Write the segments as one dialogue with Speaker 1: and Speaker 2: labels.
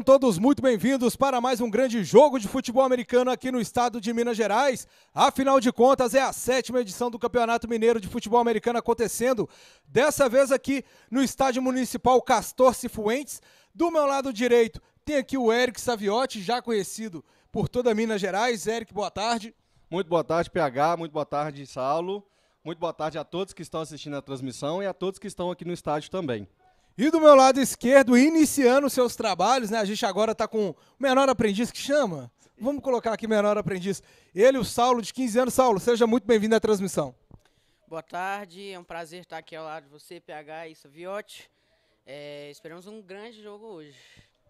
Speaker 1: Sejam todos muito bem-vindos para mais um grande jogo de futebol americano aqui no estado de Minas Gerais. Afinal de contas, é a sétima edição do Campeonato Mineiro de Futebol Americano acontecendo, dessa vez aqui no Estádio Municipal Castor Cifuentes. Do meu lado direito tem aqui o Eric
Speaker 2: Saviotti, já conhecido por toda Minas Gerais. Eric, boa tarde. Muito boa tarde, PH. Muito boa tarde, Saulo. Muito boa tarde a todos que estão assistindo a transmissão e a todos que estão aqui no estádio também. E do meu lado esquerdo, iniciando seus trabalhos, né? A gente agora está com o
Speaker 1: menor aprendiz que chama. Vamos colocar aqui menor aprendiz. Ele, o Saulo, de 15 anos. Saulo, seja muito bem-vindo à transmissão.
Speaker 3: Boa tarde, é um prazer estar aqui ao lado de você, PH e Saviotti. É, esperamos um grande jogo hoje.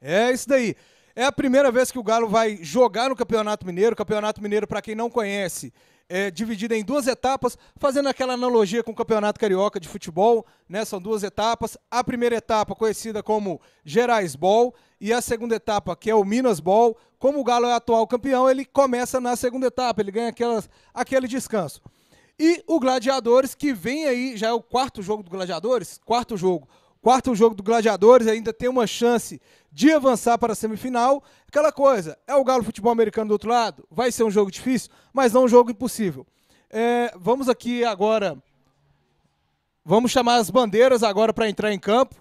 Speaker 1: É isso daí. É a primeira vez que o Galo vai jogar no Campeonato Mineiro. Campeonato Mineiro, para quem não conhece, é, dividida em duas etapas, fazendo aquela analogia com o Campeonato Carioca de Futebol, né? São duas etapas. A primeira etapa, conhecida como Gerais Ball, e a segunda etapa, que é o Minas Ball. Como o Galo é atual campeão, ele começa na segunda etapa, ele ganha aquelas, aquele descanso. E o Gladiadores, que vem aí, já é o quarto jogo do Gladiadores, quarto jogo quarto jogo do Gladiadores, ainda tem uma chance de avançar para a semifinal. Aquela coisa, é o Galo Futebol Americano do outro lado, vai ser um jogo difícil, mas não um jogo impossível. É, vamos aqui agora, vamos chamar as bandeiras agora para entrar em campo.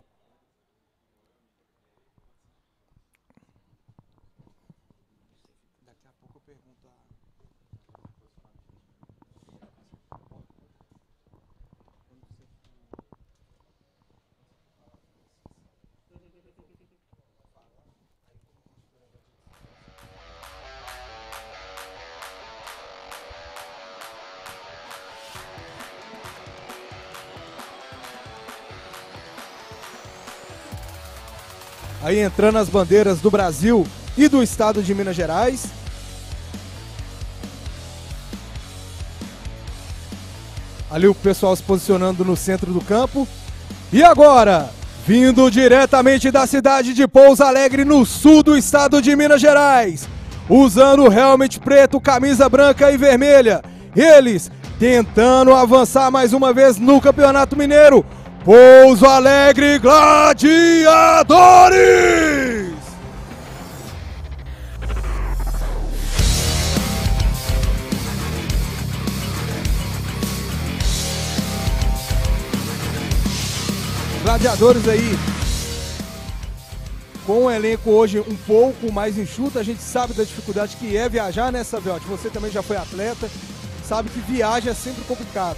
Speaker 1: aí entrando as bandeiras do Brasil e do estado de Minas Gerais. Ali o pessoal se posicionando no centro do campo. E agora, vindo diretamente da cidade de Pouso Alegre, no sul do estado de Minas Gerais, usando helmet preto, camisa branca e vermelha, eles tentando avançar mais uma vez no Campeonato Mineiro. Pouso Alegre Gladiadores! Gladiadores aí, com o elenco hoje um pouco mais enxuto, a gente sabe da dificuldade que é viajar nessa né, Velho. Você também já foi atleta, sabe que viagem é sempre complicado.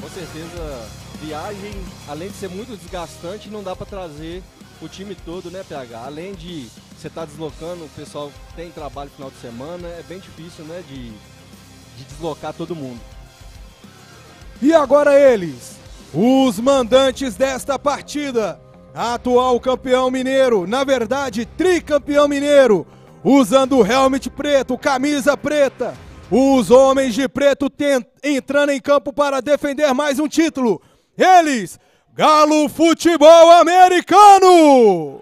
Speaker 2: Com certeza viagem, além de ser muito desgastante, não dá para trazer o time todo, né, PH? Além de você estar tá deslocando, o pessoal tem trabalho final de semana, é bem difícil, né, de, de deslocar todo mundo.
Speaker 1: E agora eles, os mandantes desta partida, atual campeão mineiro, na verdade, tricampeão mineiro, usando o helmet preto, camisa preta, os homens de preto entrando em campo para defender mais um título eles, Galo Futebol Americano!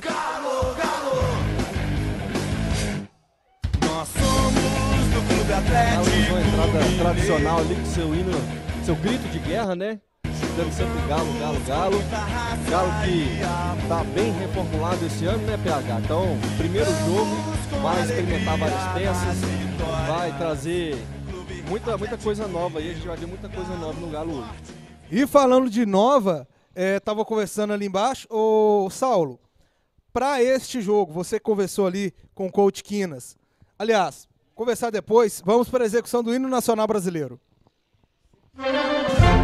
Speaker 1: Galo, Galo!
Speaker 2: Nós somos do Clube Atlético. Uma entrada tradicional ali com seu hino, seu grito de guerra, né? Dando sempre Galo, Galo, Galo. Galo que tá bem reformulado esse ano, né, PH? Então, primeiro jogo, vai experimentar várias peças, vai trazer muita, muita coisa nova aí, a gente vai ver muita coisa nova no Galo hoje.
Speaker 1: E falando de nova, é, tava conversando ali embaixo, o Saulo, para este jogo, você conversou ali com o coach Quinas. Aliás, conversar depois, vamos para a execução do hino nacional brasileiro. Música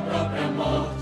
Speaker 4: própria morte.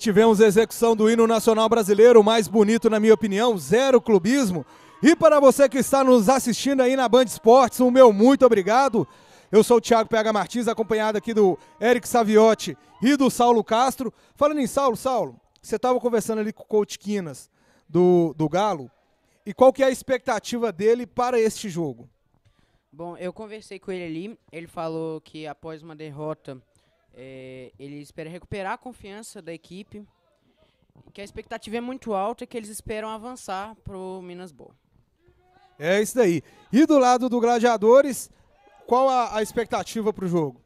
Speaker 1: tivemos a execução do hino nacional brasileiro, mais bonito na minha opinião, zero clubismo. E para você que está nos assistindo aí na Band Esportes, o meu muito obrigado. Eu sou o Thiago PH Martins, acompanhado aqui do Eric Saviotti e do Saulo Castro. Falando em Saulo, Saulo, você estava conversando ali com o Coach Quinas do, do Galo. E qual que é a expectativa dele para este jogo?
Speaker 3: Bom, eu conversei com ele ali. Ele falou que após uma derrota é, ele espera recuperar a confiança da equipe, que a expectativa é muito alta e que eles esperam avançar para o Minas Boa.
Speaker 1: É isso daí. E do lado do Gladiadores,
Speaker 3: qual a, a expectativa para o jogo?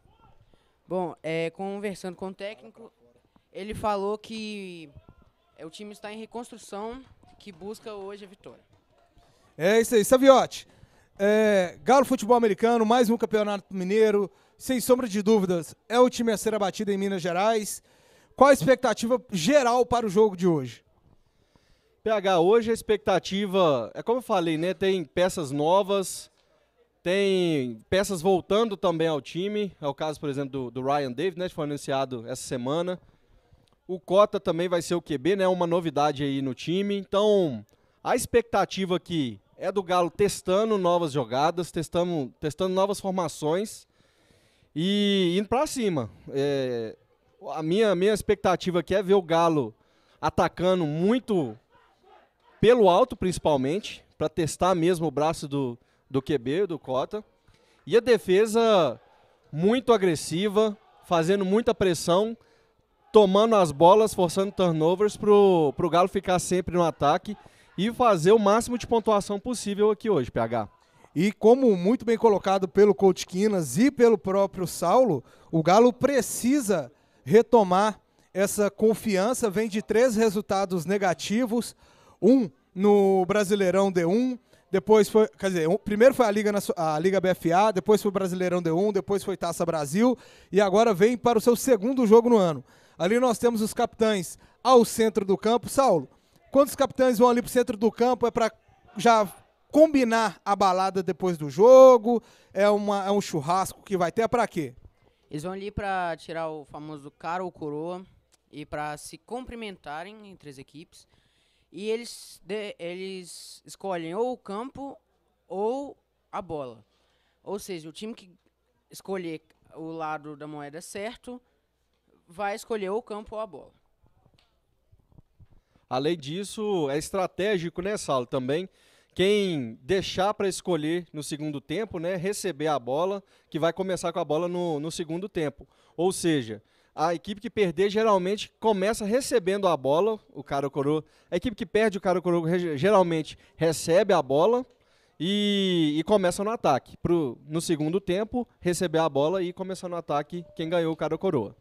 Speaker 3: Bom, é, conversando com o técnico, ele falou que o time está em reconstrução, que busca hoje a vitória.
Speaker 1: É isso aí, Saviote. É, Galo Futebol Americano, mais um Campeonato Mineiro sem sombra de dúvidas, é o time a ser abatido em Minas Gerais. Qual a expectativa geral para o jogo de hoje?
Speaker 2: PH, hoje a expectativa, é como eu falei, né? Tem peças novas, tem peças voltando também ao time. É o caso, por exemplo, do, do Ryan David, né? Que foi anunciado essa semana. O Cota também vai ser o QB, né? Uma novidade aí no time. Então, a expectativa aqui é do Galo testando novas jogadas, testando, testando novas formações e indo para cima. É, a minha, minha expectativa aqui é ver o Galo atacando muito pelo alto, principalmente, para testar mesmo o braço do, do QB, do Cota. E a defesa muito agressiva, fazendo muita pressão, tomando as bolas, forçando turnovers para o Galo ficar sempre no ataque e fazer o máximo de pontuação possível aqui hoje, PH. E como muito bem colocado
Speaker 1: pelo Coach Quinas e pelo próprio Saulo, o Galo precisa retomar essa confiança. Vem de três resultados negativos: um no Brasileirão D1, depois foi, quer dizer, um, primeiro foi a Liga, a Liga BFA, depois foi o Brasileirão D1, depois foi Taça Brasil e agora vem para o seu segundo jogo no ano. Ali nós temos os capitães ao centro do campo. Saulo, quando os capitães vão ali para o centro do campo é para já combinar a balada depois do jogo? É, uma, é um churrasco que vai ter? para é pra quê?
Speaker 3: Eles vão ali pra tirar o famoso cara ou coroa e pra se cumprimentarem entre as equipes. E eles, de, eles escolhem ou o campo ou a bola. Ou seja, o time que escolher o lado da moeda certo vai escolher ou o campo ou a bola.
Speaker 2: Além disso, é estratégico, né, Salo, também quem deixar para escolher no segundo tempo, né, receber a bola, que vai começar com a bola no, no segundo tempo. Ou seja, a equipe que perder geralmente começa recebendo a bola, o cara coroa. A equipe que perde o cara coroa geralmente recebe a bola e, e começa no ataque. Pro, no segundo tempo, receber a bola e começar no ataque quem ganhou o cara coroa.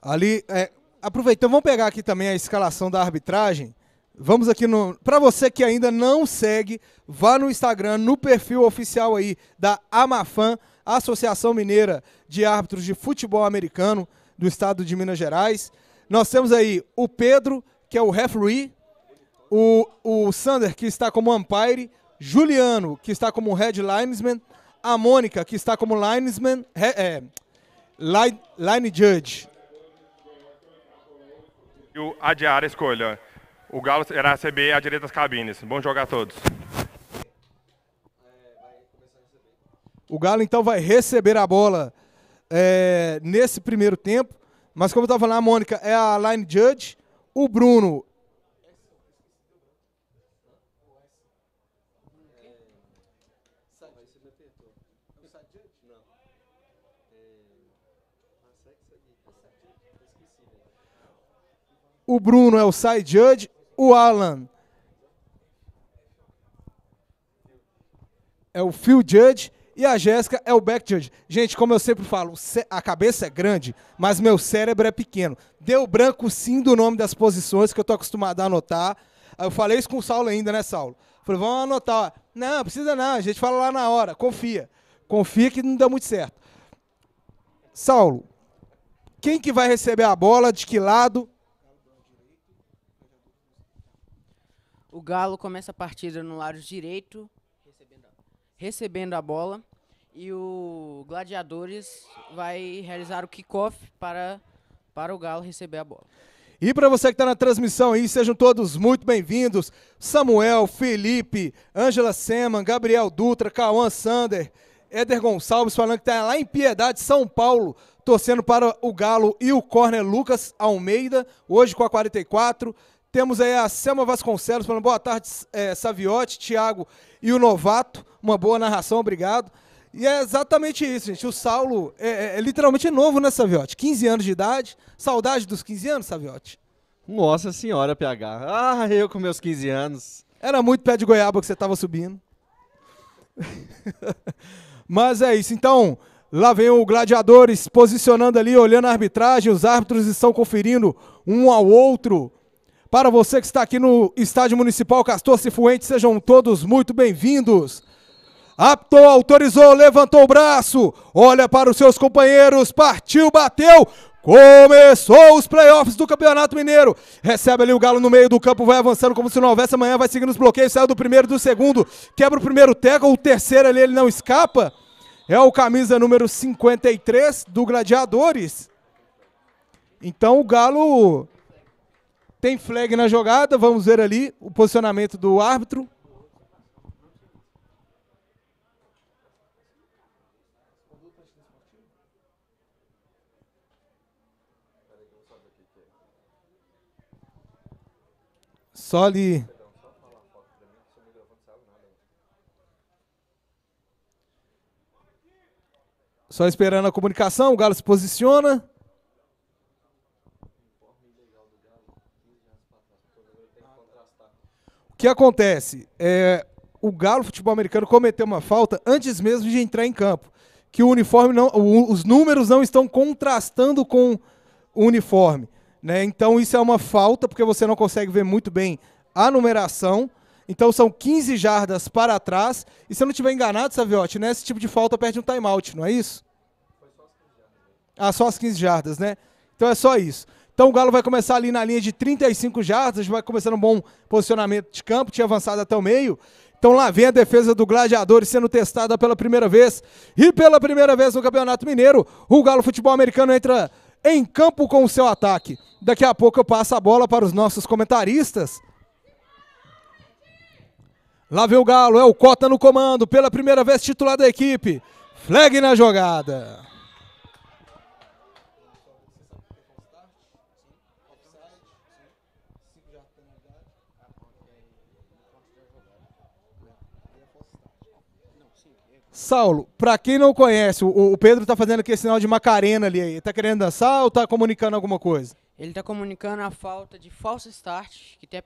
Speaker 2: Ali, é, aproveitando, vamos pegar aqui também a escalação da arbitragem. Vamos aqui no.
Speaker 1: Para você que ainda não segue, vá no Instagram, no perfil oficial aí da Amafan, Associação Mineira de Árbitros de Futebol Americano do Estado de Minas Gerais. Nós temos aí o Pedro, que é o referee, o, o Sander, que está como umpire, Juliano, que está como head linesman, a Mônica, que está como linesman, he, é, line, line judge.
Speaker 5: E o Adiara, escolha. O Galo irá receber à direita das cabines. Bom jogar a todos.
Speaker 1: O Galo então vai receber a bola é, nesse primeiro tempo. Mas como eu estava falando, a Mônica é a line judge. O Bruno. O Bruno é o side judge o Alan é o Phil Judge e a Jéssica é o back Judge. Gente, como eu sempre falo, a cabeça é grande, mas meu cérebro é pequeno. Deu branco sim do nome das posições que eu tô acostumado a anotar. Eu falei isso com o Saulo ainda, né, Saulo? falei, vamos anotar. Não, precisa não, a gente fala lá na hora, confia. Confia que não deu muito certo. Saulo, quem que vai receber a bola, de que lado
Speaker 3: O Galo começa a partida no lado direito, recebendo a, recebendo a bola. E o Gladiadores vai realizar o kickoff para, para o Galo receber a bola.
Speaker 1: E para você que está na transmissão aí, sejam todos muito bem-vindos. Samuel, Felipe, Ângela Seman, Gabriel Dutra, Cauã Sander, Éder Gonçalves falando que está lá em Piedade, São Paulo, torcendo para o Galo e o Corner Lucas Almeida, hoje com a 44. Temos aí a Selma Vasconcelos falando boa tarde, é, Saviotti, Thiago e o Novato. Uma boa narração, obrigado. E é exatamente isso, gente. O Saulo é, é, é literalmente novo, né, Saviotti? 15 anos de idade. Saudade dos 15 anos, Saviotti?
Speaker 2: Nossa senhora, PH. Ah, eu com meus 15 anos.
Speaker 1: Era muito pé de goiaba que você estava subindo. Mas é isso. Então, lá vem o Gladiadores posicionando ali, olhando a arbitragem. Os árbitros estão conferindo um ao outro para você que está aqui no Estádio Municipal Castor Cifuentes, sejam todos muito bem-vindos. Apto, autorizou, levantou o braço, olha para os seus companheiros, partiu, bateu. Começou os playoffs do Campeonato Mineiro. Recebe ali o Galo no meio do campo, vai avançando como se não houvesse amanhã, vai seguindo os bloqueios, saiu do primeiro do segundo, quebra o primeiro teco, o terceiro ali ele não escapa. É o camisa número 53 do Gladiadores. Então o Galo tem flag na jogada, vamos ver ali o posicionamento do árbitro. Só ali. Só esperando a comunicação, o Galo se posiciona. que acontece? É, o Galo Futebol Americano cometeu uma falta antes mesmo de entrar em campo. Que o uniforme não. os números não estão contrastando com o uniforme. Né? Então isso é uma falta, porque você não consegue ver muito bem a numeração. Então são 15 jardas para trás. E se eu não estiver enganado, Saviotti, né? Esse tipo de falta perde um timeout, não é isso? Foi só as 15 jardas. Ah, só as 15 jardas, né? Então é só isso. Então o Galo vai começar ali na linha de 35 jardas, vai começando um bom posicionamento de campo, tinha avançado até o meio. Então lá vem a defesa do Gladiadores sendo testada pela primeira vez. E pela primeira vez no Campeonato Mineiro, o Galo Futebol Americano entra em campo com o seu ataque. Daqui a pouco eu passo a bola para os nossos comentaristas. Lá vem o Galo, é o Cota no comando, pela primeira vez titular da equipe. Flag na jogada. Saulo, para quem não conhece, o, o Pedro está fazendo aquele sinal de Macarena ali. aí. tá querendo dançar ou está comunicando alguma coisa?
Speaker 3: Ele está comunicando a falta de falso start, que tem a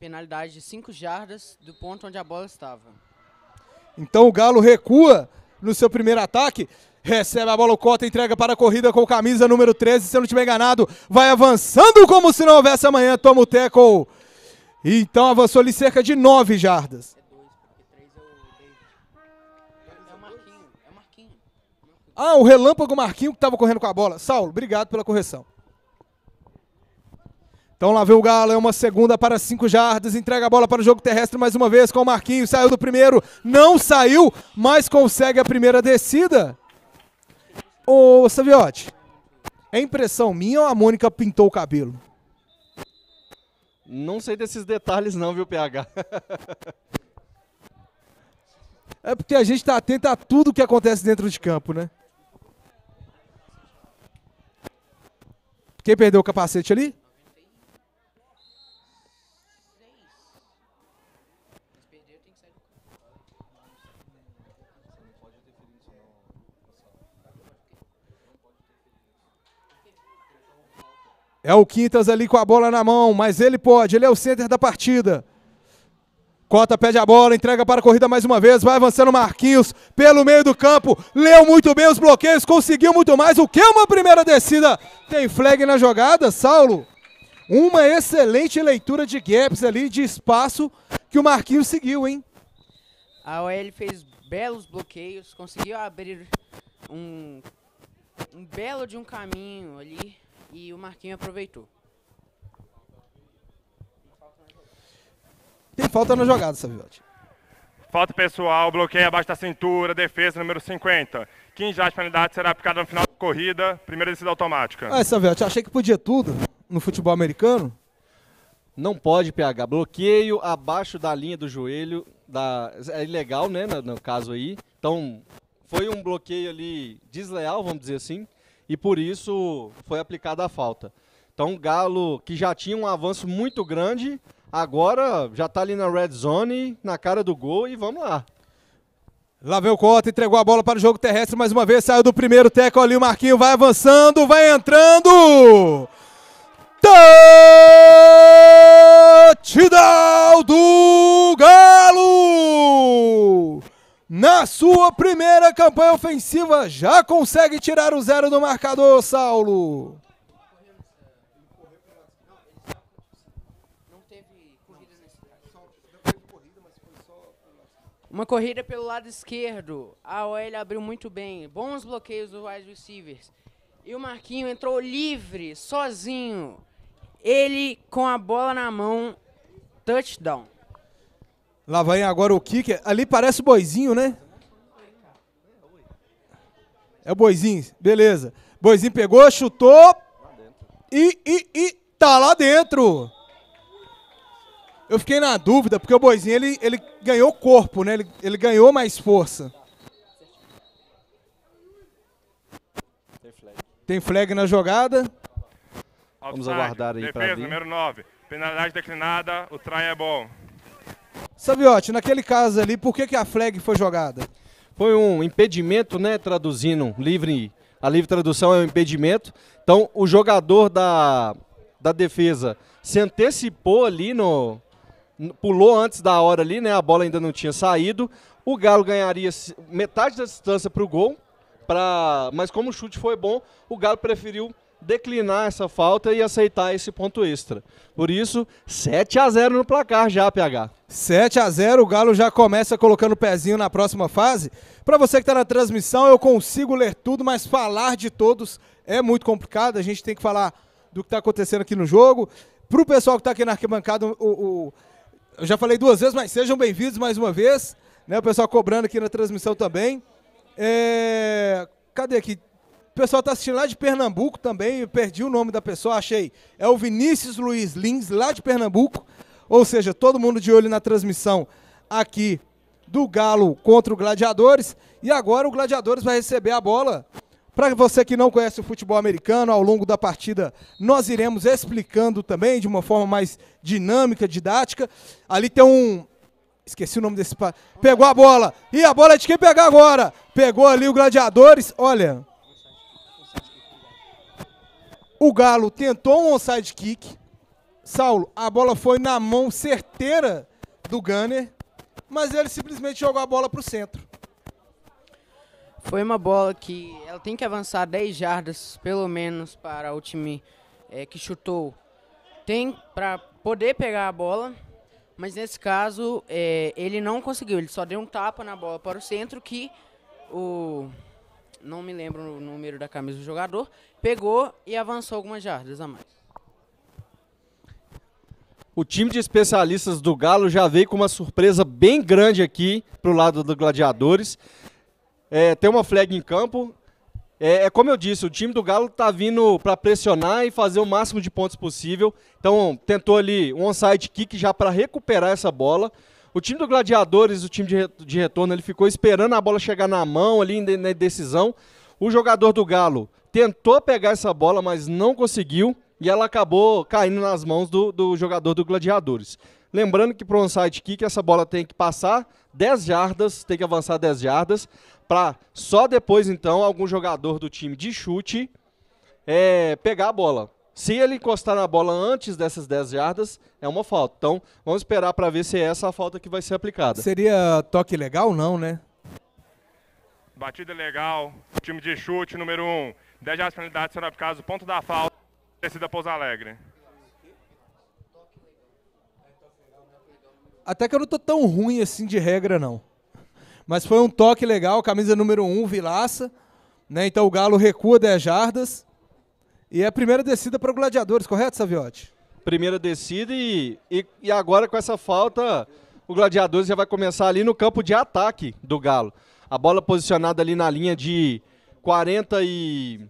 Speaker 3: penalidade de 5 jardas do ponto onde a bola estava.
Speaker 1: Então o Galo recua no seu primeiro ataque. Recebe a bola, o Cota entrega para a corrida com camisa número 13. Se eu não tiver enganado, vai avançando como se não houvesse amanhã. Toma o tackle. Então avançou ali cerca de 9 jardas. Ah, o relâmpago Marquinho que estava correndo com a bola. Saulo, obrigado pela correção. Então lá vem o Galo, é uma segunda para cinco jardas, entrega a bola para o jogo terrestre mais uma vez com o Marquinhos, saiu do primeiro, não saiu, mas consegue a primeira descida. Ô Saviotti, é impressão minha ou a Mônica pintou o cabelo?
Speaker 2: Não sei desses detalhes não, viu, PH? é porque a gente está atento a tudo que acontece
Speaker 1: dentro de campo, né? Quem perdeu o capacete ali? É o Quintas ali com a bola na mão, mas ele pode, ele é o center da partida. Cota pede a bola, entrega para a corrida mais uma vez, vai avançando Marquinhos pelo meio do campo, leu muito bem os bloqueios, conseguiu muito mais. O que é uma primeira descida? Tem flag na jogada, Saulo? Uma excelente leitura de gaps ali, de espaço que o Marquinhos seguiu, hein?
Speaker 3: A OL fez belos bloqueios, conseguiu abrir um, um belo de um caminho ali e o Marquinhos aproveitou. Tem falta na jogada,
Speaker 1: Saviotti.
Speaker 5: Falta pessoal, bloqueio abaixo da cintura, defesa número 50. 15 já de penalidade será aplicada no final da corrida, primeira descida automática. Ah,
Speaker 2: Saviotti, achei que podia tudo no futebol americano. Não pode, PH. Bloqueio abaixo da linha do joelho. Da... É ilegal, né? No, no, caso aí. Então, foi um bloqueio ali desleal, vamos dizer assim. E por isso foi aplicada a falta. Então, o Galo, que já tinha um avanço muito grande, Agora já tá ali na red zone, na cara do gol e vamos lá. Lá vem o Cota, entregou a bola para o jogo
Speaker 1: terrestre mais uma vez, saiu do primeiro teco ali, o Marquinho vai avançando, vai entrando! Touchdown do Galo! Na sua primeira campanha ofensiva, já consegue tirar o zero do marcador, Saulo.
Speaker 3: Uma corrida pelo lado esquerdo. A OL abriu muito bem. Bons bloqueios do wide receivers. E o Marquinho entrou livre, sozinho. Ele com a bola na mão. Touchdown.
Speaker 1: Lá vai agora o kicker. Ali parece o boizinho, né? É o boizinho. Beleza. Boizinho pegou, chutou. E, e, e tá lá dentro. Eu fiquei na dúvida, porque o Boizinho ele, ele ganhou corpo, né? Ele, ele ganhou mais força. Tem flag. Tem flag na jogada. Outside,
Speaker 5: Vamos aguardar aí para ver. número 9. Penalidade declinada, o try é bom.
Speaker 2: Saviotti, naquele caso ali, por que, que a flag foi jogada? Foi um impedimento, né? Traduzindo, livre, a livre tradução é um impedimento. Então, o jogador da, da defesa se antecipou ali no, pulou antes da hora ali, né? A bola ainda não tinha saído. O Galo ganharia metade da distância para o gol, pra... mas como o chute foi bom, o Galo preferiu declinar essa falta e aceitar esse ponto extra. Por isso, 7 a 0 no placar já, PH.
Speaker 1: 7 a 0, o Galo já começa colocando o pezinho na próxima fase. Para você que está na transmissão, eu consigo ler tudo, mas falar de todos é muito complicado. A gente tem que falar do que está acontecendo aqui no jogo. Para o pessoal que está aqui na arquibancada, o, o eu já falei duas vezes, mas sejam bem-vindos mais uma vez. Né, o pessoal cobrando aqui na transmissão também. É, cadê aqui? O pessoal está assistindo lá de Pernambuco também. Eu perdi o nome da pessoa, achei. É o Vinícius Luiz Lins, lá de Pernambuco. Ou seja, todo mundo de olho na transmissão aqui do Galo contra o Gladiadores. E agora o Gladiadores vai receber a bola para você que não conhece o futebol americano, ao longo da partida nós iremos explicando também de uma forma mais dinâmica, didática. Ali tem um. Esqueci o nome desse. Pegou a bola. E a bola é de quem pegar agora? Pegou ali o Gladiadores. Olha. O Galo tentou um onside kick. Saulo, a bola foi na mão certeira do
Speaker 3: Gunner, mas ele simplesmente jogou a bola para o centro. Foi uma bola que ela tem que avançar 10 jardas, pelo menos, para o time é, que chutou. Tem para poder pegar a bola, mas nesse caso é, ele não conseguiu. Ele só deu um tapa na bola para o centro que o. Não me lembro o número da camisa do jogador. Pegou e avançou algumas jardas a mais.
Speaker 2: O time de especialistas do Galo já veio com uma surpresa bem grande aqui para o lado dos Gladiadores é, ter uma flag em campo. É, é, como eu disse, o time do Galo está vindo para pressionar e fazer o máximo de pontos possível. Então, tentou ali um onside kick já para recuperar essa bola. O time do Gladiadores, o time de, de retorno, ele ficou esperando a bola chegar na mão ali na decisão. O jogador do Galo tentou pegar essa bola, mas não conseguiu. E ela acabou caindo nas mãos do, do jogador do Gladiadores. Lembrando que para o onside kick, essa bola tem que passar 10 jardas, tem que avançar 10 jardas, para só depois, então, algum jogador do time de chute é, pegar a bola. Se ele encostar na bola antes dessas 10 jardas, é uma falta. Então, vamos esperar para ver se é essa a falta que vai ser aplicada.
Speaker 1: Seria toque legal não, né?
Speaker 5: Batida legal, time de chute número 1. Um. 10 jardas de penalidade será por causa do ponto da falta, descida Pouso Alegre.
Speaker 1: Até que eu não tô tão ruim assim de regra, não. Mas foi um toque legal, camisa número 1, um, Vilaça. Né? Então o Galo recua 10 jardas. E é a primeira descida para o Gladiadores, correto, Saviotti?
Speaker 2: Primeira descida e, e, e, agora com essa falta, o Gladiadores já vai começar ali no campo de ataque do Galo. A bola posicionada ali na linha de 40 e...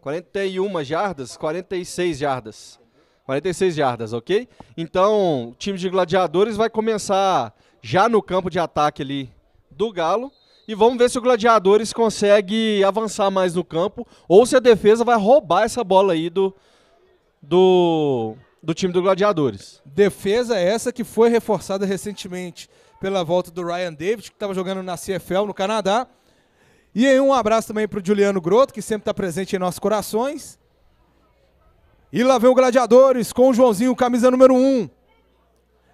Speaker 2: 41 jardas, 46 jardas. 46 jardas, ok? Então, o time de gladiadores vai começar já no campo de ataque ali do Galo. E vamos ver se o Gladiadores consegue avançar mais no campo ou se a defesa vai roubar essa bola aí do, do, do time do Gladiadores. Defesa essa que foi reforçada
Speaker 1: recentemente pela volta do Ryan David, que estava jogando na CFL no Canadá. E aí um abraço também para o Juliano Groto, que sempre está presente em nossos corações. E lá vem o Gladiadores com o Joãozinho, camisa número 1. Um.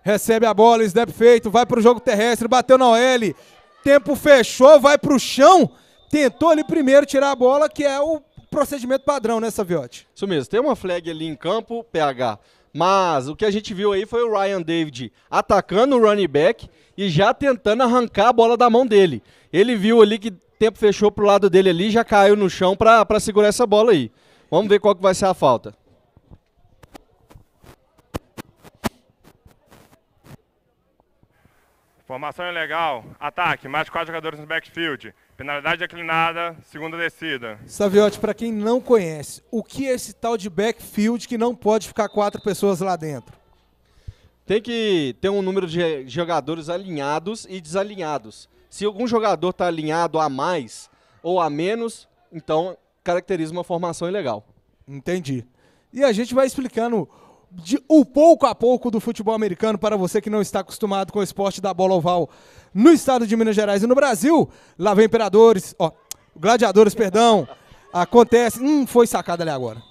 Speaker 1: Recebe a bola, snap feito, vai para o jogo terrestre, bateu na OL. Tempo fechou, vai para o chão.
Speaker 2: Tentou ali primeiro tirar a bola, que é o procedimento padrão, né, Saviotti? Isso mesmo. Tem uma flag ali em campo, PH. Mas o que a gente viu aí foi o Ryan David atacando o running back e já tentando arrancar a bola da mão dele. Ele viu ali que tempo fechou pro lado dele ali, já caiu no chão para segurar essa bola aí. Vamos ver qual que vai ser a falta.
Speaker 5: Formação ilegal, é ataque, mais quatro jogadores no backfield. Penalidade declinada, segunda descida.
Speaker 1: Saviotti, para quem não conhece, o que é esse tal de backfield que não pode ficar quatro pessoas lá dentro?
Speaker 5: Tem que ter um número de
Speaker 2: jogadores alinhados e desalinhados. Se algum jogador está alinhado a mais ou a menos, então caracteriza uma formação ilegal. Entendi. E
Speaker 1: a gente vai explicando de, o pouco a pouco do futebol americano para você que não está acostumado com o esporte da bola oval no estado de Minas Gerais e no Brasil. Lá vem Imperadores, ó, Gladiadores, perdão. Acontece, hum, foi sacada ali agora.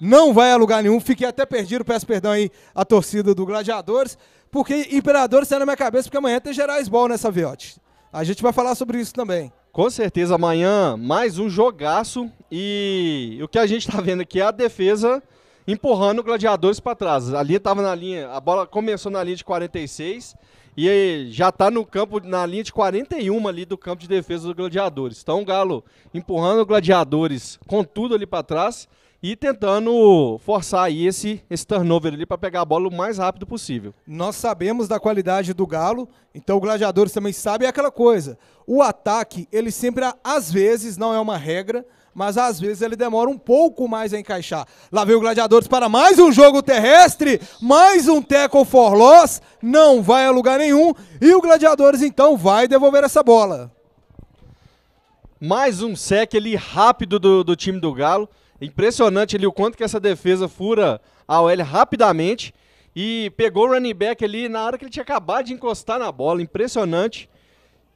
Speaker 1: Não vai a lugar nenhum, fiquei até perdido, peço perdão aí à torcida do Gladiadores, porque Imperadores
Speaker 2: está na minha cabeça, porque amanhã tem Gerais Ball nessa viote. A gente vai falar sobre isso também. Com certeza, amanhã mais um jogaço e o que a gente está vendo aqui é a defesa empurrando gladiadores para trás. Ali estava na linha, a bola começou na linha de 46 e já está no campo, na linha de 41 ali do campo de defesa dos gladiadores. Então o Galo empurrando gladiadores com tudo ali para trás e tentando forçar aí esse, esse turnover ali para pegar a bola o mais rápido possível. Nós sabemos da qualidade
Speaker 1: do Galo, então o Gladiadores também sabe é aquela coisa. O ataque, ele sempre, às vezes, não é uma regra, mas às vezes ele demora um pouco mais a encaixar. Lá vem o Gladiadores para mais um jogo terrestre, mais um tackle for loss, não vai a lugar nenhum, e o Gladiadores então vai devolver essa bola.
Speaker 2: Mais um sec ali rápido do, do time do Galo. Impressionante ali o quanto que essa defesa fura a OL rapidamente. E pegou o running back ali na hora que ele tinha acabado de encostar na bola. Impressionante.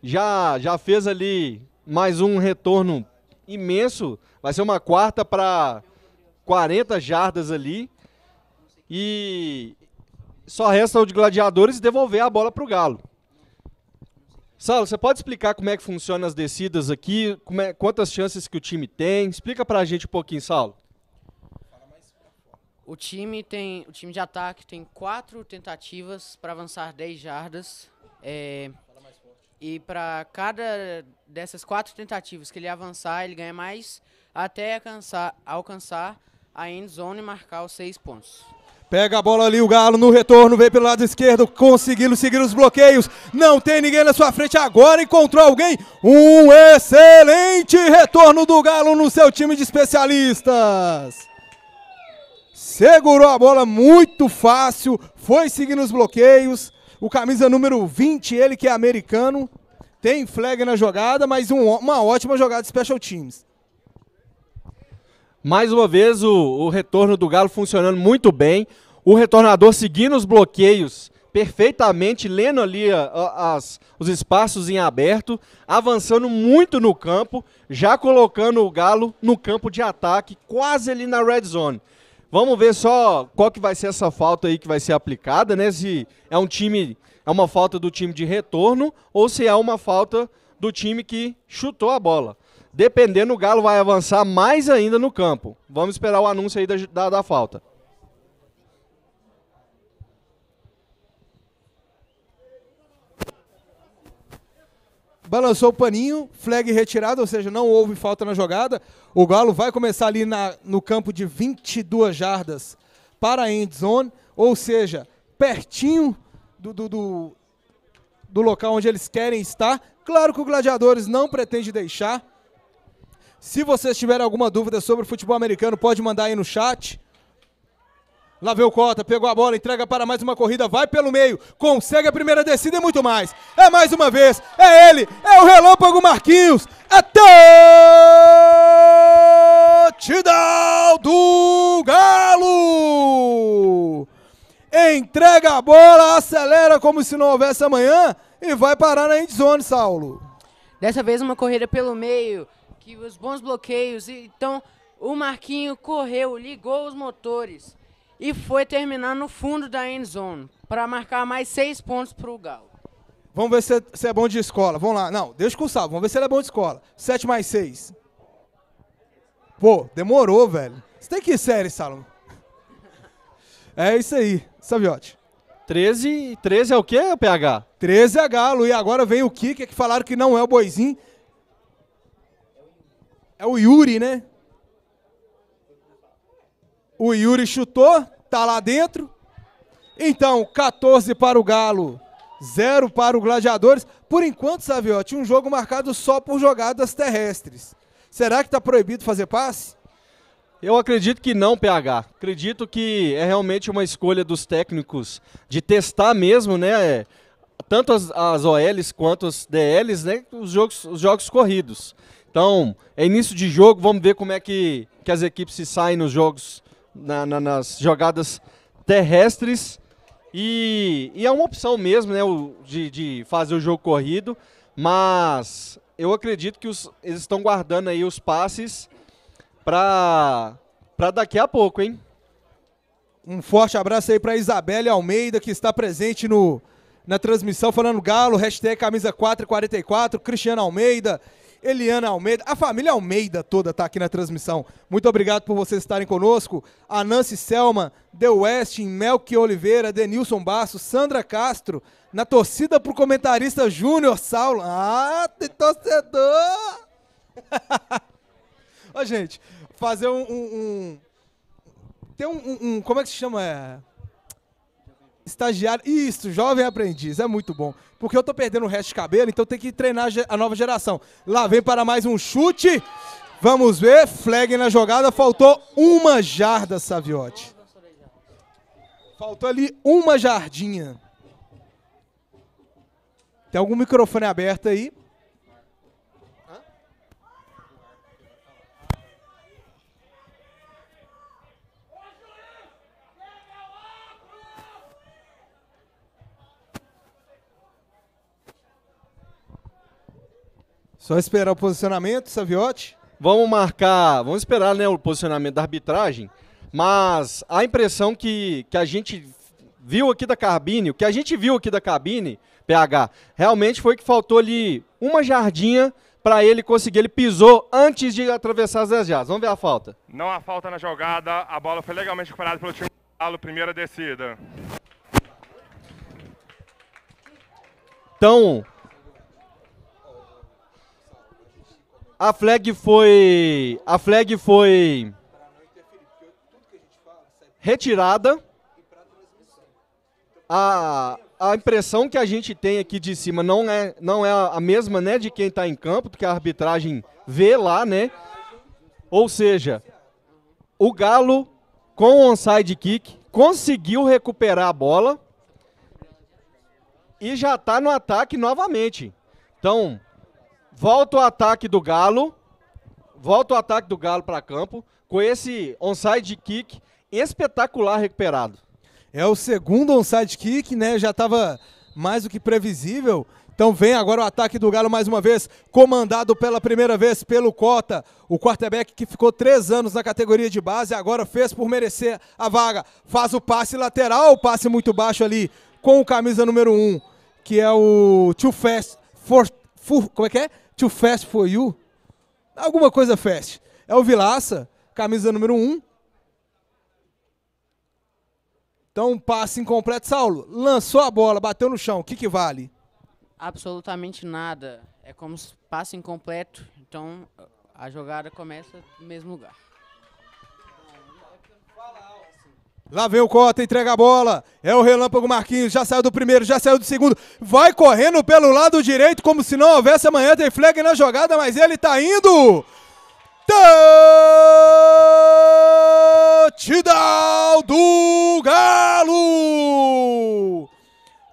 Speaker 2: Já, já fez ali mais um retorno imenso. Vai ser uma quarta para 40 jardas ali. E só resta o de gladiadores devolver a bola para o Galo. Saulo, você pode explicar como é que funciona as descidas aqui, é, quantas chances que o time tem? Explica para a gente um pouquinho, Saulo.
Speaker 3: O time tem, o time de ataque tem quatro tentativas para avançar 10 jardas. É, e para cada dessas quatro tentativas que ele avançar, ele ganha mais até alcançar, alcançar a end zone e marcar os seis pontos.
Speaker 1: Pega a bola ali, o Galo no retorno, vem pelo lado esquerdo, conseguindo seguir os bloqueios. Não tem ninguém na sua frente agora, encontrou alguém. Um excelente retorno do Galo no seu time de especialistas. Segurou a bola muito fácil, foi seguindo os bloqueios. O camisa número 20, ele que é americano, tem flag na jogada, mas um, uma ótima jogada de special teams.
Speaker 2: Mais uma vez, o, o retorno do Galo funcionando muito bem. O retornador seguindo os bloqueios perfeitamente, lendo ali a, a, as, os espaços em aberto, avançando muito no campo, já colocando o Galo no campo de ataque, quase ali na red zone. Vamos ver só qual que vai ser essa falta aí que vai ser aplicada, né? Se é um time é uma falta do time de retorno ou se é uma falta do time que chutou a bola. Dependendo, o Galo vai avançar mais ainda no campo. Vamos esperar o anúncio aí da, da, da falta.
Speaker 1: Balançou o paninho, flag retirado, ou seja, não houve falta na jogada. O Galo vai começar ali na, no campo de 22 jardas para a end zone, ou seja, pertinho do, do, do, do local onde eles querem estar. Claro que o Gladiadores não pretende deixar. Se vocês tiverem alguma dúvida sobre o futebol americano, pode mandar aí no chat. Lá vem o Cota, pegou a bola, entrega para mais uma corrida, vai pelo meio, consegue a primeira descida e muito mais. É mais uma vez, é ele, é o Relâmpago Marquinhos, é touchdown do Galo! entrega a bola, acelera como se não houvesse
Speaker 3: amanhã e vai parar na endzone, Saulo. Dessa vez uma corrida pelo meio, que os bons bloqueios, então o Marquinho correu, ligou os motores e foi terminar no fundo da endzone para marcar mais seis pontos para o Galo.
Speaker 1: Vamos ver se é, se é, bom de escola. Vamos lá. Não, deixa com o Saulo. Vamos ver se ele é bom de escola. 7 mais 6. Pô, demorou, velho. Você tem que ir sério, Salomão. É isso aí. Saviotti? 13, 13 é o quê, PH? 13 é Galo. E agora vem o Kika, que falaram que não é o Boizinho. É o Yuri, né? O Yuri chutou, tá lá dentro. Então, 14 para o Galo, 0 para o Gladiadores. Por enquanto, Saviotti, um jogo marcado só por jogadas terrestres.
Speaker 2: Será que está proibido fazer passe? Eu acredito que não, PH. Acredito que é realmente uma escolha dos técnicos de testar mesmo, né? É, tanto as, as OLs quanto as DLs, né? Os jogos, os jogos corridos. Então, é início de jogo, vamos ver como é que, que as equipes se saem nos jogos, na, na, nas jogadas terrestres. E, e, é uma opção mesmo, né? O, de, de fazer o jogo corrido. Mas eu acredito que os, eles estão guardando aí os passes para para daqui a pouco, hein?
Speaker 1: Um forte abraço aí para Isabelle Almeida, que está presente no, na transmissão, falando Galo, hashtag camisa 444, Cristiano Almeida, Eliana Almeida, a família Almeida toda está aqui na transmissão. Muito obrigado por vocês estarem conosco. A Nancy Selma, The West Melk Oliveira, Denilson Basso, Sandra Castro, na torcida pro comentarista Júnior Saulo. Ah, tem torcedor! Ó, gente, fazer um. um, um ter um, um, Como é que se chama? É... Estagiário. Isso, jovem aprendiz. É muito bom. Porque eu tô perdendo o resto de cabelo, então tem que treinar a nova geração. Lá vem para mais um chute. Vamos ver. Flag na jogada. Faltou uma jarda, Saviotti. Faltou ali uma jardinha. Tem algum microfone aberto aí?
Speaker 2: Só esperar o posicionamento, Saviotti? Vamos marcar, vamos esperar né, o posicionamento da arbitragem, mas a impressão que, que a gente viu aqui da cabine, o que a gente viu aqui da cabine, PH, realmente foi que faltou ali uma jardinha para ele conseguir. Ele pisou antes de atravessar as 10 jardas. Vamos ver a falta.
Speaker 5: Não há falta na jogada, a bola foi legalmente recuperada pelo time do Galo, primeira descida.
Speaker 2: Então, A flag foi. A flag foi. Retirada. A, a impressão que a gente tem aqui de cima não é, não é a mesma né, de quem está em campo, porque a arbitragem vê lá, né? Ou seja, o Galo, com o onside kick, conseguiu recuperar a bola e já está no ataque novamente. Então, Volta o ataque do Galo. Volta o ataque do Galo para campo com esse onside kick espetacular recuperado. É o segundo onside kick, né? Já estava mais do que
Speaker 1: previsível. Então vem agora o ataque do Galo mais uma vez, comandado pela primeira vez pelo Cota, o quarterback que ficou três anos na categoria de base, agora fez por merecer a vaga. Faz o passe lateral, o passe muito baixo ali, com o camisa número um, que é o Too Fast, for, for, como é que é? Too Fast For You, alguma coisa fast. É o Vilaça, camisa número 1. Um. Então, passe incompleto. Saulo, lançou a bola, bateu no chão, o que, que vale?
Speaker 3: Absolutamente nada. É como passe incompleto, então a jogada começa no mesmo lugar.
Speaker 1: Lá vem o Cota, entrega a bola. É o Relâmpago Marquinhos, já saiu do primeiro, já saiu do segundo. Vai correndo pelo lado direito, como se não houvesse amanhã. Tem flag na jogada, mas ele tá indo. Touchdown do Galo!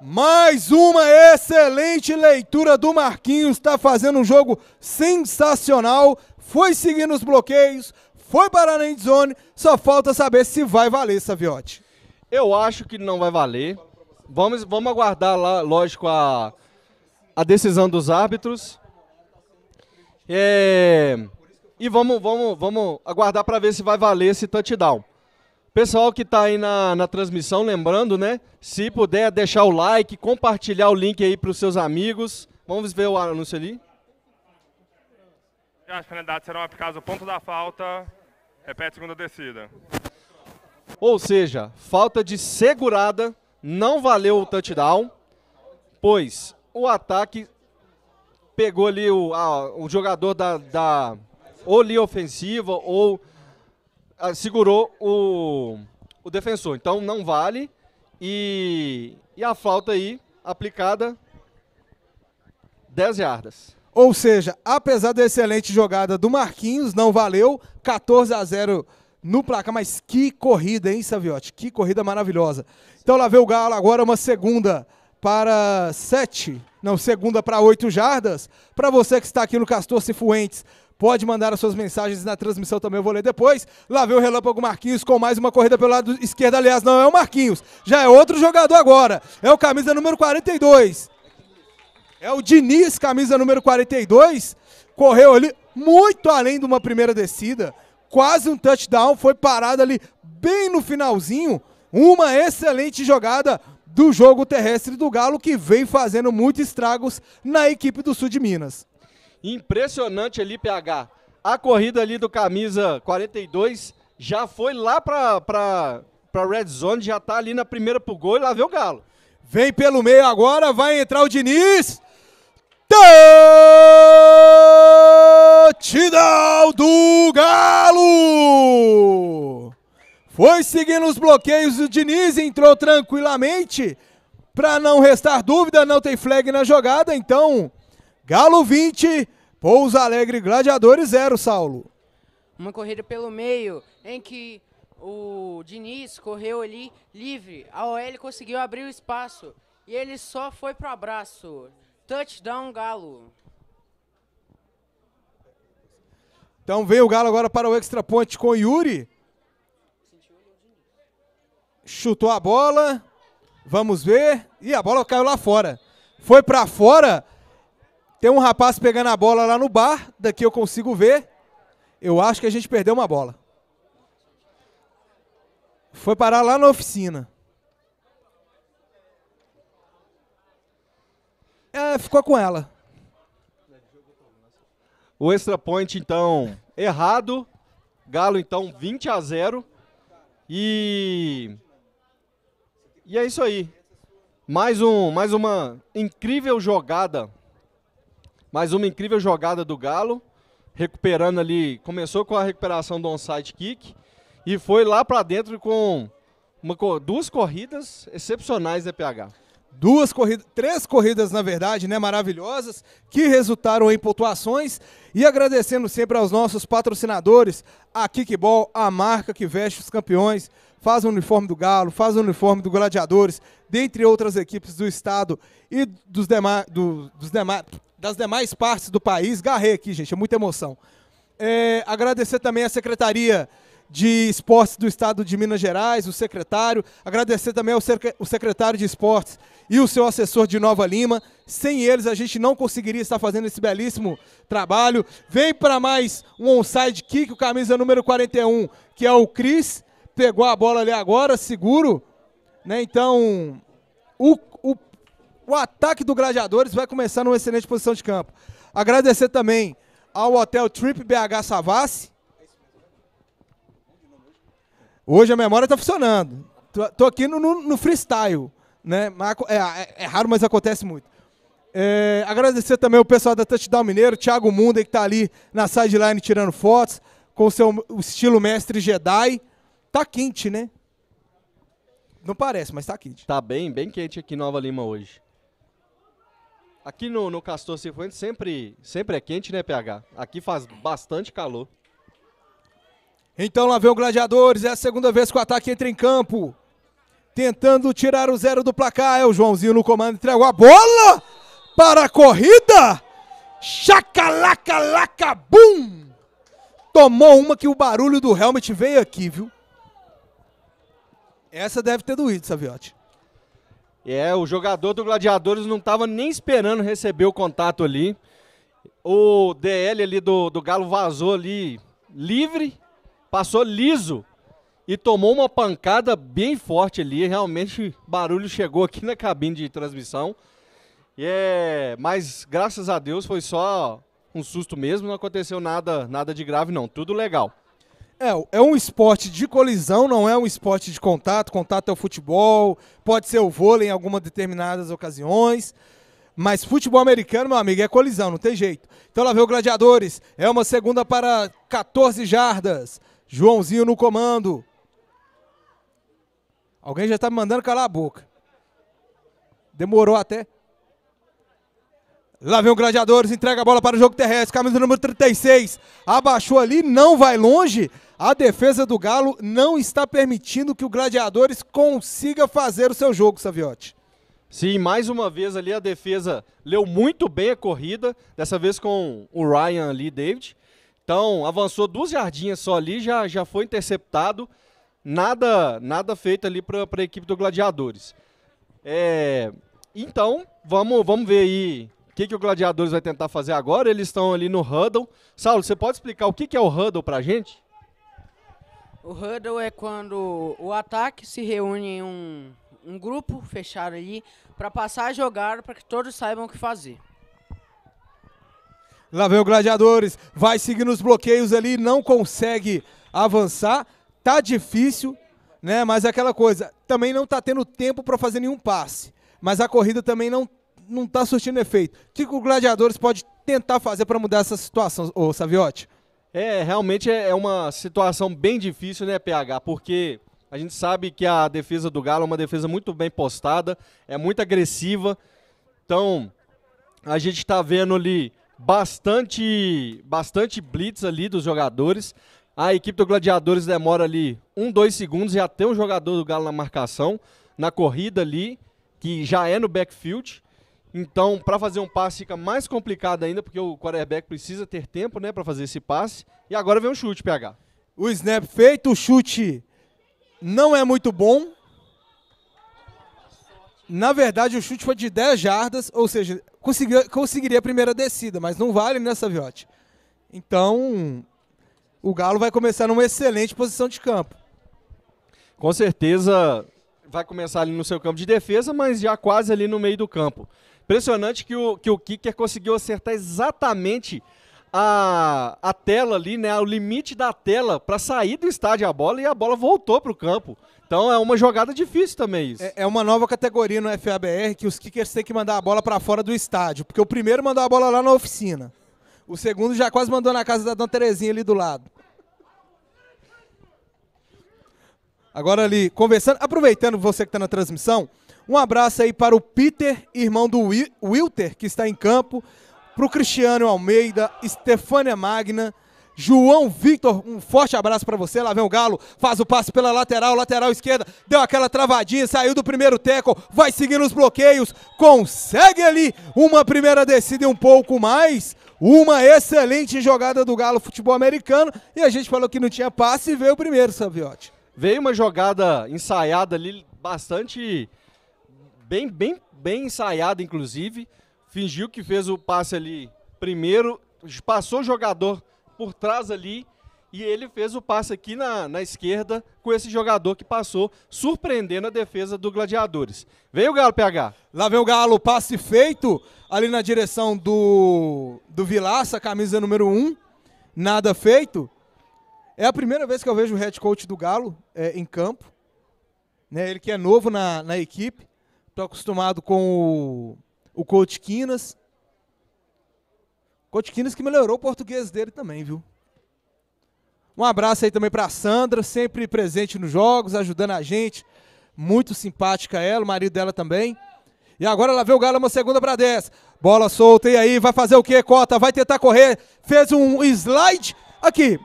Speaker 1: Mais uma excelente leitura do Marquinhos. Está fazendo um jogo sensacional. Foi seguindo os bloqueios, foi parar na endzone, só falta saber se vai valer, Saviotti.
Speaker 2: Eu acho que não vai valer. Vamos, vamos aguardar lá, lógico, a, a decisão dos árbitros. É, e vamos, vamos, vamos aguardar para ver se vai valer esse touchdown. Pessoal que está aí na, na transmissão, lembrando, né? Se puder deixar o like, compartilhar o link aí para os seus amigos. Vamos ver o anúncio ali.
Speaker 5: As penalidades serão aplicadas o ponto da falta. Repete a segunda descida.
Speaker 2: Ou seja, falta de segurada, não valeu o touchdown, pois o ataque pegou ali o, a, o jogador da, da ou linha ofensiva ou a, segurou o, o defensor. Então não vale. E, e a falta aí aplicada 10 yardas.
Speaker 1: Ou seja, apesar da excelente jogada do Marquinhos, não valeu. 14 a 0 no placar, mas que corrida, hein, Saviotti? Que corrida maravilhosa. Então lá vem o Galo agora uma segunda para sete não, segunda para oito jardas. Para você que está aqui no Castor Cifuentes, pode mandar as suas mensagens na transmissão também, eu vou ler depois. Lá vem o Relâmpago Marquinhos com mais uma corrida pelo lado esquerdo. Aliás, não é o Marquinhos, já é outro jogador agora. É o camisa número 42. É o Diniz, camisa número 42. Correu ali muito além de uma primeira descida. Quase um touchdown. Foi parado ali bem no finalzinho. Uma excelente jogada do jogo terrestre do Galo que vem fazendo muitos estragos na equipe do Sul de Minas.
Speaker 2: Impressionante ali, PH. A corrida ali do camisa 42 já foi lá para pra, pra Red Zone, já está ali na primeira pro gol e lá vem o Galo. Vem pelo meio agora, vai entrar o Diniz.
Speaker 1: Touchdown do Galo! Foi seguindo os bloqueios, o Diniz entrou tranquilamente. Para não restar dúvida, não tem flag na jogada, então Galo 20, Pouso Alegre Gladiadores 0, Saulo.
Speaker 3: Uma corrida pelo meio em que o Diniz correu ali livre. A OL conseguiu abrir o espaço e ele só foi pro abraço. Touchdown Galo.
Speaker 1: Então vem o Galo agora para o extra point com o Yuri. Chutou a bola. Vamos ver. E a bola caiu lá fora. Foi para fora. Tem um rapaz pegando a bola lá no bar. Daqui eu consigo ver. Eu acho que a gente perdeu uma bola. Foi parar lá na oficina. É, ficou com ela.
Speaker 2: O extra point, então, errado. Galo, então, 20 a 0. E. E é isso aí. Mais, um, mais uma incrível jogada. Mais uma incrível jogada do Galo. Recuperando ali. Começou com a recuperação do onside kick. E foi lá para dentro com uma, duas corridas excepcionais da PH duas corridas, três corridas
Speaker 1: na verdade, né, maravilhosas, que resultaram em pontuações e agradecendo sempre aos nossos patrocinadores, a Kickball, a marca que veste os campeões, faz o uniforme do Galo, faz o uniforme do Gladiadores, dentre outras equipes do estado e dos demais do, dos demais das demais partes do país. Garrei aqui, gente, é muita emoção. É, agradecer também à Secretaria de Esportes do Estado de Minas Gerais, o secretário. Agradecer também ao secretário de Esportes e o seu assessor de Nova Lima. Sem eles, a gente não conseguiria estar fazendo esse belíssimo trabalho. Vem para mais um onside kick, o camisa número 41, que é o Cris. Pegou a bola ali agora, seguro. Né? Então, o, o, o ataque do Gladiadores vai começar numa excelente posição de campo. Agradecer também ao Hotel Trip BH Savassi, Hoje a memória está funcionando. Tô, aqui no, no, no freestyle, né? É, é, é, raro, mas acontece muito. É, agradecer também o pessoal da Touchdown Mineiro, Thiago Munda, que está ali na sideline tirando fotos, com seu, o estilo mestre Jedi. Tá quente, né?
Speaker 2: Não parece, mas tá quente. Tá bem, bem quente aqui em Nova Lima hoje. Aqui no, no Castor Cifuentes sempre, sempre é quente, né, PH? Aqui faz bastante calor.
Speaker 1: Então lá vem o Gladiadores, é a segunda vez que o ataque entra em campo. Tentando tirar o zero do placar, é o Joãozinho no comando, entregou a bola para a corrida. Chacalaca, laca, bum! Tomou uma que o barulho do helmet veio aqui, viu? Essa deve ter doído, Saviotti.
Speaker 2: É, o jogador do Gladiadores não estava nem esperando receber o contato ali. O DL ali do, do Galo vazou ali livre Passou liso e tomou uma pancada bem forte ali. Realmente, barulho chegou aqui na cabine de transmissão. é, mas graças a Deus foi só um susto mesmo, não aconteceu nada, nada de grave não, tudo legal.
Speaker 1: É, é um esporte de colisão, não é um esporte de contato. Contato é o futebol, pode ser o vôlei em algumas determinadas ocasiões. Mas futebol americano, meu amigo, é colisão, não tem jeito. Então lá vem o Gladiadores, é uma segunda para 14 jardas. Joãozinho no comando. Alguém já está me mandando calar a boca. Demorou até. Lá vem o Gladiadores, entrega a bola para o jogo terrestre, camisa número 36. Abaixou ali, não vai longe. A defesa do Galo não está permitindo que o
Speaker 2: Gladiadores consiga fazer o seu jogo, Saviotti. Sim, mais uma vez ali a defesa leu muito bem a corrida, dessa vez com o Ryan ali, David. Então, avançou duas jardinhas só ali, já, já foi interceptado. Nada nada feito ali para a equipe do Gladiadores. É, então, vamos, vamos ver aí o que, que o Gladiadores vai tentar fazer agora. Eles estão ali no huddle. Saulo, você pode explicar o que, que é o huddle para a gente?
Speaker 3: O huddle é quando o ataque se reúne em um, um grupo fechado ali para passar a jogar para que todos saibam o que fazer.
Speaker 1: Lá vem o Gladiadores, vai seguindo os bloqueios ali, não consegue avançar. Tá difícil, né? Mas é aquela coisa, também não tá tendo tempo para fazer nenhum passe. Mas a corrida também não não tá surtindo efeito. O que o Gladiadores pode tentar fazer para mudar essa situação, ô Saviotti?
Speaker 2: É, realmente é, é uma situação bem difícil, né, PH? Porque a gente sabe que a defesa do Galo é uma defesa muito bem postada, é muito agressiva. Então, a gente está vendo ali bastante, bastante blitz ali dos jogadores. A equipe do Gladiadores demora ali um, dois segundos e até um jogador do Galo na marcação, na corrida ali, que já é no backfield. Então, para fazer um passe fica mais complicado ainda, porque o quarterback precisa ter tempo, né, para fazer esse passe. E agora vem um chute, PH. O snap feito, o chute não é muito
Speaker 1: bom, na verdade, o chute foi de 10 jardas, ou seja, conseguiria, conseguiria a primeira descida, mas não vale nessa né, viote. Então,
Speaker 2: o Galo vai começar numa excelente posição de campo. Com certeza vai começar ali no seu campo de defesa, mas já quase ali no meio do campo. Impressionante que o, que o Kicker conseguiu acertar exatamente a, a tela ali, né? O limite da tela para sair do estádio a bola e a bola voltou para o campo. Então é uma jogada difícil também isso. É, é, uma nova categoria no FABR que os kickers têm que mandar a bola para fora
Speaker 1: do estádio, porque o primeiro mandou a bola lá na oficina. O segundo já quase mandou na casa da Dona Terezinha ali do lado. Agora ali, conversando, aproveitando você que está na transmissão, um abraço aí para o Peter, irmão do Wilter, que está em campo, para o Cristiano Almeida, Stefania Magna, João Victor, um forte abraço para você. Lá vem o Galo, faz o passe pela lateral, lateral esquerda, deu aquela travadinha, saiu do primeiro teco, vai seguindo os bloqueios, consegue ali uma primeira descida e um pouco mais. Uma excelente jogada do Galo Futebol
Speaker 2: Americano e a gente falou que não tinha passe e veio o primeiro, Saviotti. Veio uma jogada ensaiada ali, bastante bem, bem, bem ensaiada, inclusive. Fingiu que fez o passe ali primeiro, passou o jogador por trás ali. E ele fez o passe aqui na, na esquerda com esse jogador que passou, surpreendendo a defesa do Gladiadores. Veio o Galo, PH. Lá vem o Galo, passe feito
Speaker 1: ali na direção do, do Vilaça, camisa número 1. Um. Nada feito. É a primeira vez que eu vejo o head coach do Galo é, em campo. Né, ele que é novo na, na equipe. Estou acostumado com o, o coach Quinas. Cotiquinas que melhorou o português dele também, viu? Um abraço aí também para Sandra, sempre presente nos jogos, ajudando a gente. Muito simpática ela, o marido dela também. E agora ela vê o Galo uma segunda para 10. Bola solta, e aí? Vai fazer o quê, Cota? Vai tentar correr. Fez um slide.
Speaker 2: Aqui,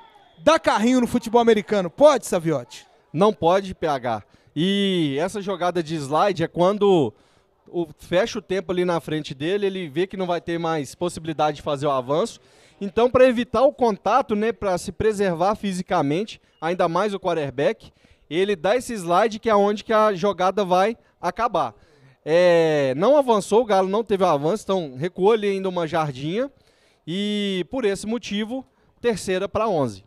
Speaker 2: dá carrinho no futebol americano. Pode, Saviotti? Não pode, PH. E essa jogada de slide é quando o, fecha o tempo ali na frente dele, ele vê que não vai ter mais possibilidade de fazer o avanço. Então, para evitar o contato, né, para se preservar fisicamente, ainda mais o quarterback, ele dá esse slide que é onde que a jogada vai acabar. É, não avançou, o Galo não teve o avanço, então recuou ali ainda uma jardinha. E por esse motivo, terceira para 11.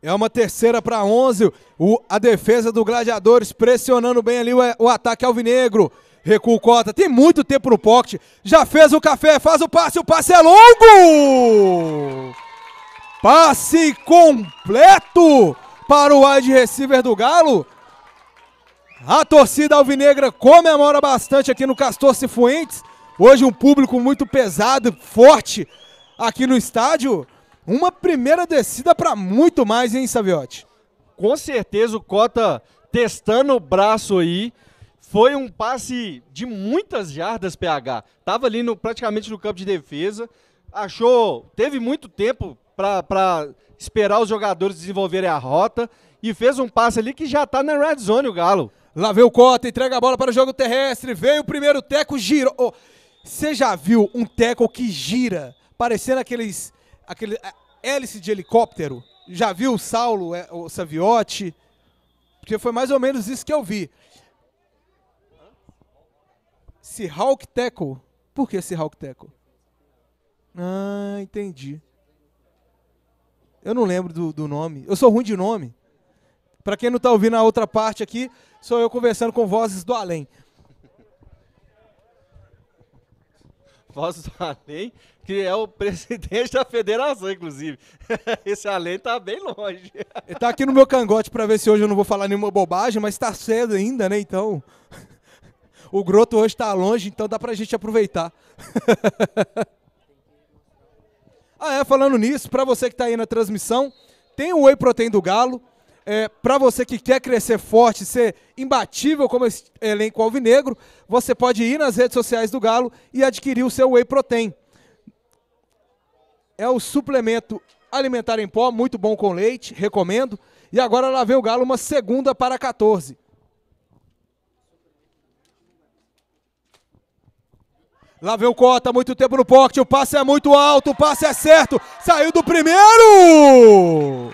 Speaker 2: É uma terceira para 11. O, a defesa do Gladiadores
Speaker 1: pressionando bem ali o, o ataque alvinegro. Recua o Cota, tem muito tempo no pocket. Já fez o café, faz o passe, o passe é longo! Passe completo para o wide receiver do Galo. A torcida alvinegra comemora bastante aqui no Castor Cifuentes. Hoje um público muito pesado, forte aqui no estádio. Uma primeira descida
Speaker 2: para muito mais, hein, Saviotti? Com certeza o Cota testando o braço aí. Foi um passe de muitas jardas, PH. Tava ali no, praticamente no campo de defesa. Achou, teve muito tempo para esperar os jogadores desenvolverem a rota e fez um passe ali que já tá na red zone o Galo. Lá vem o Cota, entrega a bola para o jogo terrestre, veio o primeiro teco, girou. Oh, você já
Speaker 1: viu um teco que gira, parecendo aqueles aquele é, hélice de helicóptero? Já viu o Saulo, é, o Saviotti? Porque foi mais ou menos isso que eu vi. Se Hawk Tackle. Por que se Hawk Tackle? Ah, entendi. Eu não lembro do, do nome. Eu sou ruim de nome. Para quem não está ouvindo a outra parte aqui, sou eu conversando com vozes do além.
Speaker 2: Vozes do além, que é o presidente da federação, inclusive. Esse além tá bem longe. Ele
Speaker 1: tá aqui no meu cangote para ver se hoje eu não vou falar nenhuma bobagem, mas está cedo ainda, né? Então. O Groto hoje está longe, então dá para a gente aproveitar. ah, é, falando nisso, para você que está aí na transmissão, tem o Whey Protein do Galo. É, para você que quer crescer forte, ser imbatível como esse elenco alvinegro, você pode ir nas redes sociais do Galo e adquirir o seu Whey Protein. É o suplemento alimentar em pó, muito bom com leite, recomendo. E agora lá vem o Galo, uma segunda para 14. Lá vem o Cota, muito tempo no pocket, o passe é muito alto, o passe é certo, saiu do primeiro!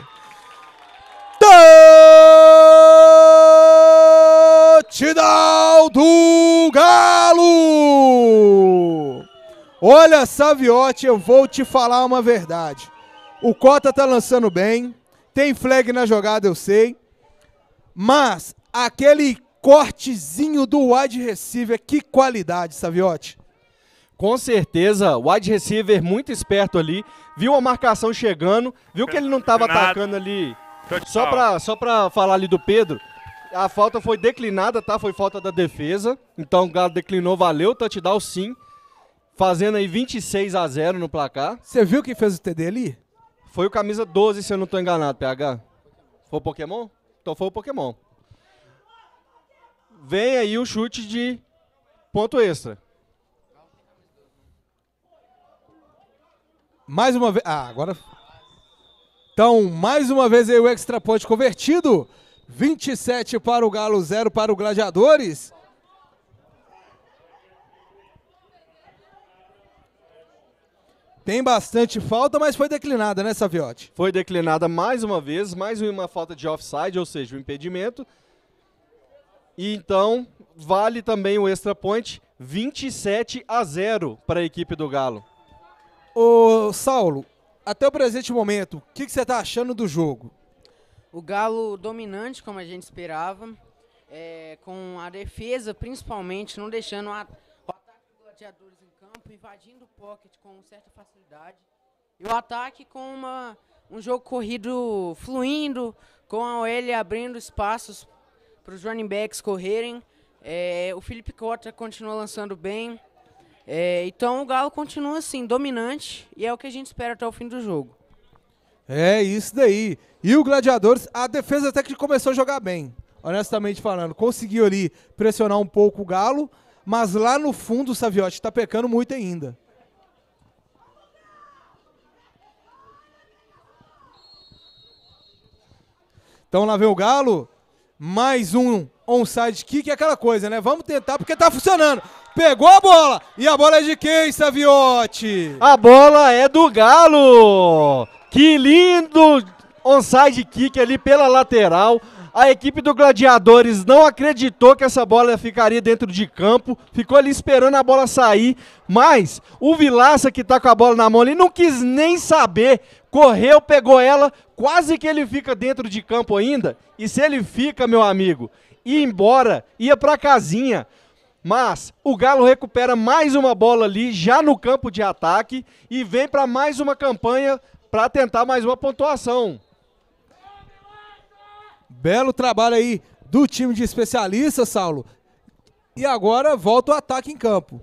Speaker 1: Touchdown do Galo! Olha, Saviotti, eu vou te falar uma verdade. O Cota tá lançando bem, tem flag na jogada, eu sei, mas aquele
Speaker 2: cortezinho do wide receiver, que qualidade, Saviotti! Com certeza, o wide receiver muito esperto ali, viu a marcação chegando, viu que ele não estava atacando ali. Só para só falar ali do Pedro, a falta foi declinada, tá? Foi falta da defesa. Então o Galo declinou, valeu, touchdown sim. Fazendo aí 26 a 0 no placar. Você viu quem fez o TD ali? Foi o camisa 12, se eu não estou enganado, PH. Foi o Pokémon? Então foi o Pokémon. Vem aí o chute de ponto extra. Mais uma vez. Ah, agora.
Speaker 1: Então, mais uma vez aí o extra point convertido. 27 para o Galo, 0 para o Gladiadores. Tem bastante falta, mas foi declinada, né, Saviotti?
Speaker 2: Foi declinada mais uma vez, mais uma falta de offside, ou seja, o um impedimento. E então, vale também o extra point, 27 a 0 para a equipe do Galo. Ô, Saulo, até o presente momento, o que, você está
Speaker 1: achando do jogo?
Speaker 3: O Galo dominante, como a gente esperava, é, com a defesa principalmente não deixando a, o ataque dos gladiadores em campo, invadindo o pocket com certa facilidade, e o ataque com uma, um jogo corrido fluindo, com a OL abrindo espaços para os running backs correrem. É, o Felipe Cota continua lançando bem. É, então o Galo continua assim, dominante, e é o que a gente espera até o fim do jogo.
Speaker 1: É isso daí. E o Gladiadores, a defesa até que começou a jogar bem, honestamente falando. Conseguiu ali pressionar um pouco o Galo, mas lá no fundo o Saviotti está pecando muito ainda. Então lá vem o Galo. Mais um onside kick, é aquela coisa, né? Vamos tentar porque tá funcionando pegou a bola. E a bola é de quem, Saviotti?
Speaker 2: A bola é do Galo. Que lindo onside kick ali pela lateral. A equipe do Gladiadores não acreditou que essa bola ficaria dentro de campo, ficou ali esperando a bola sair, mas o Vilaça que tá com a bola na mão ali não quis nem saber, correu, pegou ela, quase que ele fica dentro de campo ainda. E se ele fica, meu amigo, ia embora, ia pra casinha. Mas o Galo recupera mais uma bola ali, já no campo de ataque, e vem para mais uma campanha para tentar mais uma pontuação. Belo trabalho aí do time de especialistas,
Speaker 1: Saulo. E agora volta o ataque em campo.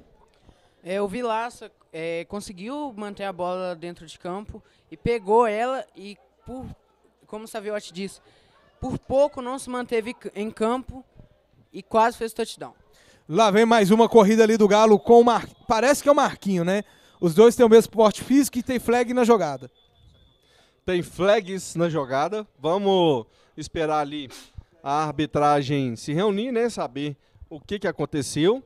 Speaker 3: É, o Vilaça é, conseguiu manter a bola dentro de campo e pegou ela e, por, como o Saviotti disse, por pouco não se manteve em campo e quase fez touchdown.
Speaker 1: Lá vem mais uma corrida ali do Galo com o Mar... Parece que é o Marquinho, né? Os dois têm o mesmo porte físico e tem flag na jogada.
Speaker 3: Tem flags
Speaker 2: na jogada. Vamos esperar ali a arbitragem se reunir, né? Saber o que, que aconteceu.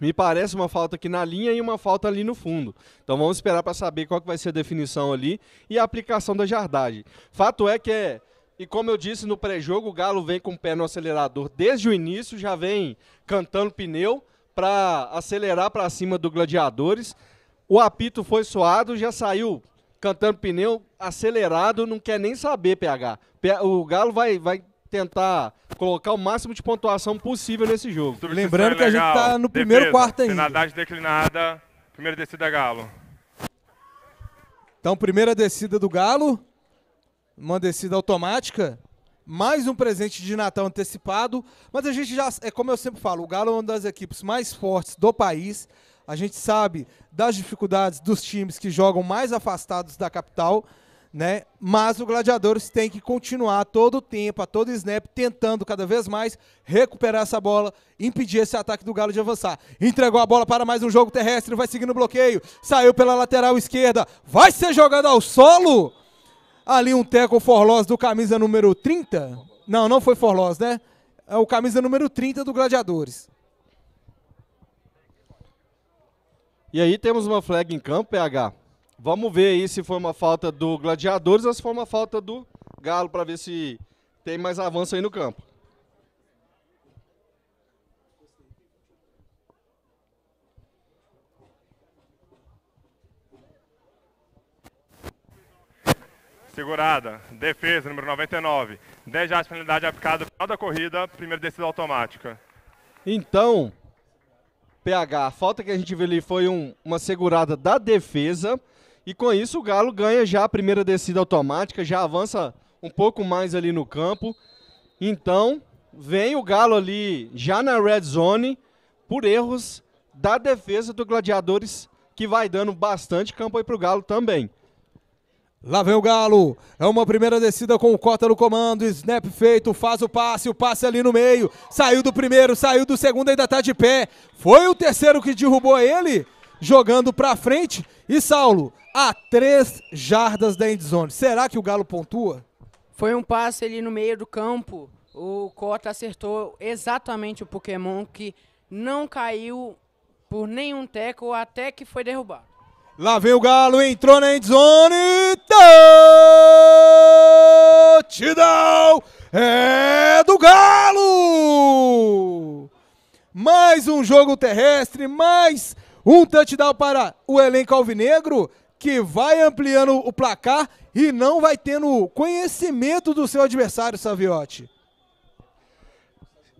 Speaker 2: Me parece uma falta aqui na linha e uma falta ali no fundo. Então vamos esperar para saber qual que vai ser a definição ali e a aplicação da jardagem. Fato é que é e como eu disse no pré-jogo, o Galo vem com o pé no acelerador desde o início, já vem cantando pneu para acelerar para cima do Gladiadores. O apito foi soado, já saiu cantando pneu acelerado, não quer nem saber, PH. O Galo vai, vai tentar colocar o máximo de pontuação possível nesse jogo.
Speaker 1: Lembrando que a gente está no primeiro Defesa. quarto ainda.
Speaker 5: Penalidade declinada, primeira descida Galo.
Speaker 1: Então, primeira descida do Galo uma descida automática, mais um presente de Natal antecipado, mas a gente já, é como eu sempre falo, o Galo é uma das equipes mais fortes do país. A gente sabe das dificuldades dos times que jogam mais afastados da capital, né? Mas o Gladiadores tem que continuar todo o tempo, a todo snap, tentando cada vez mais recuperar essa bola, impedir esse ataque do Galo de avançar. Entregou a bola para mais um jogo terrestre, vai seguindo o bloqueio, saiu pela lateral esquerda, vai ser jogado ao solo ali um teco Forlós do camisa número 30. Não, não foi Forlós, né? É o camisa número
Speaker 2: 30 do Gladiadores. E aí temos uma flag em campo, PH. Vamos ver aí se foi uma falta do Gladiadores ou se foi uma falta do Galo, para ver se tem mais avanço aí no campo.
Speaker 5: Segurada. Defesa, número 99. 10 já de penalidade aplicada no final da corrida. Primeira descida automática.
Speaker 2: Então, PH, a falta que a gente viu ali foi um, uma segurada da defesa. E com isso o Galo ganha já a primeira descida automática, já avança um pouco mais ali no campo. Então, vem o Galo ali já na red zone por erros da defesa do Gladiadores, que vai dando bastante campo aí pro Galo também. Lá vem o Galo, é uma
Speaker 1: primeira descida com o Cota no comando, snap feito, faz o passe, o passe ali no meio, saiu do primeiro, saiu do segundo, ainda tá de pé, foi o terceiro que derrubou ele, jogando pra frente, e Saulo, a três jardas da endzone, será que o Galo
Speaker 3: pontua? Foi um passe ali no meio do campo, o Cota acertou exatamente o Pokémon que não caiu por nenhum teco até que foi derrubado. Lá vem o Galo, entrou na endzone.
Speaker 1: Touchdown! É do Galo! Mais um jogo terrestre, mais um touchdown para o elenco alvinegro, que vai ampliando o placar e não vai tendo
Speaker 2: conhecimento do seu adversário, Saviotti.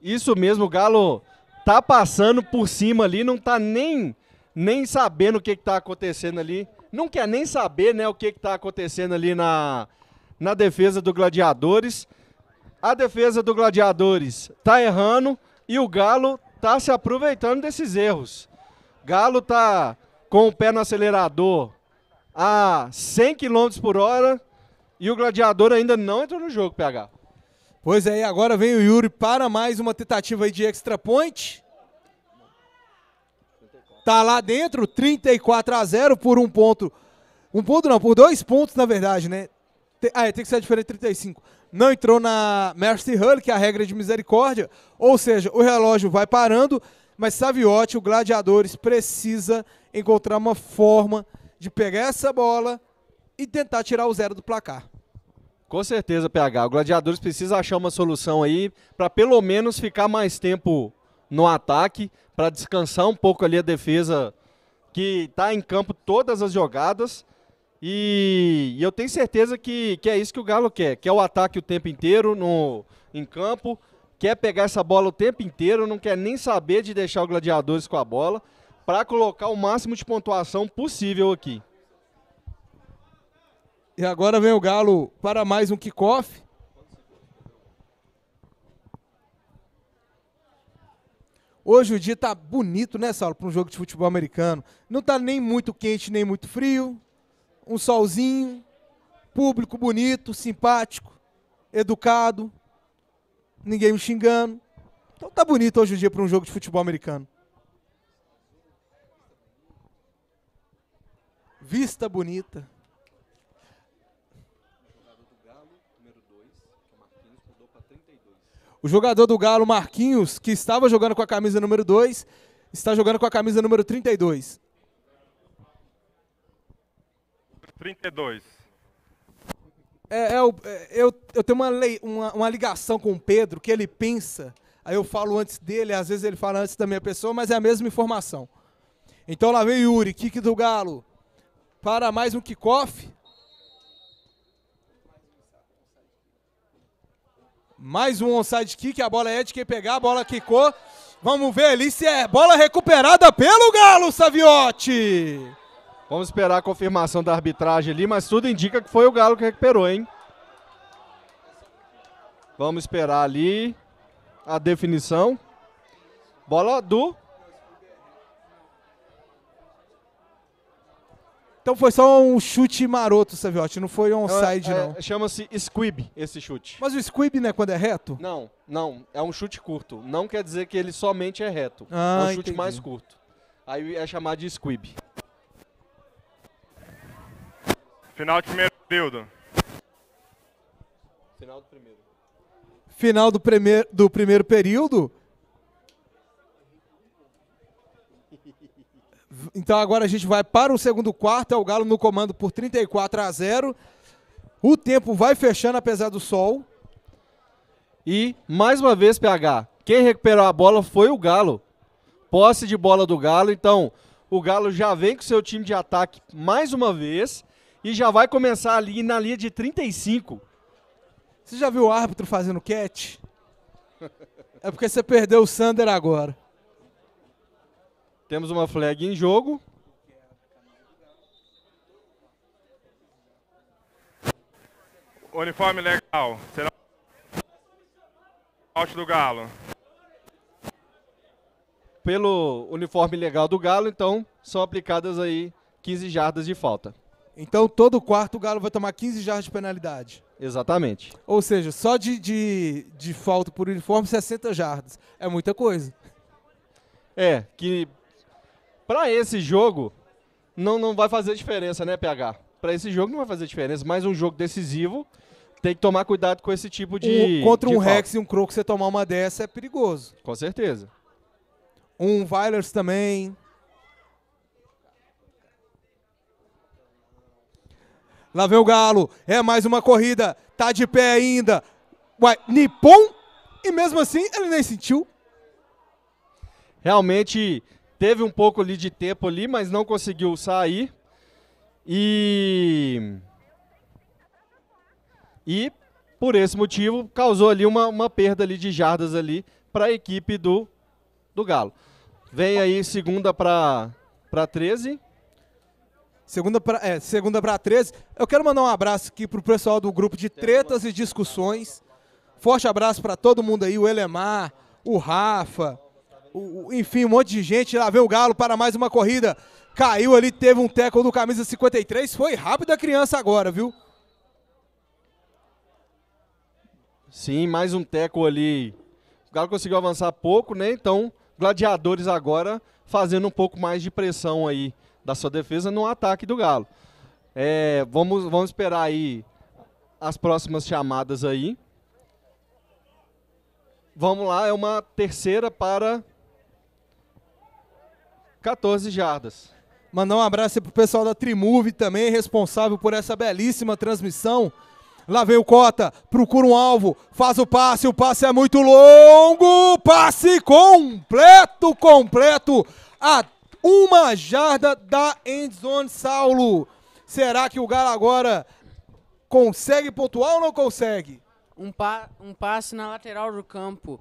Speaker 2: Isso mesmo, o Galo tá passando por cima ali, não tá nem nem sabendo o que está acontecendo ali. Não quer nem saber né, o que está acontecendo ali na, na defesa do Gladiadores. A defesa do Gladiadores está errando e o Galo está se aproveitando desses erros. Galo está com o pé no acelerador a 100 km por hora e o Gladiador ainda não entrou no jogo, PH. Pois é, agora vem o Yuri para mais uma tentativa
Speaker 1: de extra point tá lá dentro, 34 a 0 por um ponto. Um ponto não, por dois pontos, na verdade, né? Ah, é, tem que ser diferente 35. Não entrou na Mercy Hull, que é a regra de misericórdia, ou seja, o relógio vai parando, mas Saviotti, o Gladiadores, precisa encontrar uma forma de pegar essa bola e tentar tirar o zero do placar.
Speaker 2: Com certeza, PH. O Gladiadores precisa achar uma solução aí para pelo menos ficar mais tempo no ataque para descansar um pouco ali a defesa que está em campo todas as jogadas. E, e eu tenho certeza que, que é isso que o Galo quer, que é o ataque o tempo inteiro no, em campo, quer pegar essa bola o tempo inteiro, não quer nem saber de deixar o Gladiadores com a bola, para colocar o máximo de pontuação possível aqui. E agora vem o Galo para
Speaker 1: mais um kickoff. Hoje o dia tá bonito, né, Saulo, para um jogo de futebol americano. Não tá nem muito quente, nem muito frio. Um solzinho, público bonito, simpático, educado, ninguém me xingando. Então tá bonito hoje o dia para um jogo de futebol americano. Vista bonita. O jogador do Galo, Marquinhos, que estava jogando com a camisa número 2, está jogando com a camisa número 32.
Speaker 5: 32.
Speaker 1: É, é, o, é eu, eu tenho uma, lei, uma, uma ligação com o Pedro, que ele pensa, aí eu falo antes dele, às vezes ele fala antes da minha pessoa, mas é a mesma informação. Então lá vem o Yuri, kick do Galo, para mais um kickoff. Mais um onside kick, a bola é de quem pegar, a bola quicou.
Speaker 2: Vamos ver ali se é bola recuperada pelo Galo, Saviotti. Vamos esperar a confirmação da arbitragem ali, mas tudo indica que foi o Galo que recuperou, hein? Vamos esperar ali a definição. Bola do
Speaker 1: Então foi só um chute maroto, Saviotti, não foi onside, é, é, não.
Speaker 2: Chama-se squib esse chute. Mas o squib, né, quando é reto? Não, não. É um chute curto. Não quer dizer que ele somente é reto. Ah, é um chute mais curto. Aí é chamado de squib.
Speaker 5: Final do primeiro período. Final do primeiro.
Speaker 1: Final do, primeir, do primeiro período. Então agora a gente vai para o segundo quarto, é o Galo no comando por 34 a 0. O tempo vai
Speaker 2: fechando apesar do sol. E mais uma vez, PH, quem recuperou a bola foi o Galo. Posse de bola do Galo, então o Galo já vem com seu time de ataque mais uma vez e já vai começar ali na linha de 35. Você já viu o árbitro fazendo catch? É porque você perdeu o Sander agora. Temos uma flag em jogo.
Speaker 5: Uniforme legal. Será out do Galo.
Speaker 2: Pelo uniforme legal do Galo, então, são aplicadas aí 15 jardas de falta. Então, todo quarto o Galo vai tomar 15 jardas de penalidade.
Speaker 1: Exatamente. Ou seja, só de, de, de falta por uniforme, 60 jardas. É muita
Speaker 2: coisa. É, que para esse jogo, não, não vai fazer diferença, né, PH? Para esse jogo não vai fazer diferença, mas um jogo decisivo tem que tomar cuidado com esse tipo de. contra de um Rex
Speaker 1: e um Croco, você tomar uma dessa é perigoso. Com certeza. Um Vilers também. Lá vem o Galo. É mais uma corrida.
Speaker 2: Tá de pé ainda. Uai, Nippon. E mesmo assim, ele nem sentiu. Realmente, teve um pouco ali de tempo ali, mas não conseguiu sair. E e por esse motivo causou ali uma, uma perda ali de jardas ali para a equipe do, do Galo. Vem aí segunda para 13. Segunda para é, segunda para 13. Eu quero mandar um abraço aqui pro pessoal do grupo de
Speaker 1: tretas e discussões. Forte abraço para todo mundo aí, o Elemar, o Rafa, o, enfim, um monte de gente. Lá vem o Galo para mais uma corrida. Caiu ali, teve um
Speaker 2: tackle do camisa 53. Foi rápido a criança agora, viu? Sim, mais um tackle ali. O Galo conseguiu avançar pouco, né? Então, gladiadores agora fazendo um pouco mais de pressão aí da sua defesa no ataque do Galo. É, vamos, vamos esperar aí as próximas chamadas aí. Vamos lá, é uma terceira para 14 jardas. Mandar um abraço
Speaker 1: aí pro pessoal da Trimove também, responsável por essa belíssima transmissão. Lá vem o Cota, procura um alvo, faz o passe, o passe é muito longo, passe completo, completo, a uma jarda da endzone Saulo. Será que o Galo agora consegue pontuar ou não
Speaker 3: consegue? Um, pa um passe na lateral do campo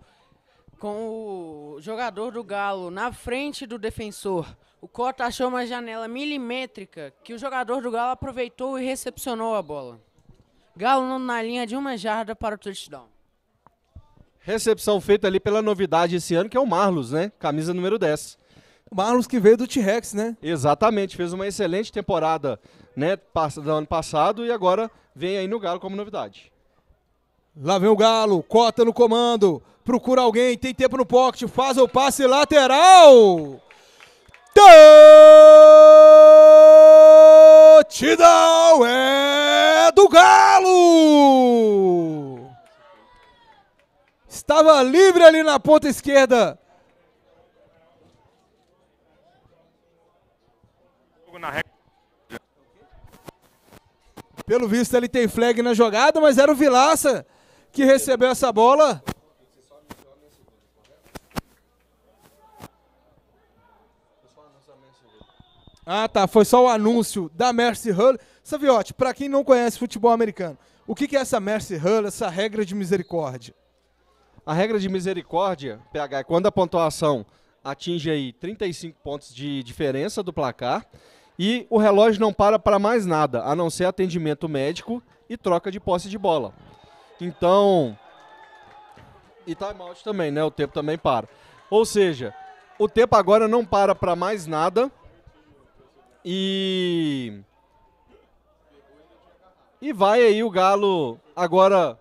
Speaker 3: com o jogador do Galo na frente do defensor, o Cota achou uma janela milimétrica que o jogador do Galo aproveitou e recepcionou a bola. Galo na linha de uma jarda para o touchdown.
Speaker 2: Recepção feita ali pela novidade esse ano, que é o Marlos, né? Camisa número 10. Marlos que veio do T-Rex, né? Exatamente, fez uma excelente temporada né, do ano passado e agora vem aí no Galo como novidade. Lá vem o Galo, Cota no comando procura alguém, tem tempo no pocket,
Speaker 1: faz o passe lateral. Touchdown é do Galo! Estava livre ali na ponta esquerda. Pelo visto ele tem flag na jogada, mas era o Vilaça que recebeu essa bola. Ah, tá. Foi só o anúncio da Mercy Hull. Saviotti, para quem não conhece futebol americano, o que, é essa
Speaker 2: Mercy Hull, essa regra de misericórdia? A regra de misericórdia, PH, é quando a pontuação atinge aí 35 pontos de diferença do placar e o relógio não para para mais nada, a não ser atendimento médico e troca de posse de bola. Então, e timeout também, né? O tempo também para. Ou seja, o tempo agora não para para mais nada e. E vai aí o Galo agora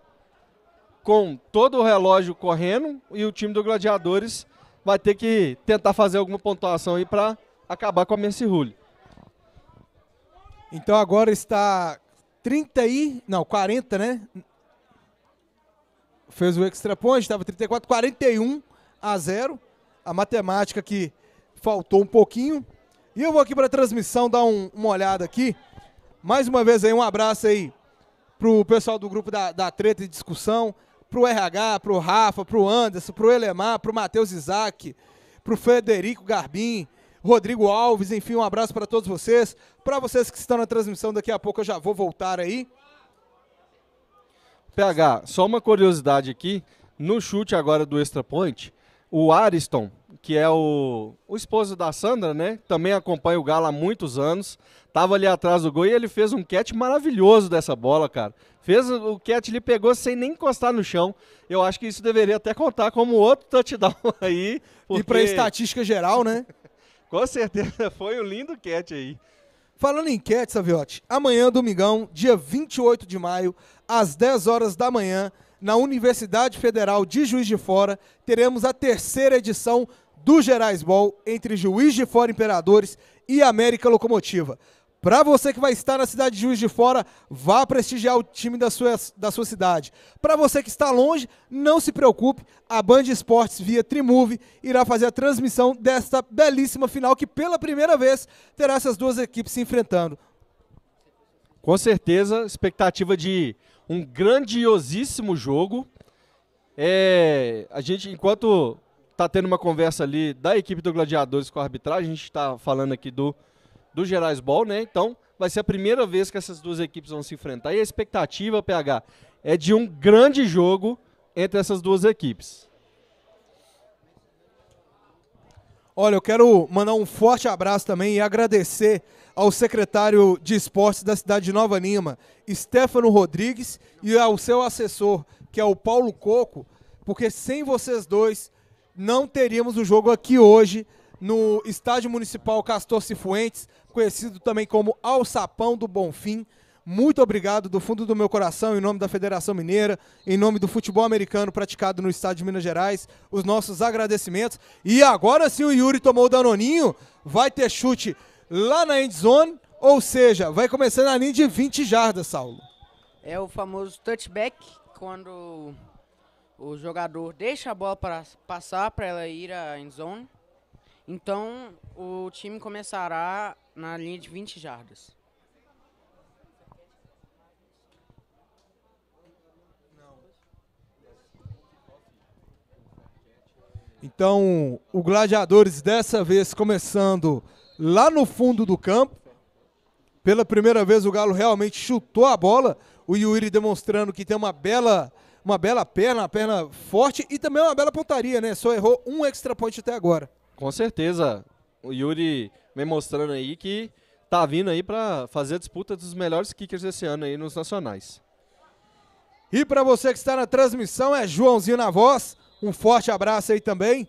Speaker 2: com todo o relógio correndo e o time do Gladiadores vai ter que tentar fazer alguma pontuação aí para acabar com a Mercirulho. Então agora está 30 e. Não, 40, né?
Speaker 1: Fez o extra point, estava 34, 41 a 0. A matemática que faltou um pouquinho. E eu vou aqui para a transmissão dar um, uma olhada aqui. Mais uma vez aí, um abraço aí pro pessoal do grupo da, da Treta e Discussão, pro RH, pro Rafa, pro Anderson, pro Elemar, pro Matheus Isaac, pro Federico Garbim, Rodrigo Alves, enfim, um abraço para todos vocês. Para vocês que estão na transmissão, daqui a pouco eu já vou voltar aí.
Speaker 2: PH, só uma curiosidade aqui. No chute agora do Extra Point, o Ariston que é o, o esposo da Sandra, né? Também acompanha o Galo há muitos anos. Tava ali atrás do gol e ele fez um catch maravilhoso dessa bola, cara. Fez o catch, ele pegou sem nem encostar no chão. Eu acho que isso deveria até contar como outro touchdown aí. Porque... E para estatística geral, né? Com certeza, foi um lindo catch aí.
Speaker 1: Falando em catch, Saviotti, amanhã, domingão, dia 28 de maio, às 10 horas da manhã, na Universidade Federal de Juiz de Fora, teremos a terceira edição do Gerais Ball entre Juiz de Fora Imperadores e América Locomotiva. Para você que vai estar na cidade de Juiz de Fora, vá prestigiar o time da sua, da sua cidade. Para você que está longe, não se preocupe, a Band Esportes via Trimove irá fazer a transmissão desta belíssima final que pela primeira vez terá essas duas equipes se enfrentando.
Speaker 2: Com certeza, expectativa de um grandiosíssimo jogo. É, a gente, enquanto tá tendo uma conversa ali da equipe do Gladiadores com a arbitragem. A gente está falando aqui do, do Gerais Ball, né? Então, vai ser a primeira vez que essas duas equipes vão se enfrentar. E a expectativa, PH, é de um grande jogo entre essas duas equipes.
Speaker 1: Olha, eu quero mandar um forte abraço também e agradecer ao secretário de esportes da cidade de Nova Lima, Stefano Rodrigues, e ao seu assessor, que é o Paulo Coco, porque sem vocês dois não teríamos o jogo aqui hoje no Estádio Municipal Castor Cifuentes, conhecido também como Alçapão do Bonfim. Muito obrigado do fundo do meu coração, em nome da Federação Mineira, em nome do futebol americano praticado no estado de Minas Gerais, os nossos agradecimentos. E agora sim o Yuri tomou o danoninho, vai ter chute lá na endzone, ou seja, vai começar na linha de 20 jardas, Saulo.
Speaker 3: É o famoso touchback, quando o jogador deixa a bola para passar para ela ir à zone Então o time começará na linha de 20 jardas.
Speaker 1: Então, o Gladiadores dessa vez começando lá no fundo do campo. Pela primeira vez o Galo realmente chutou a bola. O Yuri demonstrando que tem uma
Speaker 2: bela uma bela perna, uma perna forte e também uma bela pontaria, né? Só errou um extra point até agora. Com certeza. O Yuri vem mostrando aí que tá vindo aí para fazer a disputa dos melhores kickers esse ano aí nos nacionais.
Speaker 1: E para você que está na transmissão, é Joãozinho na voz. Um forte abraço aí também.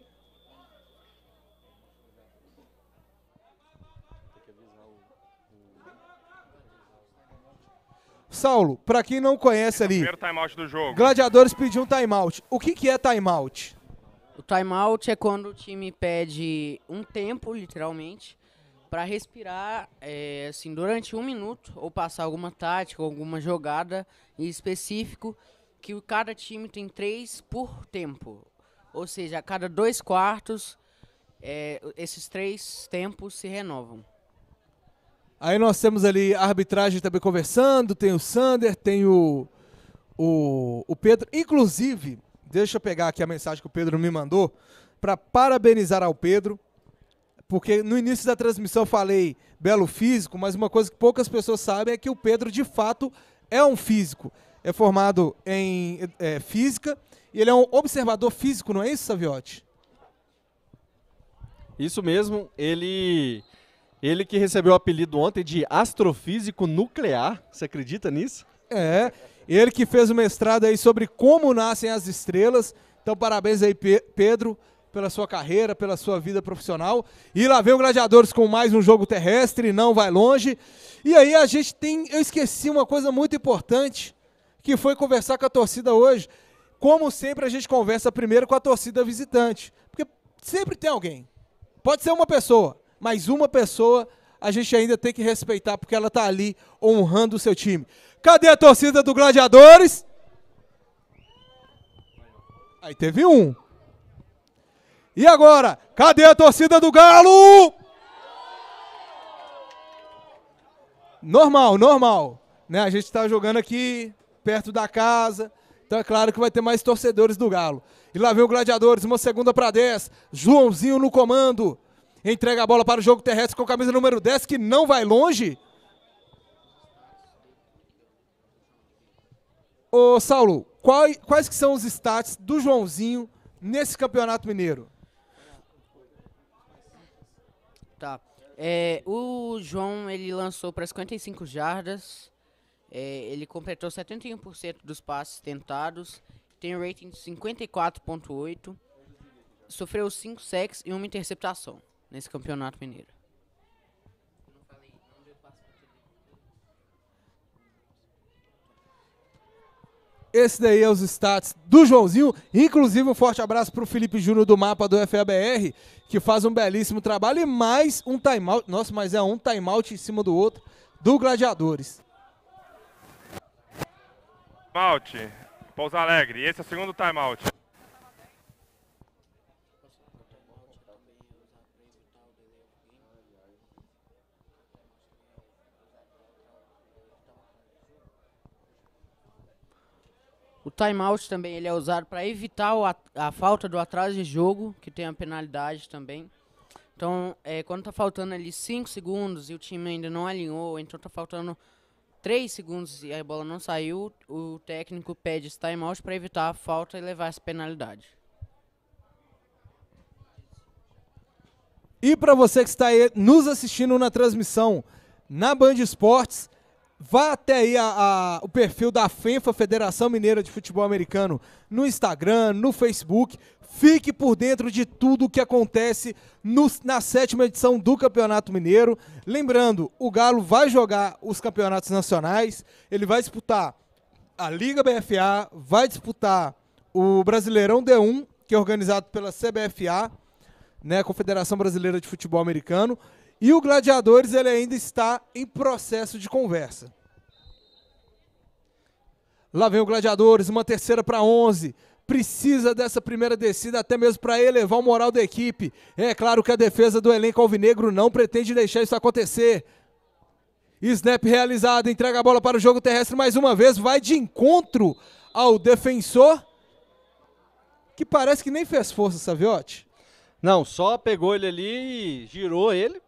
Speaker 1: Saulo, para quem não conhece ali, Primeiro
Speaker 5: timeout
Speaker 3: do jogo. Gladiadores pediu um
Speaker 1: timeout. O que, que é timeout?
Speaker 3: O timeout é quando o time pede um tempo, literalmente, para respirar, é, assim, durante um minuto ou passar alguma tática, alguma jogada em específico, que cada time tem três por tempo. Ou seja, a cada dois quartos, é, esses três tempos se renovam.
Speaker 1: Aí nós temos ali a arbitragem também conversando, tem o Sander, tem o, o, o Pedro. Inclusive, deixa eu pegar aqui a mensagem que o Pedro me mandou para parabenizar ao Pedro, porque no início da transmissão eu falei belo físico, mas uma coisa que poucas pessoas sabem é que o Pedro de fato é um físico. É formado em é, física e ele é um observador físico, não é isso, Saviotti?
Speaker 2: Isso mesmo, ele ele que recebeu o apelido ontem de astrofísico nuclear. Você acredita nisso? É. Ele que fez uma
Speaker 1: estrada aí sobre como nascem as estrelas. Então, parabéns aí, Pedro, pela sua carreira, pela sua vida profissional. E lá vem o Gladiadores com mais um jogo terrestre, não vai longe. E aí a gente tem. Eu esqueci uma coisa muito importante, que foi conversar com a torcida hoje. Como sempre, a gente conversa primeiro com a torcida visitante. Porque sempre tem alguém. Pode ser uma pessoa, mas uma pessoa a gente ainda tem que respeitar, porque ela está ali honrando o seu time. Cadê a torcida do Gladiadores? Aí teve um. E agora, cadê a torcida do Galo? Normal, normal. Né? A gente está jogando aqui perto da casa, então é claro que vai ter mais torcedores do Galo. E lá vem o Gladiadores, uma segunda para 10. Joãozinho no comando. Entrega a bola para o jogo terrestre com a camisa número 10, que não vai longe. Ô, Saulo, quais, quais que são os stats do Joãozinho nesse Campeonato Mineiro?
Speaker 3: Tá. É, o João, ele lançou para 55 jardas. É, ele completou 71% dos passes tentados. Tem um rating de 54.8. Sofreu 5 sacks e uma interceptação nesse campeonato mineiro.
Speaker 1: Esse daí é os stats do Joãozinho. Inclusive, um forte abraço para o Felipe Júnior do mapa do FABR, que faz um belíssimo trabalho e mais um timeout. Nossa, mas é um timeout em cima do outro do Gladiadores.
Speaker 5: Timeout, Pouso Alegre. Esse é o segundo timeout.
Speaker 3: O timeout também ele é usado para evitar a falta do atraso de jogo, que tem a penalidade também. Então, é, quando tá faltando ali 5 segundos e o time ainda não alinhou, então tá faltando 3 segundos e a bola não saiu, o técnico pede esse timeout para evitar a falta e levar essa penalidade.
Speaker 1: E para você que está nos assistindo na transmissão na Band Esportes, Vá até aí a, a, o perfil da FENFA, Federação Mineira de Futebol Americano, no Instagram, no Facebook. Fique por dentro de tudo o que acontece no, na sétima edição do Campeonato Mineiro. Lembrando, o Galo vai jogar os campeonatos nacionais, ele vai disputar a Liga BFA, vai disputar o Brasileirão D1, que é organizado pela CBFA, né, Confederação Brasileira de Futebol Americano, e o Gladiadores ele ainda está em processo de conversa. Lá vem o Gladiadores, uma terceira para 11. Precisa dessa primeira descida até mesmo para elevar o moral da equipe. É claro que a defesa do elenco alvinegro não pretende deixar isso acontecer. Snap realizado, entrega a bola para o jogo terrestre mais uma vez, vai de encontro
Speaker 2: ao defensor, que parece que nem fez força, Saviotti. Não, só pegou ele ali e girou ele,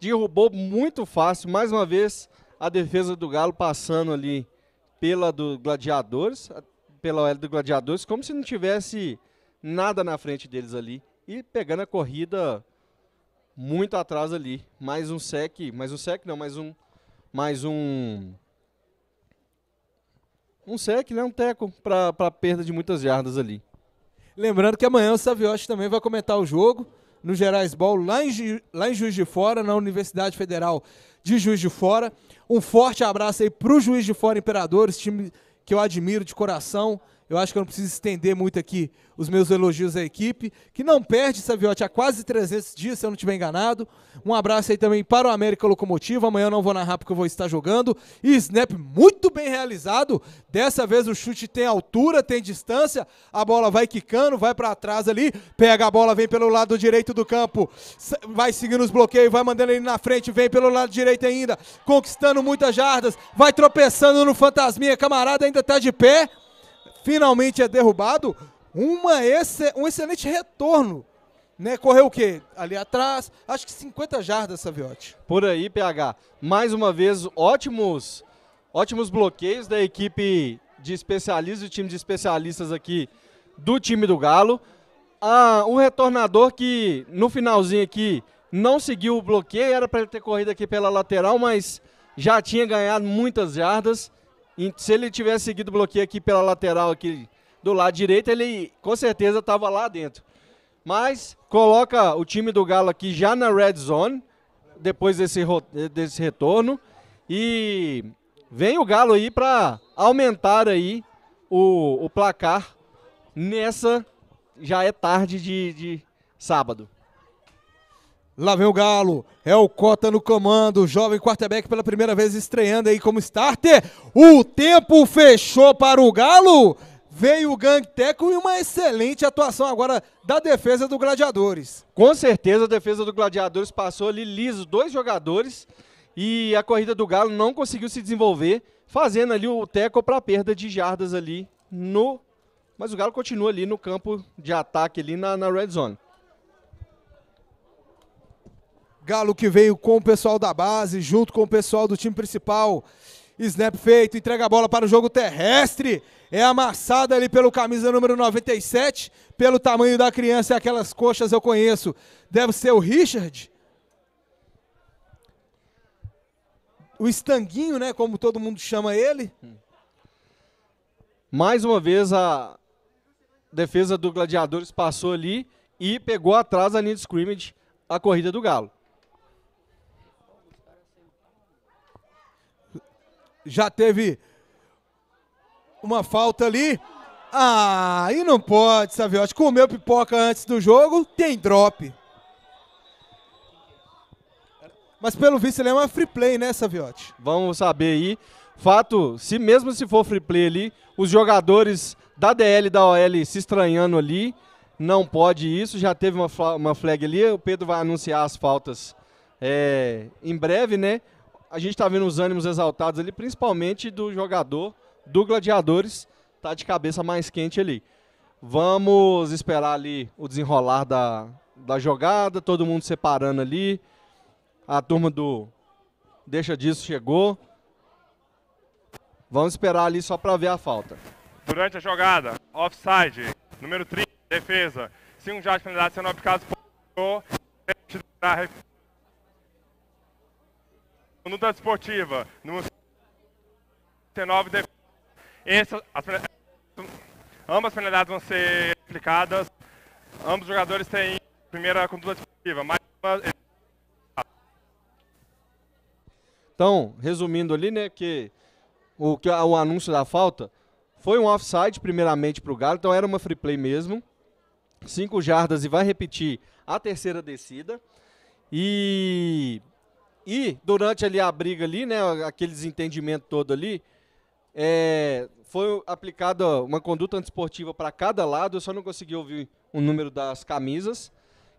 Speaker 2: derrubou muito fácil, mais uma vez, a defesa do Galo passando ali pela do Gladiadores, pela OL do Gladiadores, como se não tivesse nada na frente deles ali. E pegando a corrida muito atrás ali. Mais um sec, mais um sec não, mais um. Mais um. Um sec, né? Um teco para perda de muitas jardas ali. Lembrando que amanhã o Saviotti também vai comentar o
Speaker 1: jogo no Gerais Ball, lá em, lá em Juiz de Fora, na Universidade Federal de Juiz de Fora. Um forte abraço aí para o Juiz de Fora Imperadores, time que eu admiro de coração. Eu acho que eu não preciso estender muito aqui os meus elogios à equipe, que não perde, Saviotti há quase 300 dias, se eu não estiver enganado. Um abraço aí também para o América Locomotiva. Amanhã eu não vou narrar porque eu vou estar jogando. E snap muito bem realizado. Dessa vez o chute tem altura, tem distância. A bola vai quicando, vai para trás ali. Pega a bola, vem pelo lado direito do campo. Vai seguindo os bloqueios, vai mandando ele na frente, vem pelo lado direito ainda. Conquistando muitas jardas. Vai tropeçando no fantasminha. Camarada ainda está de pé finalmente é derrubado, uma ex um excelente retorno.
Speaker 2: Né, correu o quê? Ali atrás, acho que 50 jardas, Saviotti. Por aí, PH. Mais uma vez, ótimos, ótimos bloqueios da equipe de especialistas, o time de especialistas aqui do time do Galo. Ah, um retornador que no finalzinho aqui não seguiu o bloqueio, era para ele ter corrido aqui pela lateral, mas já tinha ganhado muitas jardas. Se ele tivesse seguido o bloqueio aqui pela lateral aqui do lado direito, ele com certeza estava lá dentro. Mas coloca o time do Galo aqui já na red zone, depois desse, desse retorno. E vem o Galo aí para aumentar aí o, o placar nessa já é tarde de, de sábado. Lá vem o Galo, é o Cota no comando, o jovem quarterback
Speaker 1: pela primeira vez estreando aí como starter. O tempo fechou para o Galo,
Speaker 2: veio o Gang Teco e uma excelente atuação agora da defesa do Gladiadores. Com certeza a defesa do Gladiadores passou ali liso dois jogadores e a corrida do Galo não conseguiu se desenvolver, fazendo ali o Teco para perda de jardas ali no... Mas o Galo continua ali no campo de ataque, ali na, na red zone.
Speaker 1: Galo que veio com o pessoal da base, junto com o pessoal do time principal. Snap feito, entrega a bola para o jogo terrestre. É amassada ali pelo camisa número 97. Pelo tamanho da criança e é aquelas coxas eu conheço. Deve ser o Richard.
Speaker 2: O Estanguinho, né? Como todo mundo chama ele. Mais uma vez a defesa do Gladiadores passou ali e pegou atrás a linha de scrimmage a corrida do Galo. já teve uma falta
Speaker 1: ali. Ah, e não pode, Saviotti. Comeu pipoca antes do jogo, tem
Speaker 2: drop. Mas pelo visto ele é uma free play, né, Saviotti? Vamos saber aí. Fato, se mesmo se for free play ali, os jogadores da DL e da OL se estranhando ali, não pode isso. Já teve uma, uma flag ali, o Pedro vai anunciar as faltas é, em breve, né? a gente está vendo os ânimos exaltados ali, principalmente do jogador do Gladiadores, tá de cabeça mais quente ali. Vamos esperar ali o desenrolar da, da jogada, todo mundo separando ali. A turma do Deixa disso chegou. Vamos esperar ali só para ver a falta.
Speaker 5: Durante a jogada, offside, número 30, defesa. 5 um já de penalidade sendo aplicado por no da tá esportiva, no 19 de... Essas, as, ambas penalidades vão ser aplicadas, ambos os jogadores têm primeira conduta esportiva, mas
Speaker 2: Então, resumindo ali, né, que o, o anúncio da falta foi um offside, primeiramente, para o Galo, então era uma free play mesmo. Cinco jardas e vai repetir a terceira descida. E e durante ali a briga ali, né, aquele desentendimento todo ali, é, foi aplicada uma conduta antisportiva para cada lado, eu só não consegui ouvir o número das camisas.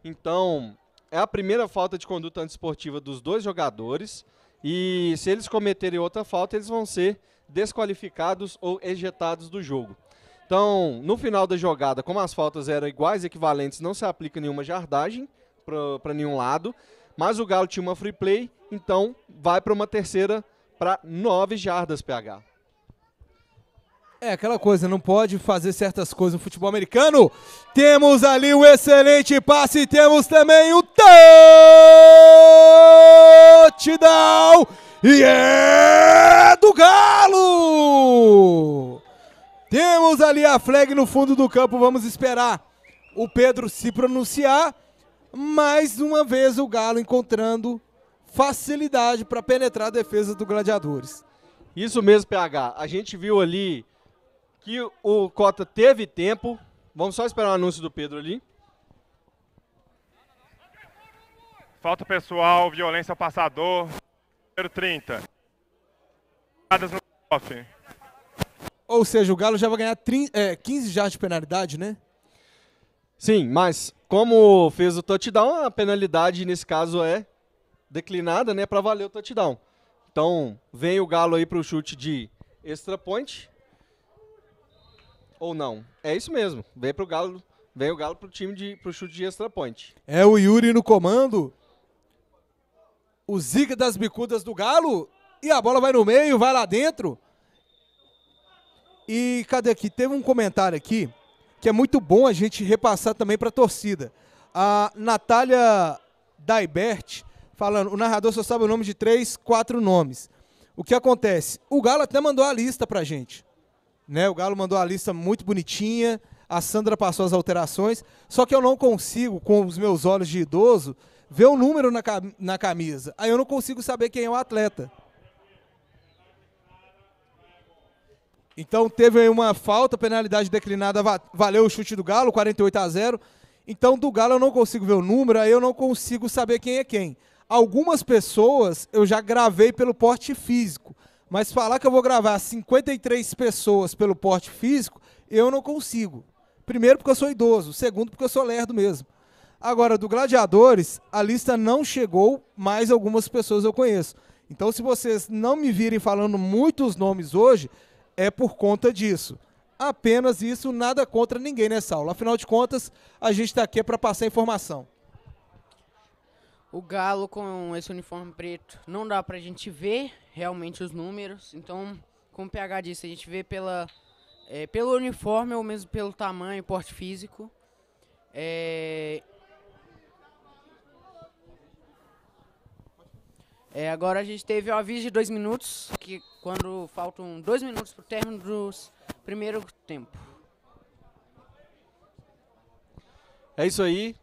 Speaker 2: Então, é a primeira falta de conduta antisportiva dos dois jogadores. E se eles cometerem outra falta, eles vão ser desqualificados ou ejetados do jogo. Então, no final da jogada, como as faltas eram iguais, equivalentes, não se aplica nenhuma jardagem para nenhum lado. Mas o Galo tinha uma free play então, vai para uma terceira para 9 jardas, PH.
Speaker 1: É aquela coisa, não pode fazer certas coisas no futebol americano. Temos ali o um excelente passe, temos também o um touchdown e é do Galo! Temos ali a flag no fundo do campo, vamos esperar o Pedro se pronunciar. Mais uma vez o Galo encontrando facilidade para penetrar a
Speaker 2: defesa do Gladiadores. Isso mesmo, PH. A gente viu ali que
Speaker 5: o Cota teve tempo. Vamos só esperar o anúncio do Pedro ali. Falta pessoal, violência ao passador. Número 30. No off. Ou
Speaker 1: seja, o Galo já vai ganhar
Speaker 2: 30, é, 15 jardas de penalidade, né? Sim, mas como fez o touchdown, a penalidade nesse caso é declinada, né, para valer o touchdown. Então, vem o Galo aí para o chute de extra point. Ou não? É isso mesmo. Vem pro Galo, vem o Galo pro time de pro chute de extra point.
Speaker 1: É o Yuri no comando.
Speaker 2: O Zica das bicudas do Galo
Speaker 1: e a bola vai no meio, vai lá dentro. E cadê aqui? Teve um comentário aqui que é muito bom a gente repassar também para a torcida. A Natália Daibert, falando, o narrador só sabe o nome de três, quatro nomes. O que acontece? O Galo até mandou a lista pra gente. Né? O Galo mandou a lista muito bonitinha, a Sandra passou as alterações, só que eu não consigo, com os meus olhos de idoso, ver o um número na, na camisa. Aí eu não consigo saber quem é o atleta. Então teve aí uma falta, penalidade declinada, valeu o chute do Galo, 48 a 0. Então do Galo eu não consigo ver o número, aí eu não consigo saber quem é quem. Algumas pessoas eu já gravei pelo porte físico, mas falar que eu vou gravar 53 pessoas pelo porte físico, eu não consigo. Primeiro, porque eu sou idoso. Segundo, porque eu sou lerdo mesmo. Agora, do Gladiadores, a lista não chegou, mas algumas pessoas eu conheço. Então, se vocês não me virem falando muitos nomes hoje, é por conta disso. Apenas isso, nada contra ninguém nessa aula. Afinal de contas, a gente está aqui é para passar informação.
Speaker 3: O Galo com esse uniforme preto não dá pra gente ver realmente os números. Então, como o PH disse, a gente vê pela, é, pelo uniforme ou mesmo pelo tamanho, porte físico. É, É, agora a gente teve o aviso de dois minutos, que quando faltam dois minutos para o término do primeiro tempo.
Speaker 2: É isso aí.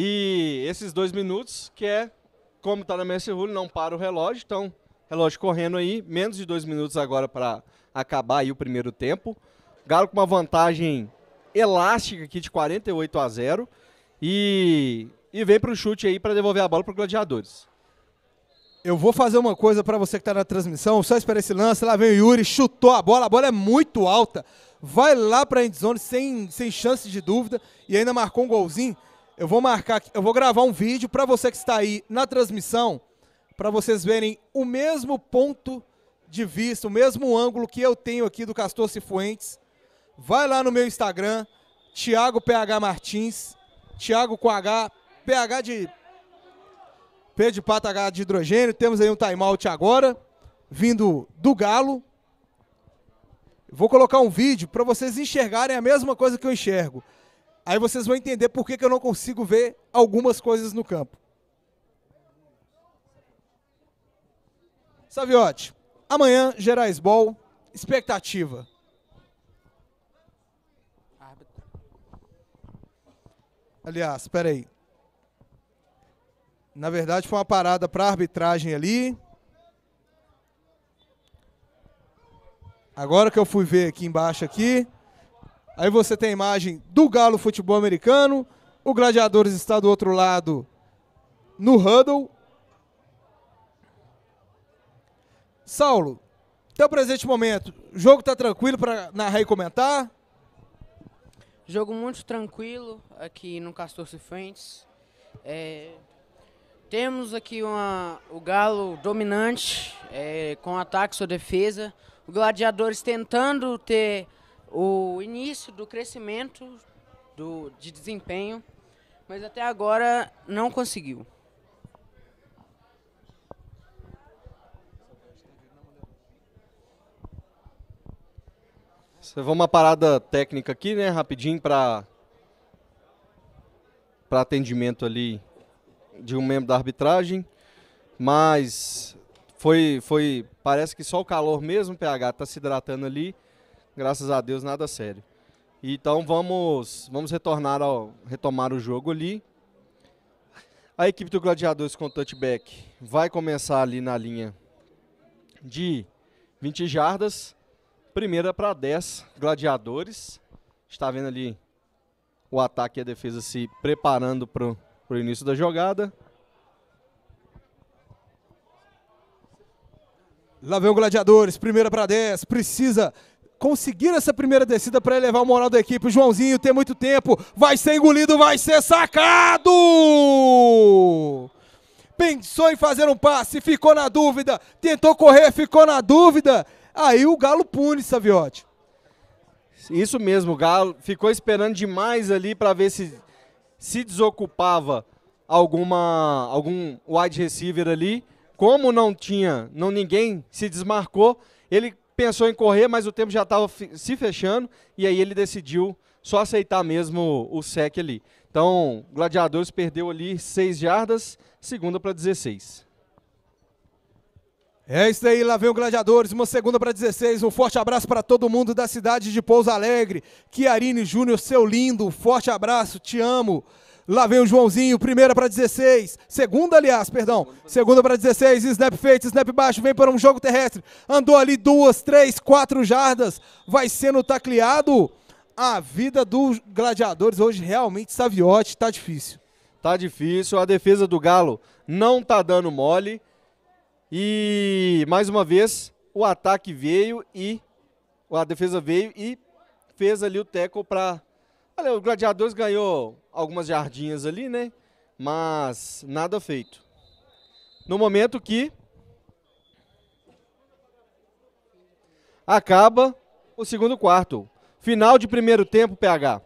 Speaker 2: E esses dois minutos, que é como está na Messi Rule, não para o relógio, então relógio correndo aí, menos de dois minutos agora para acabar aí o primeiro tempo. Galo com uma vantagem elástica aqui de 48 a 0 e, e vem para o chute aí para devolver a bola para os gladiadores. Eu vou fazer uma coisa
Speaker 1: para você que está na transmissão, só espera esse lance, lá vem o Yuri, chutou a bola, a bola é muito alta, vai lá para a endzone sem, sem chance de dúvida e ainda marcou um golzinho. Eu vou marcar, eu vou gravar um vídeo para você que está aí na transmissão, para vocês verem o mesmo ponto de vista, o mesmo ângulo que eu tenho aqui do Castor Cifuentes. Vai lá no meu Instagram, Thiago PH Martins, Thiago com H, PH de P de pata H de hidrogênio. Temos aí um timeout agora, vindo do Galo. Vou colocar um vídeo para vocês enxergarem a mesma coisa que eu enxergo. Aí vocês vão entender por que, que eu não consigo ver algumas coisas no campo. Saviotti, amanhã, Gerais Ball, expectativa. Aliás, espera aí. Na verdade, foi uma parada para arbitragem ali. Agora que eu fui ver aqui embaixo aqui, Aí você tem a imagem do Galo Futebol Americano, o Gladiadores está do outro lado no Huddle. Saulo, até o presente momento, o jogo está tranquilo para narrar e comentar?
Speaker 3: Jogo muito tranquilo aqui no Castor Cifrentes. É, temos aqui uma, o Galo dominante, é, com ataque sua defesa. O Gladiadores tentando ter o início do crescimento do, de desempenho, mas até agora não conseguiu.
Speaker 2: você Vamos uma parada técnica aqui, né, rapidinho para para atendimento ali de um membro da arbitragem, mas foi foi parece que só o calor mesmo, PH tá se hidratando ali graças a Deus, nada sério. Então vamos, vamos retornar ao, retomar o jogo ali. A equipe do Gladiadores com touchback vai começar ali na linha de 20 jardas. Primeira para 10, Gladiadores. Está vendo ali o ataque e a defesa se preparando para o início da jogada.
Speaker 1: Lá vem o Gladiadores, primeira para 10, precisa conseguiram essa primeira descida para elevar o moral da equipe. O Joãozinho tem muito tempo, vai ser engolido, vai ser sacado! Pensou em fazer um passe, ficou na dúvida,
Speaker 2: tentou correr, ficou na dúvida. Aí o Galo pune, Saviotti. Isso mesmo, o Galo ficou esperando demais ali para ver se se desocupava alguma algum wide receiver ali. Como não tinha, não ninguém se desmarcou, ele pensou em correr, mas o tempo já estava se fechando, e aí ele decidiu só aceitar mesmo o sec ali. Então, Gladiadores perdeu ali 6 jardas, segunda para 16.
Speaker 1: É isso aí, lá vem o Gladiadores, uma segunda para 16. Um forte abraço para todo mundo da cidade de Pouso Alegre. Kiarine Júnior, seu lindo, forte abraço, te amo. Lá vem o Joãozinho, primeira para 16, segunda, aliás, perdão, segunda para 16, snap feito, snap baixo, vem para um jogo terrestre, andou ali duas, três, quatro jardas, vai sendo tacleado.
Speaker 2: A vida dos gladiadores hoje realmente, Saviote, tá difícil. Tá difícil, a defesa do Galo não tá dando mole. E mais uma vez, o ataque veio e a defesa veio e fez ali o teco para Olha, o Gladiadores ganhou algumas jardinhas ali, né? Mas nada feito. No momento que acaba o segundo quarto. Final de primeiro tempo, PH.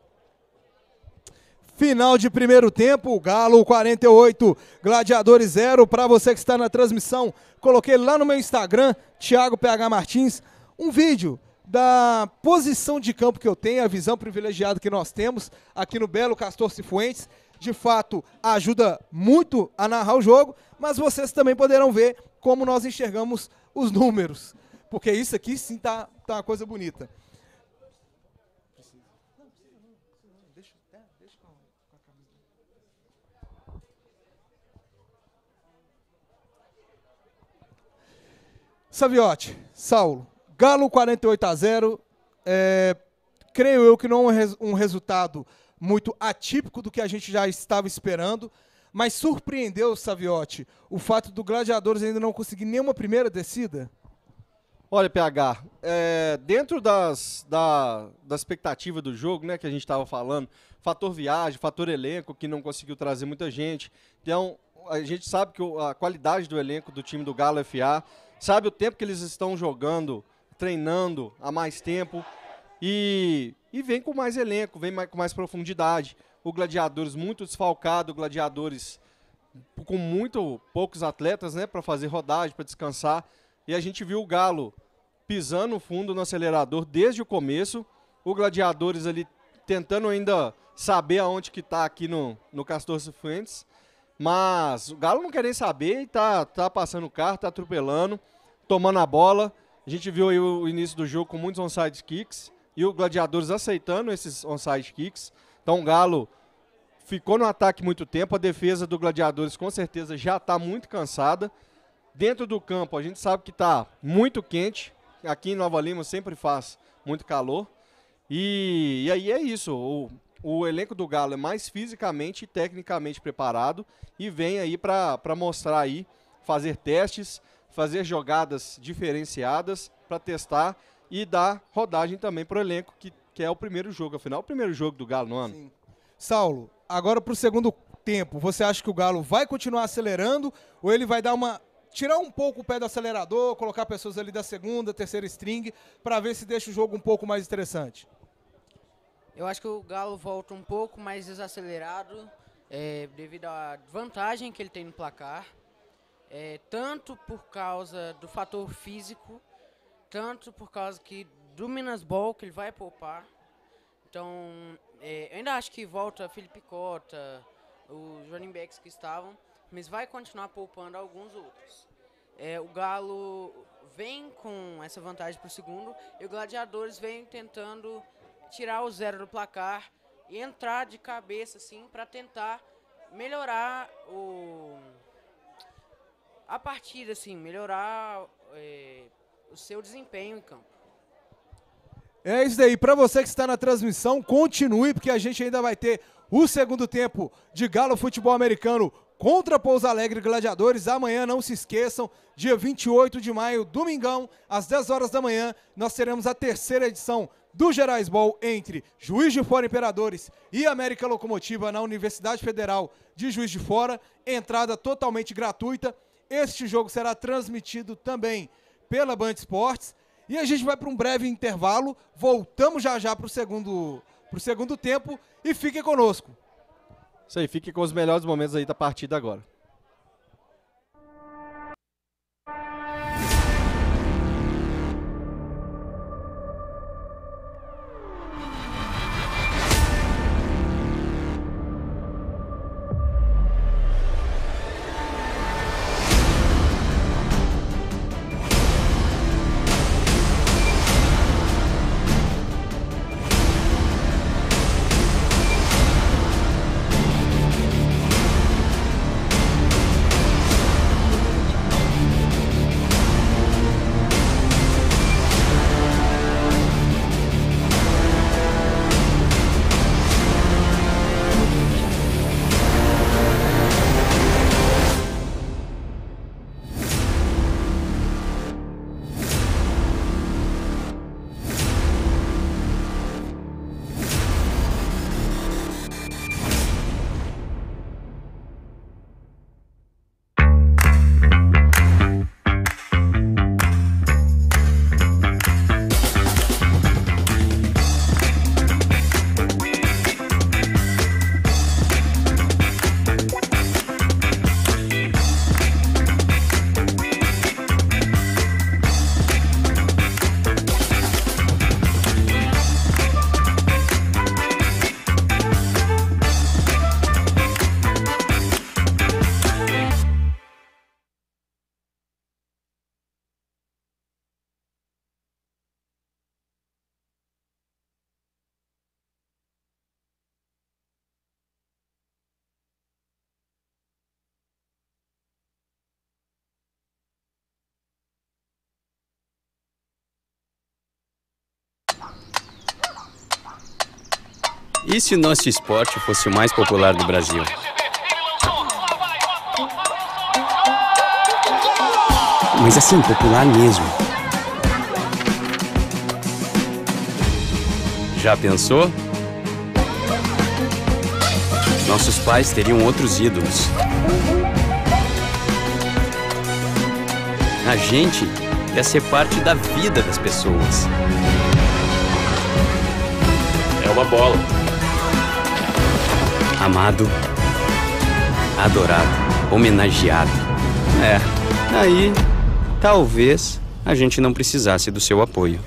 Speaker 2: Final de primeiro tempo,
Speaker 1: Galo 48, Gladiadores 0. Para você que está na transmissão, coloquei lá no meu Instagram, Thiago PH Martins, um vídeo da posição de campo que eu tenho, a visão privilegiada que nós temos aqui no Belo Castor Cifuentes, de fato ajuda muito a narrar o jogo, mas vocês também poderão ver como nós enxergamos os números, porque isso aqui sim tá, tá uma coisa bonita. Saviotti, Saulo, Galo 48 a 0. É, creio eu que não é um resultado muito atípico do que a gente já estava esperando, mas surpreendeu, Saviotti, o fato do Gladiadores ainda não conseguir nenhuma primeira descida?
Speaker 2: Olha, PH, é, dentro das, da, da expectativa do jogo, né, que a gente estava falando, fator viagem, fator elenco, que não conseguiu trazer muita gente. Então, a gente sabe que a qualidade do elenco do time do Galo FA, sabe o tempo que eles estão jogando treinando há mais tempo e, e vem com mais elenco, vem mais, com mais profundidade. O Gladiadores muito desfalcado, Gladiadores com muito poucos atletas, né, para fazer rodagem, para descansar. E a gente viu o Galo pisando fundo no acelerador desde o começo. O Gladiadores ali tentando ainda saber aonde que está aqui no, no Castor Cifuentes. Mas o Galo não quer nem saber e tá, tá passando o carro, tá atropelando, tomando a bola. A gente viu aí o início do jogo com muitos onside kicks e o Gladiadores aceitando esses onside kicks. Então o Galo ficou no ataque muito tempo, a defesa do Gladiadores com certeza já está muito cansada. Dentro do campo a gente sabe que está muito quente, aqui em Nova Lima sempre faz muito calor. E, e aí é isso, o, o elenco do Galo é mais fisicamente e tecnicamente preparado e vem aí para mostrar aí, fazer testes, fazer jogadas diferenciadas para testar e dar rodagem também para o elenco, que, que é o primeiro jogo, afinal, o primeiro jogo do Galo no ano. Sim. Saulo, agora para o segundo tempo,
Speaker 1: você acha que o Galo vai continuar acelerando ou ele vai dar uma tirar um pouco o pé do acelerador, colocar pessoas ali da segunda, terceira string, para ver se deixa o jogo um pouco mais interessante?
Speaker 3: Eu acho que o Galo volta um pouco mais desacelerado, é, devido à vantagem que ele tem no placar é, tanto por causa do fator físico, tanto por causa que do Minas Ball, que ele vai poupar. Então, é, eu ainda acho que volta Felipe Cota, os running backs que estavam, mas vai continuar poupando alguns outros. É, o Galo vem com essa vantagem para o segundo e o Gladiadores vem tentando tirar o zero do placar e entrar de cabeça assim para tentar melhorar o a partir assim melhorar é, o seu desempenho em campo.
Speaker 1: É isso aí. Para você que está na transmissão, continue porque a gente ainda vai ter o segundo tempo de Galo Futebol Americano contra Pouso Alegre Gladiadores. Amanhã, não se esqueçam, dia 28 de maio, domingão, às 10 horas da manhã, nós teremos a terceira edição do Gerais Ball entre Juiz de Fora Imperadores e América Locomotiva na Universidade Federal de Juiz de Fora. Entrada totalmente gratuita. Este jogo será transmitido também pela Band Esportes. E a gente vai para um breve intervalo. Voltamos já já para o
Speaker 2: segundo, segundo tempo. E fique conosco. Isso aí, fique com os melhores momentos aí da partida agora. E se nosso esporte fosse o mais popular do Brasil?
Speaker 6: Mas assim, popular mesmo. Já
Speaker 2: pensou? Nossos pais teriam outros ídolos. A gente
Speaker 6: ia ser parte da vida das pessoas.
Speaker 3: É uma bola amado, adorado, homenageado. É, aí talvez
Speaker 2: a gente não precisasse do seu apoio.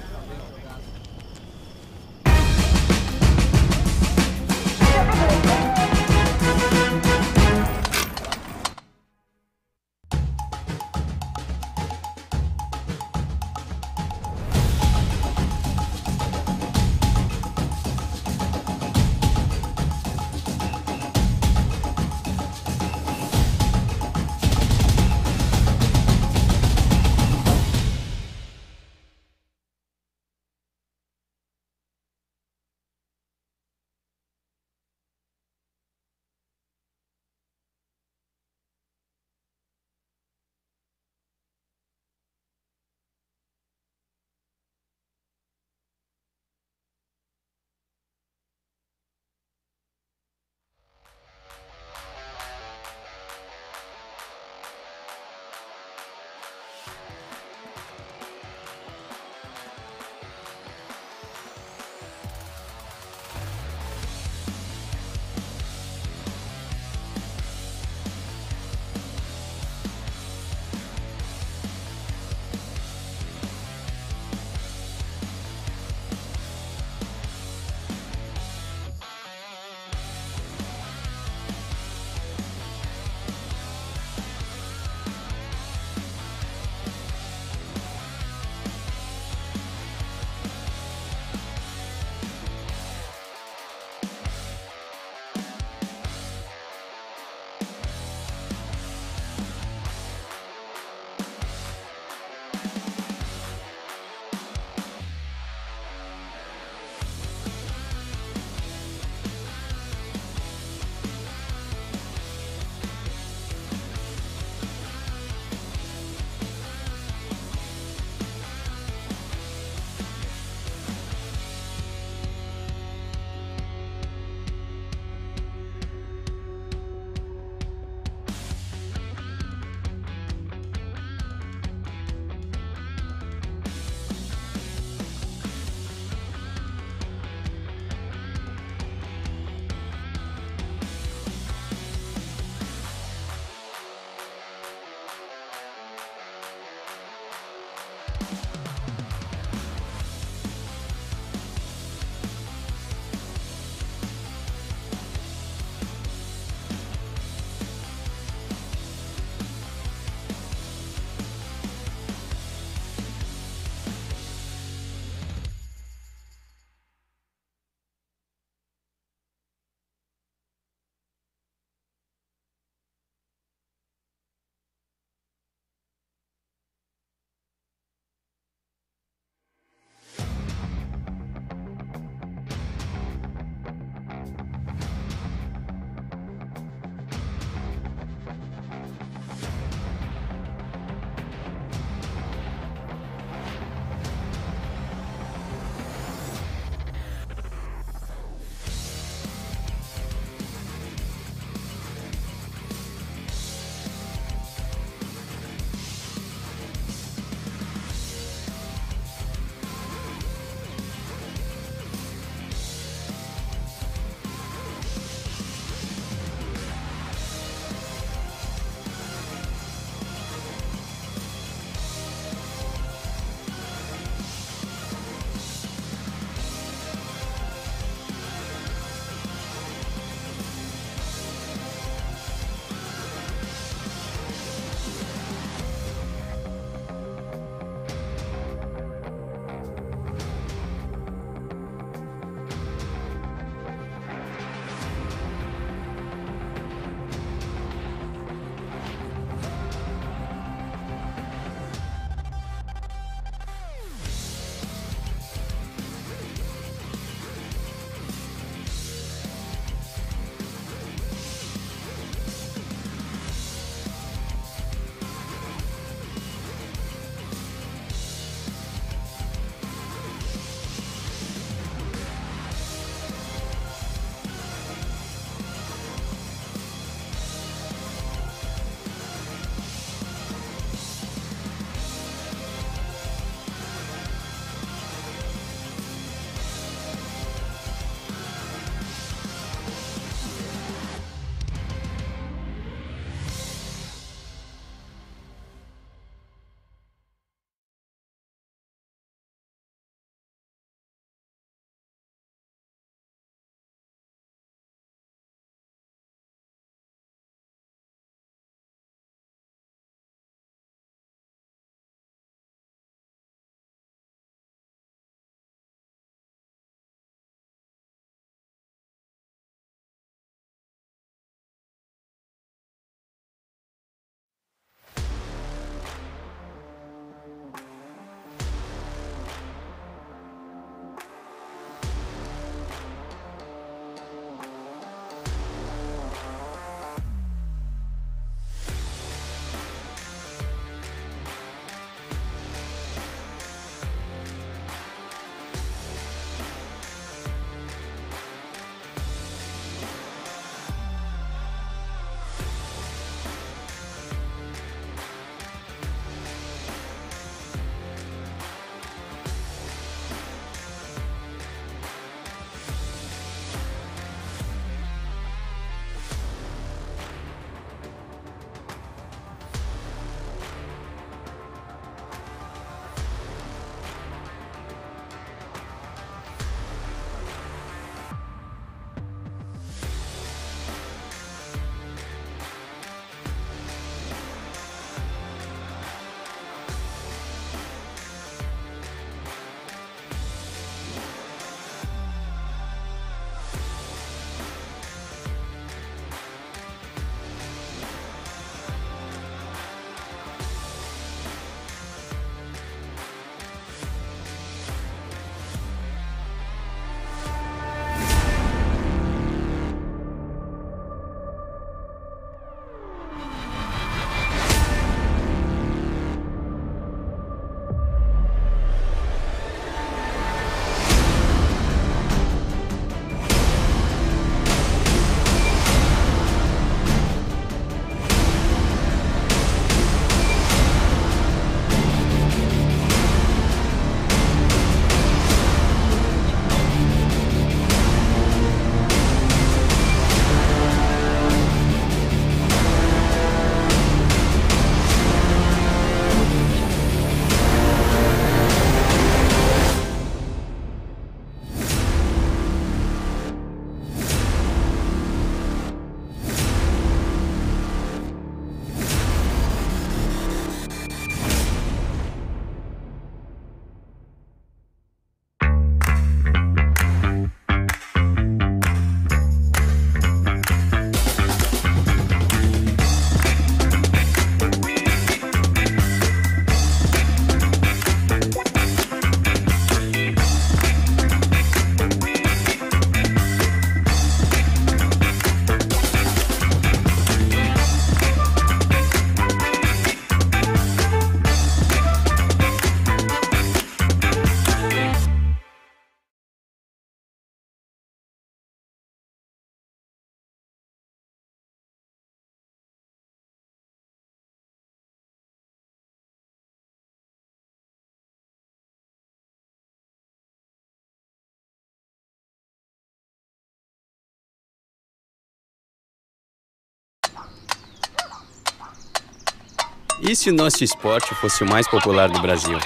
Speaker 2: E se nosso esporte fosse o mais popular do Brasil?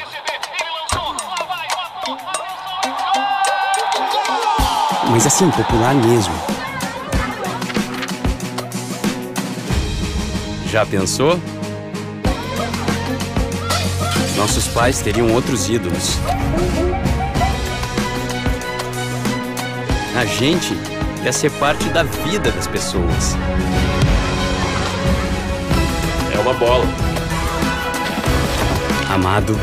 Speaker 7: Mas assim, popular mesmo. Já pensou? Nossos pais
Speaker 2: teriam outros ídolos. A gente ia ser parte da vida das pessoas.
Speaker 3: É uma bola amado,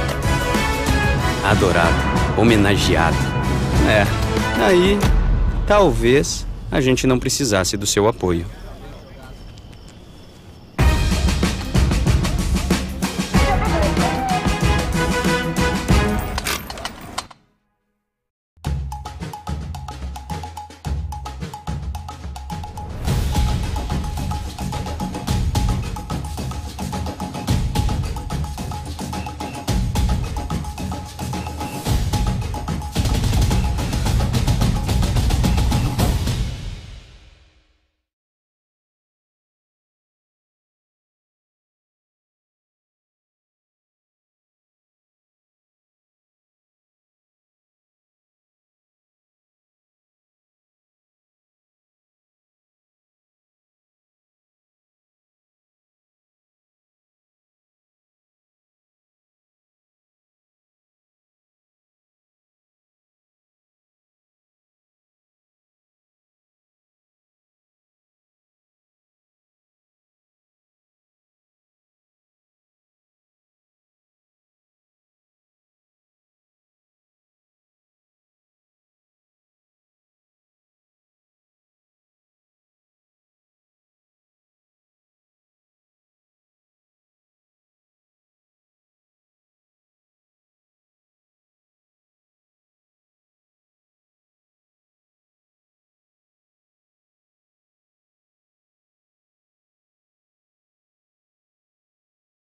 Speaker 3: adorado, homenageado. É, aí
Speaker 2: talvez a gente não precisasse do seu apoio.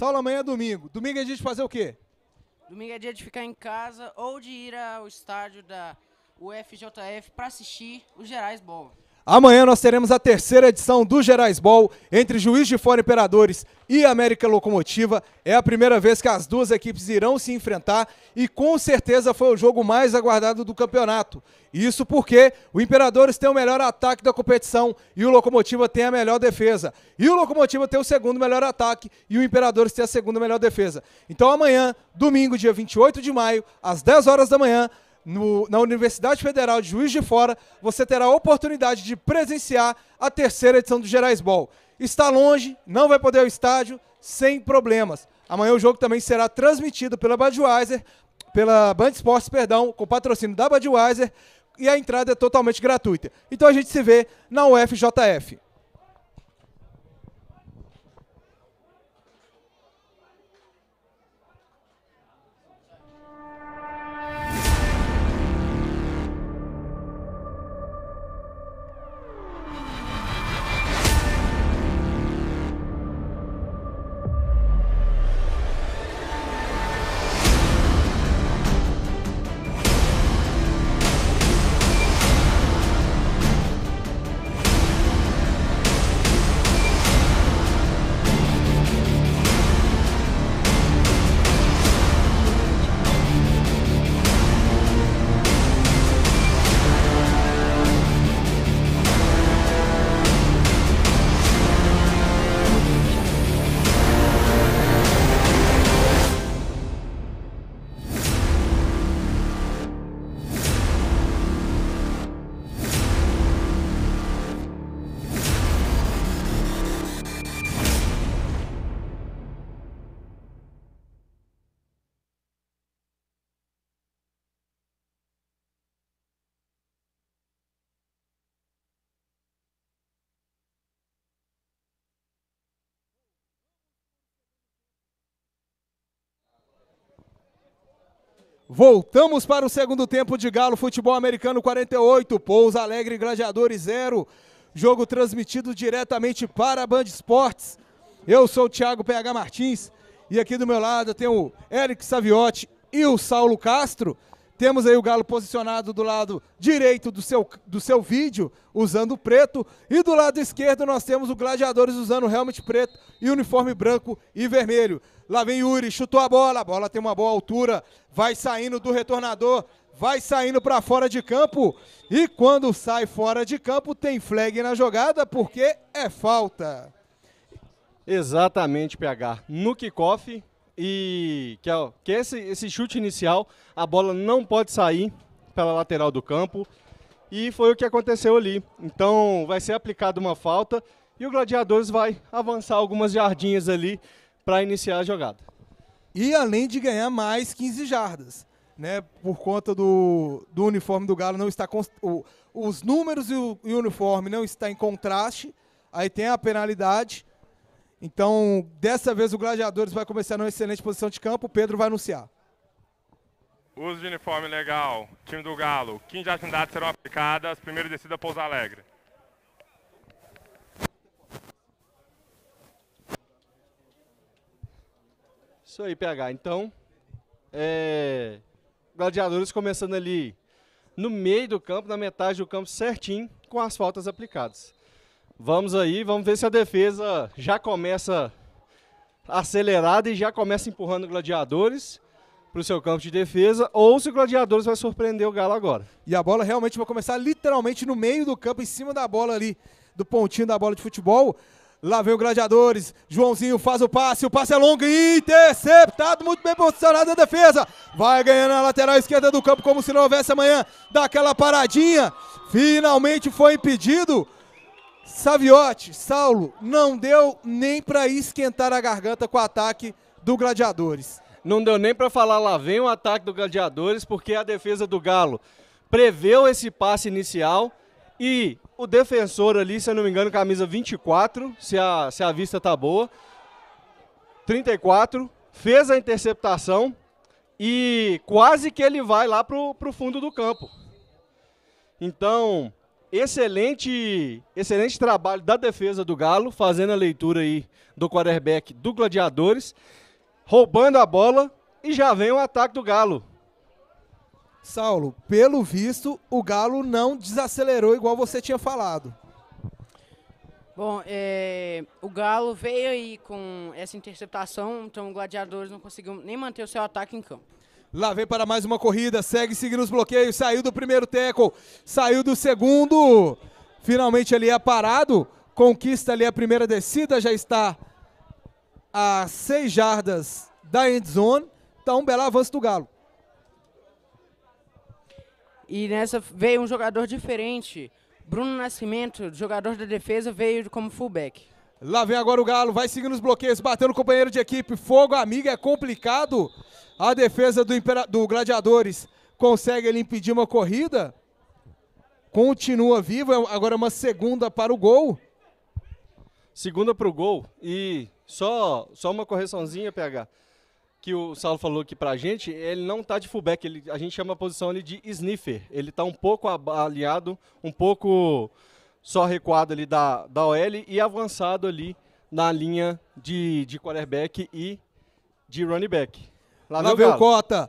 Speaker 1: Saulo amanhã é domingo. Domingo é dia de fazer o quê?
Speaker 3: Domingo é dia de ficar em casa ou de ir ao estádio da UFJF para assistir o Gerais Bowl.
Speaker 1: Amanhã nós teremos a terceira edição do Gerais Ball entre Juiz de Fora Imperadores e América Locomotiva. É a primeira vez que as duas equipes irão se enfrentar e com certeza foi o jogo mais aguardado do campeonato. Isso porque o Imperadores tem o melhor ataque da competição e o Locomotiva tem a melhor defesa. E o Locomotiva tem o segundo melhor ataque e o Imperadores tem a segunda melhor defesa. Então amanhã, domingo, dia 28 de maio, às 10 horas da manhã, no, na Universidade Federal de Juiz de Fora, você terá a oportunidade de presenciar a terceira edição do Gerais Ball. Está longe, não vai poder ir ao estádio, sem problemas. Amanhã o jogo também será transmitido pela Budweiser, pela Band Esportes, perdão, com patrocínio da Budweiser, e a entrada é totalmente gratuita. Então a gente se vê na UFJF. Voltamos para o segundo tempo de Galo Futebol Americano 48, Pouso Alegre Gladiadores 0. Jogo transmitido diretamente para a Band Esportes. Eu sou o Thiago PH Martins e aqui do meu lado tem o Eric Saviotti e o Saulo Castro. Temos aí o galo posicionado do lado direito do seu, do seu vídeo, usando preto. E do lado esquerdo nós temos o Gladiadores usando realmente preto e uniforme branco e vermelho. Lá vem Yuri, chutou a bola, a bola tem uma boa altura, vai saindo do retornador, vai saindo para fora de campo. E quando sai fora de campo, tem flag na jogada, porque é falta.
Speaker 2: Exatamente, PH. No kickoff, e que, ó, é que é esse, esse chute inicial, a bola não pode sair pela lateral do campo. E foi o que aconteceu ali. Então vai ser aplicada uma falta e o Gladiadores vai avançar algumas jardinhas ali para iniciar a jogada. E
Speaker 1: além de ganhar mais 15 jardas, né? Por conta do, do uniforme do Galo não está os números e o, e o uniforme não está em contraste. Aí tem a penalidade então, dessa vez o Gladiadores vai começar numa excelente posição de campo. O Pedro vai anunciar.
Speaker 5: Uso de uniforme legal, time do Galo. 15 atividades serão aplicadas. Primeiro descida Pouso Alegre. Isso aí, PH.
Speaker 2: Então, é... Gladiadores começando ali no meio do campo, na metade do campo certinho, com as faltas aplicadas. Vamos aí, vamos ver se a defesa já começa acelerada e já começa empurrando gladiadores para o seu campo de defesa, ou se o Gladiadores vai surpreender o Galo agora. E a bola
Speaker 1: realmente vai começar literalmente no meio do campo, em cima da bola ali, do pontinho da bola de futebol. Lá vem o Gladiadores, Joãozinho faz o passe, o passe é longo, interceptado, muito bem posicionado a defesa. Vai ganhando a lateral esquerda do campo, como se não houvesse amanhã, daquela paradinha. Finalmente foi impedido. Saviotti, Saulo, não deu nem para esquentar a garganta com o ataque do Gladiadores.
Speaker 2: Não deu nem para falar lá vem o ataque do Gladiadores, porque a defesa do Galo preveu esse passe inicial e o defensor ali, se eu não me engano, camisa 24, se a, se a vista tá boa, 34, fez a interceptação e quase que ele vai lá pro, pro fundo do campo. Então, Excelente, excelente trabalho da defesa do Galo, fazendo a leitura aí do quarterback do Gladiadores, roubando a bola e já vem o ataque do Galo. Saulo, pelo visto, o
Speaker 1: Galo não desacelerou igual você tinha falado.
Speaker 3: Bom, é, o Galo veio aí com essa interceptação, então o Gladiadores não conseguiu nem manter o seu ataque em campo.
Speaker 1: Lá vem para mais uma corrida, segue seguindo os bloqueios, saiu do primeiro tackle, saiu do segundo. Finalmente ele é parado, conquista ali a primeira descida, já está a seis jardas da endzone.
Speaker 3: Então, tá um belo avanço do Galo. E nessa veio um jogador diferente. Bruno Nascimento, jogador da defesa, veio como fullback. Lá vem agora o Galo, vai seguindo os bloqueios, batendo o companheiro de equipe. Fogo, amiga, é complicado.
Speaker 1: A defesa do, Impera... do Gladiadores consegue ele impedir uma corrida. Continua vivo, é agora é uma segunda para o
Speaker 2: gol. Segunda para o gol. E só, só uma correçãozinha, PH que o Saulo falou aqui pra gente, ele não tá de fullback, ele, a gente chama a posição ali de sniffer. Ele tá um pouco aliado, um pouco só recuado ali da, da OL e avançado ali na linha de, de quarterback e de running back. Lá, Lá vem o Cota,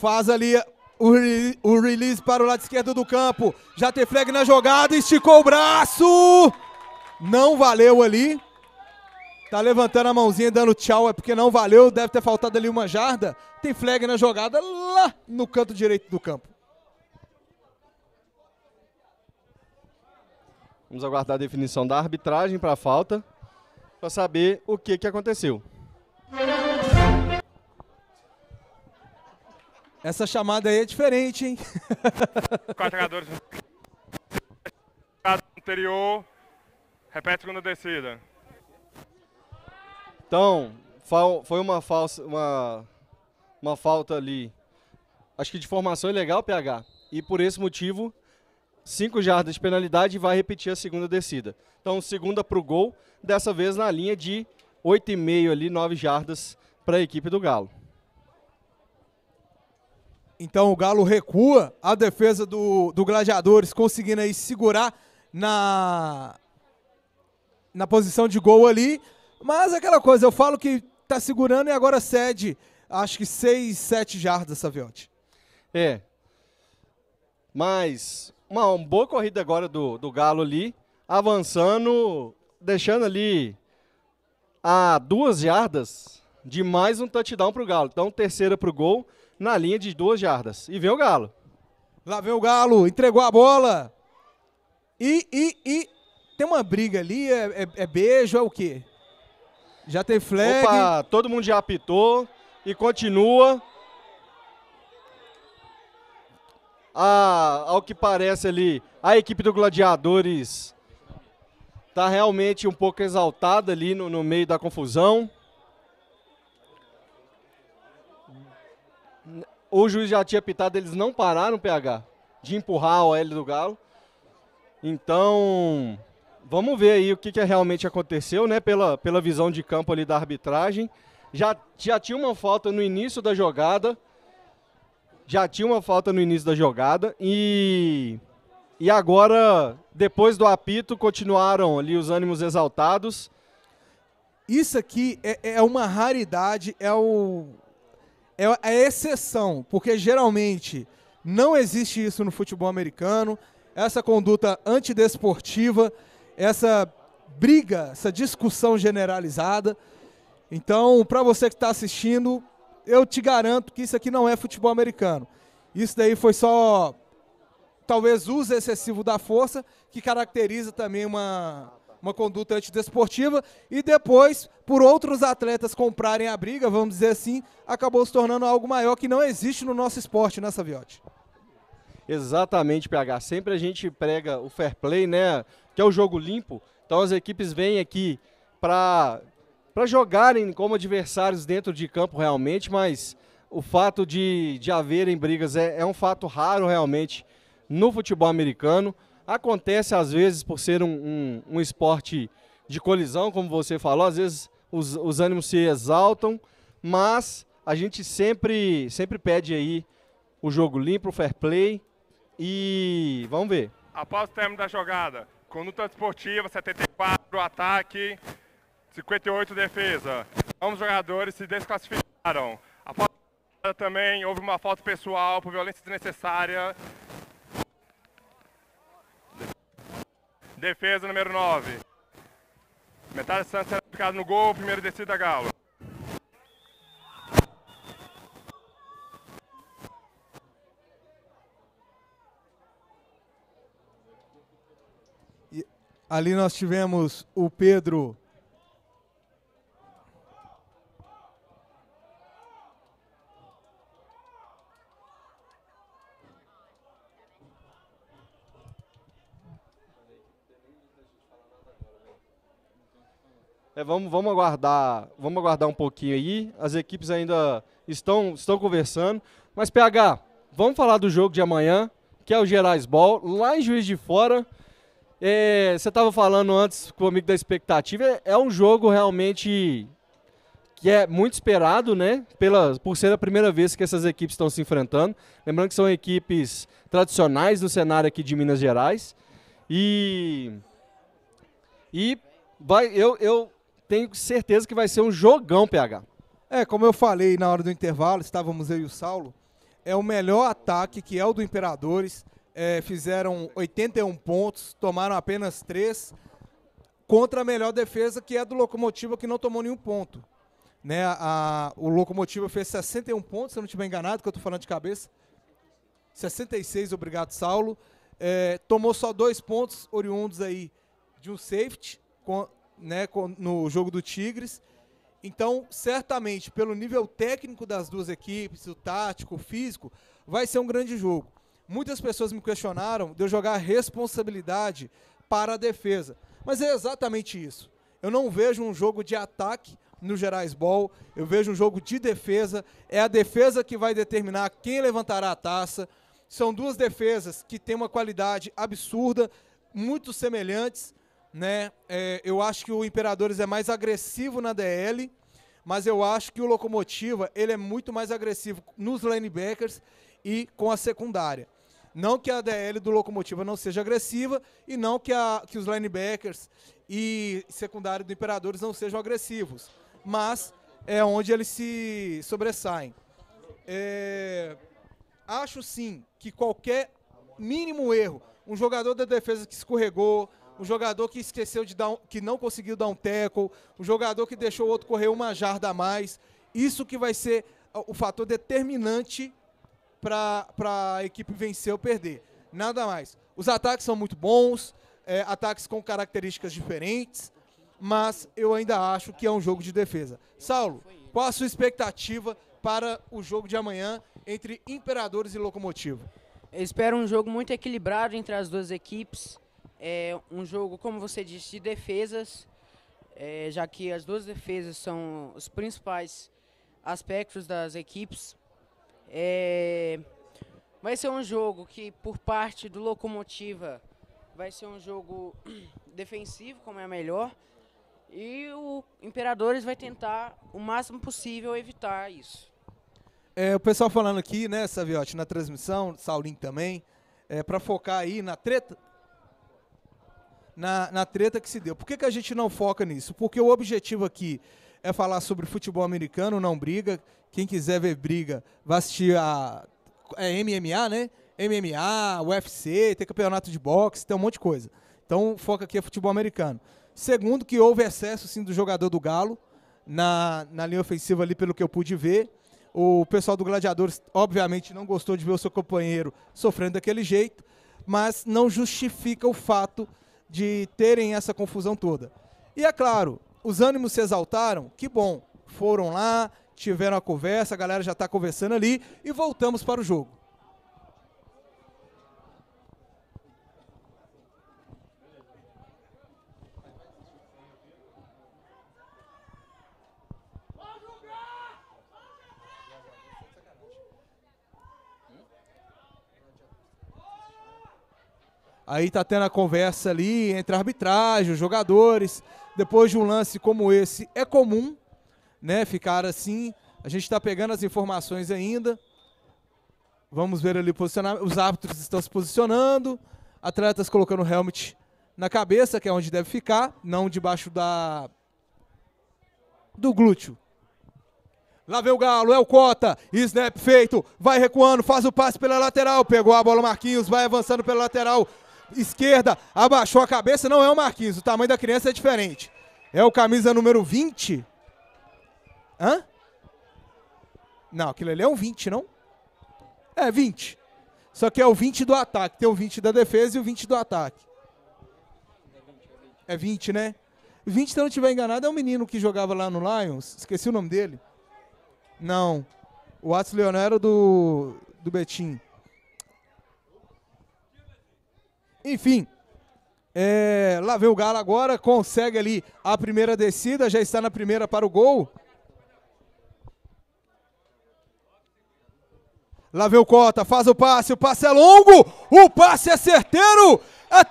Speaker 1: faz ali o, re, o release para o lado esquerdo do campo, já tem flag na jogada, esticou o braço, não valeu ali. Tá levantando a mãozinha dando tchau, é porque não valeu, deve ter faltado ali uma jarda. Tem flag na jogada lá no canto direito do campo.
Speaker 2: Vamos aguardar a definição da arbitragem para a falta, para saber o que, que aconteceu. Essa chamada aí é diferente, hein?
Speaker 5: Quatro jogadores anterior. Repete a segunda descida.
Speaker 2: Então, foi uma, falsa, uma, uma falta ali, acho que de formação ilegal, PH. E por esse motivo, 5 jardas de penalidade e vai repetir a segunda descida. Então, segunda para o gol, dessa vez na linha de 8,5 ali, 9 jardas para a equipe do Galo. Então o Galo recua, a defesa do, do
Speaker 1: Gladiadores conseguindo aí segurar na, na posição de gol ali. Mas aquela coisa, eu falo que tá segurando e agora cede, acho que 6, 7 jardas, Saviotti.
Speaker 2: É. Mas uma, uma boa corrida agora do, do Galo ali, avançando, deixando ali a duas yardas de mais um touchdown para o Galo. Então, terceira para o gol, na linha de duas yardas. E vem o Galo. Lá vem o Galo, entregou a bola. E, e, e tem uma briga ali, é, é, é beijo, é o quê? Já tem flag. Opa, todo mundo já apitou e continua. a, ao que parece ali, a equipe do Gladiadores está realmente um pouco exaltada ali no, no meio da confusão. O juiz já tinha pitado, eles não pararam, PH, de empurrar o L do Galo. Então, vamos ver aí o que, que realmente aconteceu, né? Pela, pela visão de campo ali da arbitragem. Já, já tinha uma falta no início da jogada já tinha uma falta no início da jogada e e agora depois do apito continuaram ali os ânimos exaltados. Isso aqui é, é, é uma raridade, é o
Speaker 1: é, é a exceção, porque geralmente não existe isso no futebol americano. Essa conduta antidesportiva, essa briga, essa discussão generalizada. Então, para você que está assistindo, eu te garanto que isso aqui não é futebol americano. Isso daí foi só, talvez, uso excessivo da força, que caracteriza também uma, uma conduta antidesportiva. E depois, por outros atletas comprarem a briga, vamos dizer assim, acabou se tornando algo maior que não existe no nosso esporte, né, Saviotti?
Speaker 2: Exatamente, PH. Sempre a gente prega o fair play, né? Que é o jogo limpo. Então as equipes vêm aqui para para jogarem como adversários dentro de campo realmente, mas o fato de, de haverem brigas é, é um fato raro realmente no futebol americano. Acontece às vezes por ser um, um, um esporte de colisão, como você falou, às vezes os, os ânimos se exaltam, mas a gente sempre, sempre pede aí o jogo limpo, o fair play e vamos ver.
Speaker 5: Após o término da jogada, conduta esportiva, 74, ataque, 58 defesa. Ambos jogadores se desclassificaram. A falta também houve uma falta pessoal por violência desnecessária. Defesa número 9. Metade Santos será aplicado no gol, primeiro descida Galo.
Speaker 1: ali nós tivemos o Pedro
Speaker 2: É, vamos, vamos, aguardar, vamos aguardar um pouquinho aí. As equipes ainda estão, estão conversando. Mas, PH, vamos falar do jogo de amanhã, que é o Gerais Ball, lá em Juiz de Fora. É, você estava falando antes com o amigo da expectativa. É, é um jogo realmente que é muito esperado, né? Pela, por ser a primeira vez que essas equipes estão se enfrentando. Lembrando que são equipes tradicionais no cenário aqui de Minas Gerais. E. E vai, eu, eu tenho certeza que vai ser um jogão, PH. É, como eu falei na hora do intervalo,
Speaker 1: estávamos eu e o Saulo, é o melhor ataque que é o do Imperadores. É, fizeram 81 pontos, tomaram apenas 3, contra a melhor defesa que é a do Locomotiva, que não tomou nenhum ponto. Né, a, o Locomotiva fez 61 pontos, se eu não estiver enganado, que eu estou falando de cabeça. 66, obrigado, Saulo. É, tomou só dois pontos oriundos aí de um safety, né, no jogo do Tigres. Então, certamente, pelo nível técnico das duas equipes, o tático, o físico, vai ser um grande jogo. Muitas pessoas me questionaram de eu jogar responsabilidade para a defesa. Mas é exatamente isso. Eu não vejo um jogo de ataque no Gerais Ball, eu vejo um jogo de defesa. É a defesa que vai determinar quem levantará a taça. São duas defesas que têm uma qualidade absurda, muito semelhantes né? É, eu acho que o Imperadores é mais agressivo na DL, mas eu acho que o Locomotiva ele é muito mais agressivo nos linebackers e com a secundária. Não que a DL do Locomotiva não seja agressiva e não que, a, que os linebackers e secundária do Imperadores não sejam agressivos, mas é onde eles se sobressaem. É, acho sim que qualquer mínimo erro, um jogador da defesa que escorregou, um jogador que esqueceu de dar um, que não conseguiu dar um tackle, um jogador que deixou o outro correr uma jarda a mais. Isso que vai ser ah, o fator determinante para a equipe vencer ou perder. Nada mais. Os ataques são muito bons, é, ataques com características diferentes, mas eu ainda acho que é um jogo de defesa. Saulo, qual a sua expectativa para
Speaker 3: o jogo de amanhã entre Imperadores e Locomotivo? Eu espero um jogo muito equilibrado entre as duas equipes é um jogo, como você disse, de defesas, é, já que as duas defesas são os principais aspectos das equipes. É, vai ser um jogo que, por parte do Locomotiva, vai ser um jogo defensivo, como é melhor, e o Imperadores vai tentar o máximo possível evitar isso.
Speaker 1: É, o pessoal falando aqui, né, Saviotti, na transmissão, Saulinho também, é, para focar aí na treta na, na treta que se deu. Por que, que a gente não foca nisso? Porque o objetivo aqui é falar sobre futebol americano, não briga. Quem quiser ver briga, vai assistir a é MMA, né? MMA, UFC, tem campeonato de boxe, tem um monte de coisa. Então, foca aqui é futebol americano. Segundo, que houve excesso sim do jogador do Galo na, na linha ofensiva ali, pelo que eu pude ver. O pessoal do Gladiadores, obviamente, não gostou de ver o seu companheiro sofrendo daquele jeito, mas não justifica o fato de terem essa confusão toda. E é claro, os ânimos se exaltaram, que bom, foram lá, tiveram a conversa, a galera já está conversando ali e voltamos para o jogo. Aí tá tendo a conversa ali entre a arbitragem, os jogadores. Depois de um lance como esse, é comum, né? Ficar assim. A gente está pegando as informações ainda. Vamos ver ali posicionar. Os árbitros estão se posicionando. Atletas colocando o helmet na cabeça, que é onde deve ficar, não debaixo da do glúteo. Lá vem o Galo, é o Cota, snap feito, vai recuando, faz o passe pela lateral, pegou a bola Marquinhos, vai avançando pela lateral, esquerda, abaixou a cabeça, não é o Marquinhos, o tamanho da criança é diferente. É o camisa número 20? Hã? Não, aquilo ali é um 20, não? É, 20. Só que é o 20 do ataque. Tem o 20 da defesa e o 20 do ataque. É 20, né? 20, se eu não estiver enganado, é um menino que jogava lá no Lions. Esqueci o nome dele. Não. O Atos Leonel do, do Betim. Enfim, é, lá vem o Galo agora, consegue ali a primeira descida, já está na primeira para o gol. Lá vem o Cota, faz o passe, o passe é longo, o passe é certeiro, é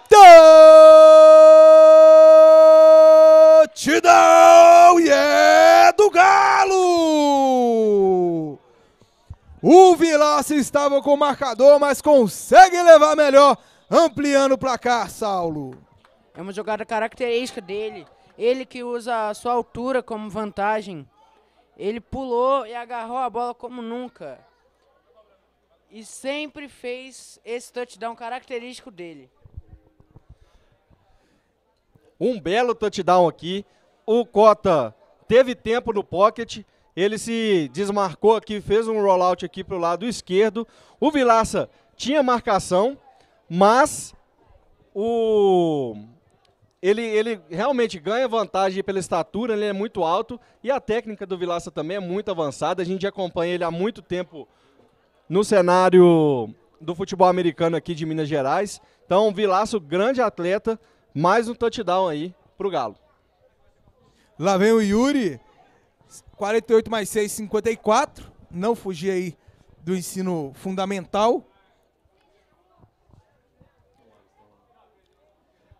Speaker 1: touchdown e é do Galo! O Vilaça estava com o marcador, mas consegue levar melhor ampliando o placar, Saulo.
Speaker 3: É uma jogada característica dele. Ele que usa a sua altura como vantagem. Ele pulou e agarrou a bola como nunca. E sempre fez esse touchdown característico dele.
Speaker 2: Um belo touchdown aqui. O Cota teve tempo no pocket. Ele se desmarcou aqui, fez um rollout aqui para o lado esquerdo. O Vilaça tinha marcação, mas o ele, ele realmente ganha vantagem pela estatura, né? ele é muito alto e a técnica do Vilaça também é muito avançada. A gente acompanha ele há muito tempo no cenário do futebol americano aqui de Minas Gerais. Então, Vilaço, grande atleta, mais um touchdown aí pro Galo. Lá vem o Yuri, 48 mais 6, 54. Não
Speaker 1: fugir aí do ensino fundamental.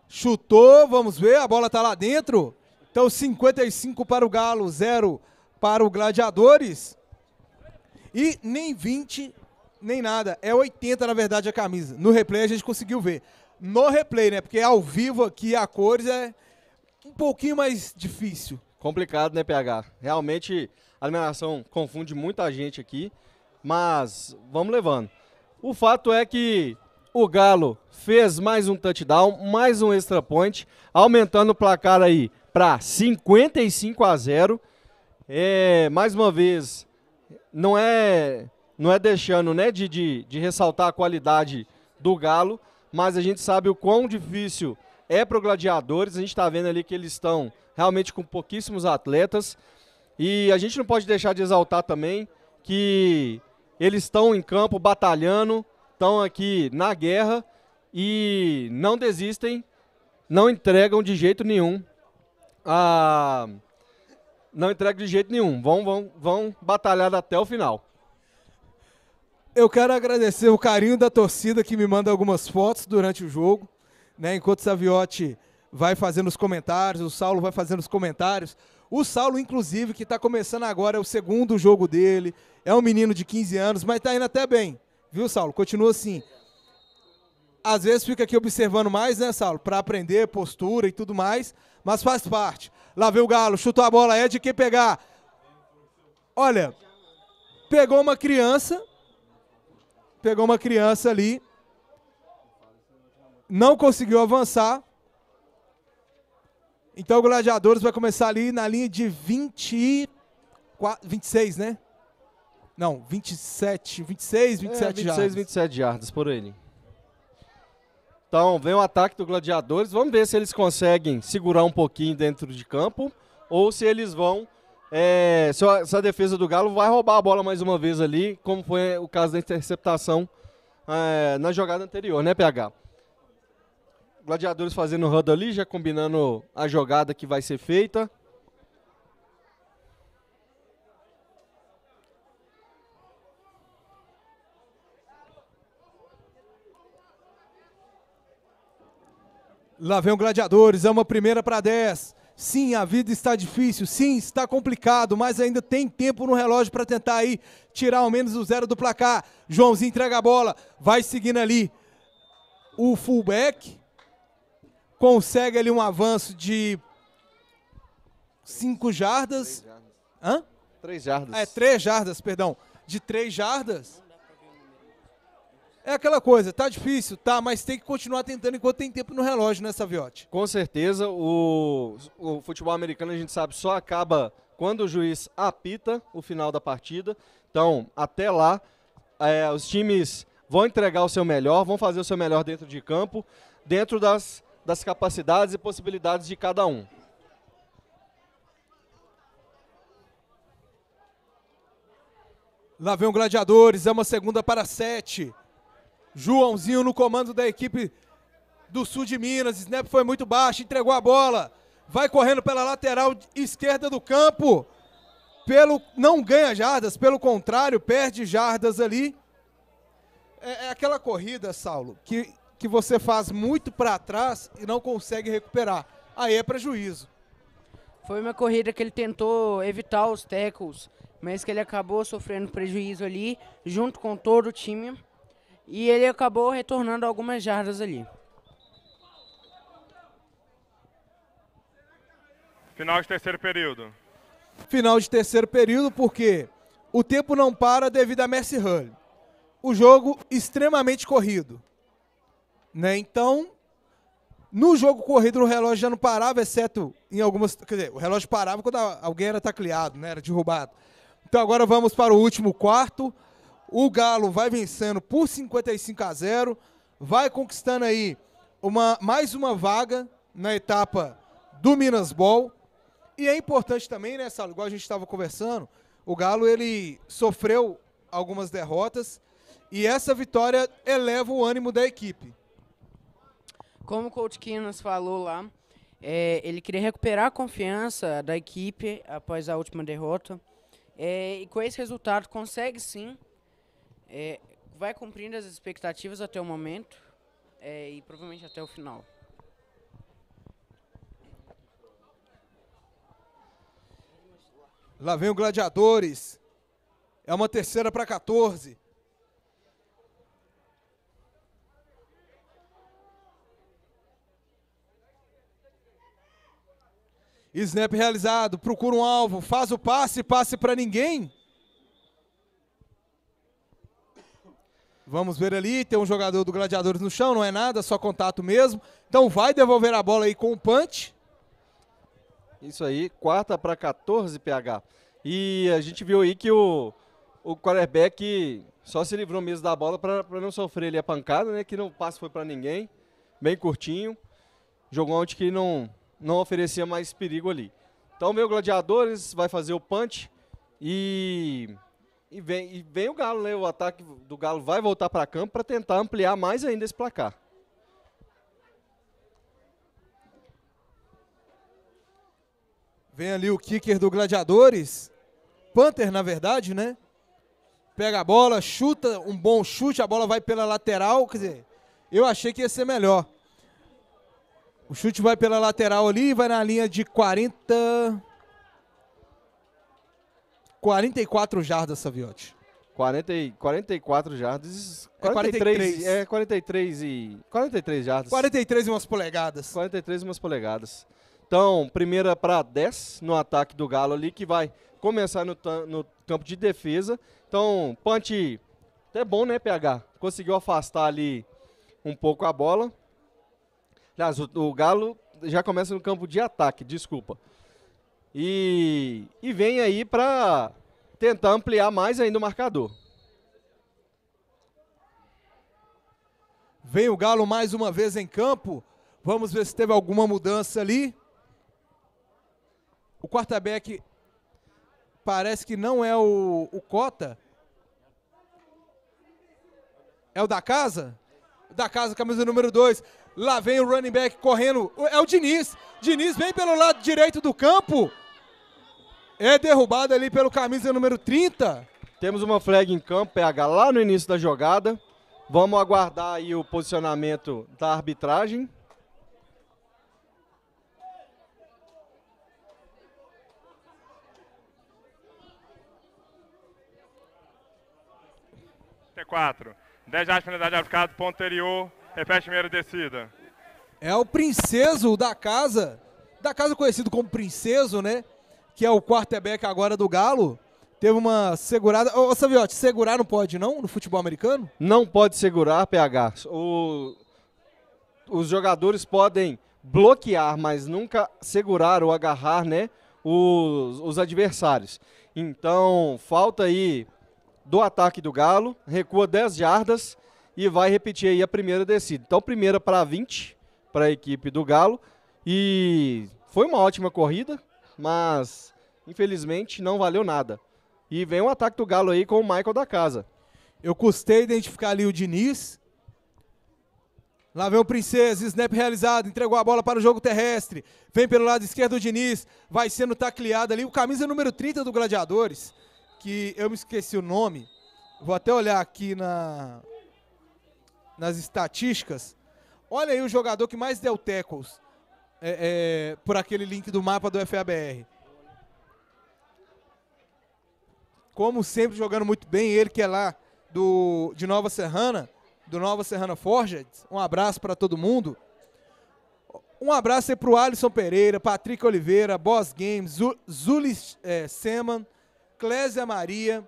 Speaker 1: Chutou, vamos ver, a bola tá lá dentro. Então 55 para o Galo, 0 para o Gladiadores. E nem 20, nem nada. É 80, na verdade, a camisa. No replay a gente conseguiu ver.
Speaker 2: No replay, né? Porque ao vivo aqui a cores é um pouquinho mais difícil. Complicado, né, PH? Realmente a eliminação confunde muita gente aqui. Mas vamos levando. O fato é que o Galo fez mais um touchdown, mais um extra point, aumentando o placar aí para 55 a 0. É, mais uma vez, não é não é deixando né, de, de, de ressaltar a qualidade do Galo, mas a gente sabe o quão difícil é para os Gladiadores. A gente está vendo ali que eles estão realmente com pouquíssimos atletas. E a gente não pode deixar de exaltar também que eles estão em campo batalhando, estão aqui na guerra e não desistem, não entregam de jeito nenhum a não entregam de jeito nenhum. Vão, vão, vão batalhar até o final.
Speaker 1: Eu quero agradecer o carinho da torcida que me manda algumas fotos durante o jogo, né? Enquanto o Saviotti vai fazendo os comentários, o Saulo vai fazendo os comentários. O Saulo, inclusive, que está começando agora, é o segundo jogo dele. É um menino de 15 anos, mas está indo até bem. Viu, Saulo? Continua assim. Às vezes fica aqui observando mais, né, Saulo? Para aprender postura e tudo mais, mas faz parte. Lá vem o Galo, chutou a bola, é de quem pegar. Olha, pegou uma criança, pegou uma criança ali, não conseguiu avançar. Então o Gladiadores vai começar ali na linha de 20, 26, né? Não,
Speaker 2: 27, 26, 27 é, 26, 27 jardas por ele. Então, vem o ataque do Gladiadores. Vamos ver se eles conseguem segurar um pouquinho dentro de campo ou se eles vão. É, se a, se a defesa do Galo vai roubar a bola mais uma vez ali, como foi o caso da interceptação é, na jogada anterior, né, PH? Gladiadores fazendo huddle ali, já combinando a jogada que vai ser feita.
Speaker 1: Lá vem o Gladiadores, é uma primeira para 10. Sim, a vida está difícil, sim, está complicado, mas ainda tem tempo no relógio para tentar aí tirar ao menos o zero do placar. Joãozinho entrega a bola, vai seguindo ali o fullback, consegue ali um avanço de 5 jardas. 3 jardas. Hã?
Speaker 2: 3 jardas. É,
Speaker 1: 3 jardas, perdão. De 3 jardas. É aquela coisa, tá difícil, tá, mas tem que continuar
Speaker 2: tentando enquanto tem tempo no relógio, né, Saviotti? Com certeza, o, o futebol americano, a gente sabe, só acaba quando o juiz apita o final da partida. Então, até lá, é, os times vão entregar o seu melhor, vão fazer o seu melhor dentro de campo, dentro das, das capacidades e possibilidades de cada um. Lá vem o
Speaker 1: Gladiadores, é uma segunda para sete. Joãozinho no comando da equipe do sul de Minas. Snap foi muito baixo, entregou a bola. Vai correndo pela lateral esquerda do campo. Pelo, não ganha jardas, pelo contrário, perde jardas ali. É, é aquela corrida, Saulo, que, que você faz
Speaker 3: muito para trás e não consegue recuperar. Aí é prejuízo. Foi uma corrida que ele tentou evitar os tackles, mas que ele acabou sofrendo prejuízo ali, junto com todo o time e ele acabou retornando algumas jardas ali.
Speaker 5: Final de terceiro período.
Speaker 1: Final de terceiro período porque o tempo não para devido a Messi Hurley. O jogo extremamente corrido. Né? Então, no jogo corrido o relógio já não parava, exceto em algumas, quer dizer, o relógio parava quando alguém era tacleado, né, era derrubado. Então agora vamos para o último quarto. O Galo vai vencendo por 55 a 0, vai conquistando aí uma, mais uma vaga na etapa do Minas Ball. E é importante também, né, Salo, igual a gente estava conversando, o Galo ele sofreu
Speaker 3: algumas derrotas e essa vitória eleva o ânimo da equipe. Como o Coach Kinas falou lá, é, ele queria recuperar a confiança da equipe após a última derrota. É, e com esse resultado consegue sim é, vai cumprindo as expectativas até o momento é, e provavelmente até o final.
Speaker 1: Lá vem o Gladiadores. É uma terceira para 14. Snap realizado, procura um alvo, faz o passe, passe para ninguém. Vamos ver ali, tem um jogador do Gladiadores no chão, não é nada, só
Speaker 2: contato mesmo. Então vai devolver a bola aí com o punch. Isso aí, quarta para 14 PH. E a gente viu aí que o, o quarterback só se livrou mesmo da bola para não sofrer ali a pancada, né? Que não passe foi para ninguém, bem curtinho. Jogou onde que não, não oferecia mais perigo ali. Então, meu Gladiadores vai fazer o punch e e vem, e vem o Galo, né? O ataque do Galo vai voltar para campo para tentar ampliar mais ainda esse placar.
Speaker 1: Vem ali o kicker do Gladiadores. Panther, na verdade, né? Pega a bola, chuta um bom chute, a bola vai pela lateral. Quer dizer, eu achei que ia ser melhor. O chute vai pela lateral ali, vai na linha de 40.
Speaker 2: 44 jardas, Saviotti. 40, 44 jardas. 43, é 43. É 43 e. 43 jardas. 43 e umas polegadas. 43 e umas polegadas. Então, primeira para 10 no ataque do Galo ali, que vai começar no, no campo de defesa. Então, Pante, até bom, né, PH? Conseguiu afastar ali um pouco a bola. Aliás, o, o Galo já começa no campo de ataque, desculpa e, e vem aí para tentar ampliar mais ainda o marcador. Vem o Galo mais uma vez
Speaker 1: em campo. Vamos ver se teve alguma mudança ali. O quarterback parece que não é o, o Cota. É o da casa? Da casa, camisa número 2. Lá vem o running back correndo. É o Diniz. Diniz vem pelo lado direito do campo
Speaker 2: é derrubado ali pelo camisa número 30. Temos uma flag em campo, PH, lá no início da jogada. Vamos aguardar aí o posicionamento da arbitragem.
Speaker 5: T4. 10 reais de penalidade ponto anterior, repete primeiro descida.
Speaker 1: É o princeso da casa, da casa conhecido como princeso, né? que é o quarterback agora do Galo, teve uma segurada. Ô, Saviotti, segurar
Speaker 2: não pode, não, no futebol americano? Não pode segurar, PH. O... Os jogadores podem bloquear, mas nunca segurar ou agarrar, né? Os, os adversários. Então, falta aí do ataque do Galo, recua 10 jardas e vai repetir aí a primeira descida. Então, primeira para 20 para a equipe do Galo. E foi uma ótima corrida, mas infelizmente não valeu nada. E vem um ataque do Galo aí com o Michael da casa. Eu custei identificar ali o Diniz. Lá vem o
Speaker 1: Princesa, snap realizado, entregou a bola para o jogo terrestre. Vem pelo lado esquerdo o Diniz, vai sendo tacleado ali. O camisa número 30 do Gladiadores, que eu me esqueci o nome. Vou até olhar aqui na nas estatísticas. Olha aí o jogador que mais deu tackles é, é, por aquele link do mapa do FABR. Como sempre, jogando muito bem, ele que é lá do, de Nova Serrana, do Nova Serrana Forged. Um abraço para todo mundo. Um abraço aí o Alisson Pereira, Patrick Oliveira, Boss Games, Zulis é, Seman, Clésia Maria,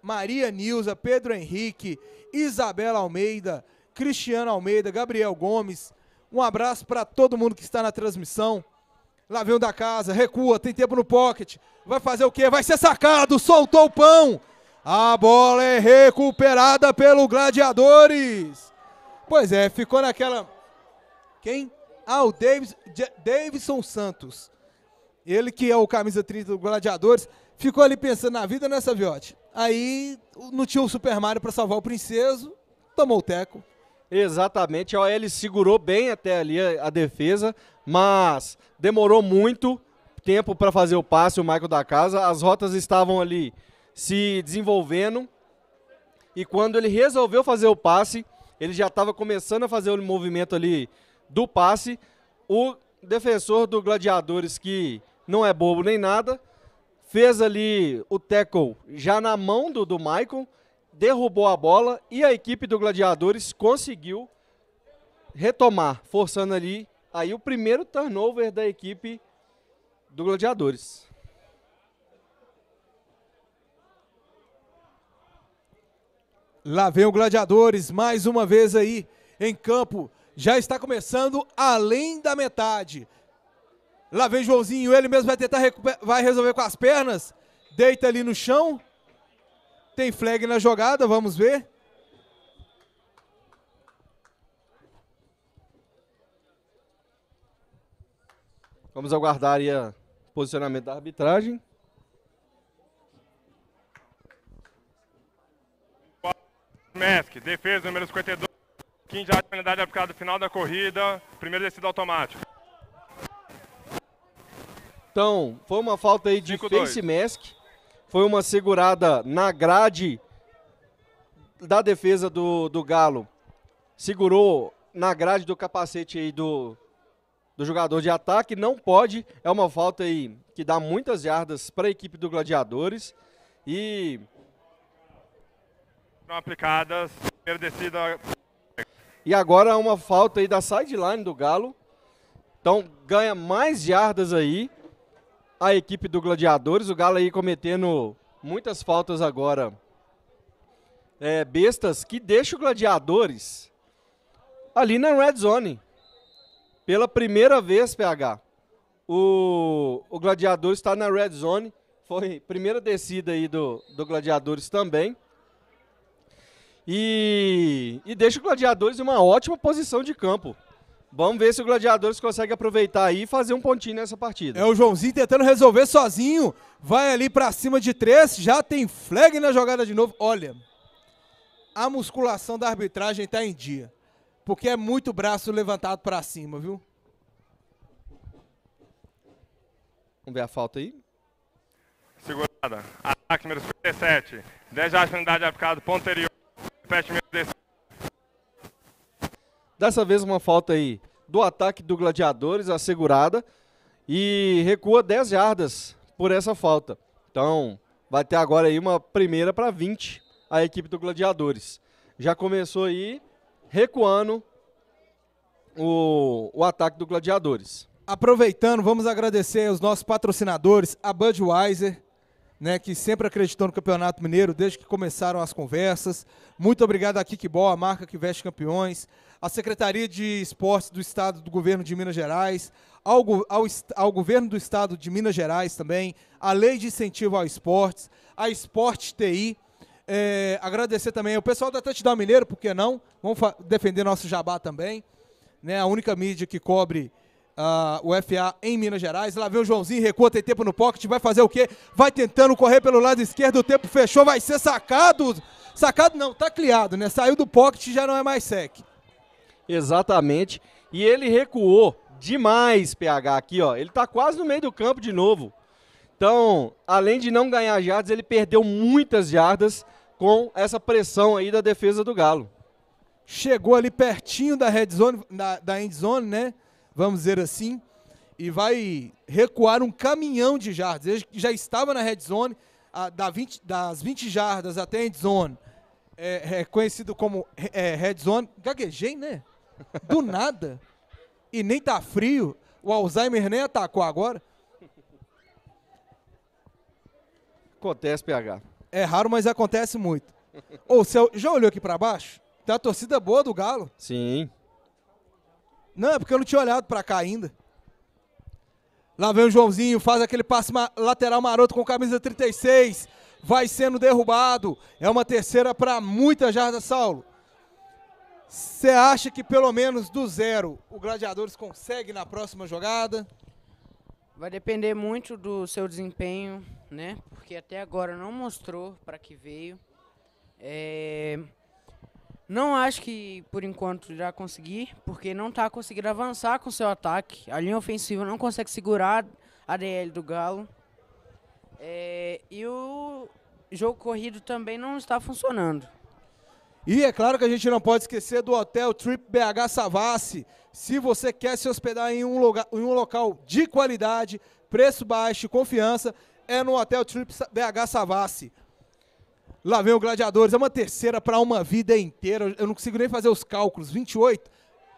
Speaker 1: Maria Nilza, Pedro Henrique, Isabela Almeida, Cristiano Almeida, Gabriel Gomes, um abraço para todo mundo que está na transmissão. Lá vem o da casa, recua, tem tempo no pocket. Vai fazer o quê? Vai ser sacado, soltou o pão. A bola é recuperada pelo Gladiadores. Pois é, ficou naquela. Quem? Ah, o Davis, Davidson Santos. Ele que é o camisa 30 do Gladiadores. Ficou ali pensando na vida, né, Saviote?
Speaker 2: Aí não tinha o Super Mario para salvar o princeso. Tomou o teco. Exatamente, a OL segurou bem até ali a, a defesa, mas demorou muito tempo para fazer o passe o Michael da Casa. As rotas estavam ali se desenvolvendo e quando ele resolveu fazer o passe, ele já estava começando a fazer o movimento ali do passe. O defensor do Gladiadores, que não é bobo nem nada, fez ali o tackle já na mão do, do Michael derrubou a bola e a equipe do Gladiadores conseguiu retomar, forçando ali aí o primeiro turnover da equipe do Gladiadores.
Speaker 1: Lá vem o Gladiadores mais uma vez aí em campo. Já está começando além da metade. Lá vem Joãozinho, ele mesmo vai tentar vai resolver com as pernas. Deita ali no chão. Tem flag na jogada, vamos ver.
Speaker 2: Vamos aguardar o posicionamento da arbitragem.
Speaker 5: Mask, defesa número 52, 15 de penalidade aplicada no final da corrida, primeiro descida automático.
Speaker 2: Então, foi uma falta aí de face dois. mask. Foi uma segurada na grade da defesa do, do Galo. Segurou na grade do capacete aí do, do jogador de ataque. Não pode. É uma falta aí que dá muitas yardas para a equipe do Gladiadores. E.
Speaker 5: Não aplicadas. perdecida.
Speaker 2: E agora uma falta aí da sideline do Galo. Então ganha mais yardas aí a equipe do Gladiadores. O Galo aí cometendo muitas faltas agora. É, bestas que deixa o Gladiadores ali na red zone. Pela primeira vez, PH. O, o Gladiadores está na red zone. Foi primeira descida aí do, do Gladiadores também. E, e deixa o Gladiadores em uma ótima posição de campo. Vamos ver se o Gladiadores consegue aproveitar aí e fazer um pontinho nessa partida. É o Joãozinho tentando resolver sozinho. Vai ali para cima de três. Já tem flag na
Speaker 1: jogada de novo. Olha, a musculação da arbitragem tá em dia. Porque é muito braço levantado para cima, viu?
Speaker 5: Vamos ver a falta aí. Segurada. Ataque número 57. 10 de unidade aplicado. anterior. Repete número 17.
Speaker 2: Dessa vez uma falta aí do ataque do Gladiadores, assegurada, e recua 10 jardas por essa falta. Então, vai ter agora aí uma primeira para 20 a equipe do Gladiadores. Já começou aí recuando o, o ataque do Gladiadores. Aproveitando, vamos agradecer
Speaker 1: os nossos patrocinadores, a Budweiser, né, que sempre acreditou no Campeonato Mineiro desde que começaram as conversas. Muito obrigado à Kickball, a marca que veste campeões, à Secretaria de Esportes do Estado do Governo de Minas Gerais, ao, ao, ao Governo do Estado de Minas Gerais também, à Lei de Incentivo ao Esportes, à Esporte TI. É, agradecer também ao pessoal da Touchdown Mineiro, por que não? Vamos defender nosso jabá também. Né, a única mídia que cobre Uh, o FA em Minas Gerais. Lá vem o Joãozinho, recua, tem tempo no pocket, vai fazer o quê? Vai tentando correr pelo lado esquerdo, o tempo fechou, vai ser
Speaker 2: sacado. Sacado não, tá criado, né? Saiu do pocket já não é mais sec. Exatamente. E ele recuou demais, PH, aqui, ó. Ele tá quase no meio do campo de novo. Então, além de não ganhar jardas, ele perdeu muitas jardas com essa pressão aí da defesa do Galo. Chegou ali pertinho
Speaker 1: da red zone, da, da end zone, né? vamos dizer assim, e vai recuar um caminhão de jardas. Ele já estava na red zone, a, da 20, das 20 jardas até a end zone, é, é conhecido como é, red zone. Gaguejei, né? Do nada. E nem tá frio. O Alzheimer nem atacou agora.
Speaker 2: Acontece, PH.
Speaker 1: É raro, mas acontece muito. Ô, oh, já olhou aqui para baixo? Tem a torcida boa do Galo. Sim. Não, é porque eu não tinha olhado para cá ainda. Lá vem o Joãozinho, faz aquele passe lateral maroto com camisa 36. Vai sendo derrubado. É uma terceira para muita jarda, Saulo. Você acha que pelo menos do zero
Speaker 3: o Gladiadores consegue na próxima jogada? Vai depender muito do seu desempenho, né? Porque até agora não mostrou para que veio. É... Não acho que por enquanto irá conseguir, porque não está conseguindo avançar com seu ataque. A linha ofensiva não consegue segurar a DL do Galo. É, e o jogo corrido também não está funcionando. E é claro que a gente não pode esquecer do Hotel Trip
Speaker 1: BH Savassi. Se você quer se hospedar em um, lugar, em um local de qualidade, preço baixo e confiança, é no Hotel Trip BH Savassi. Lá vem o Gladiadores. É uma terceira para uma vida inteira. Eu não consigo nem fazer os cálculos. 28.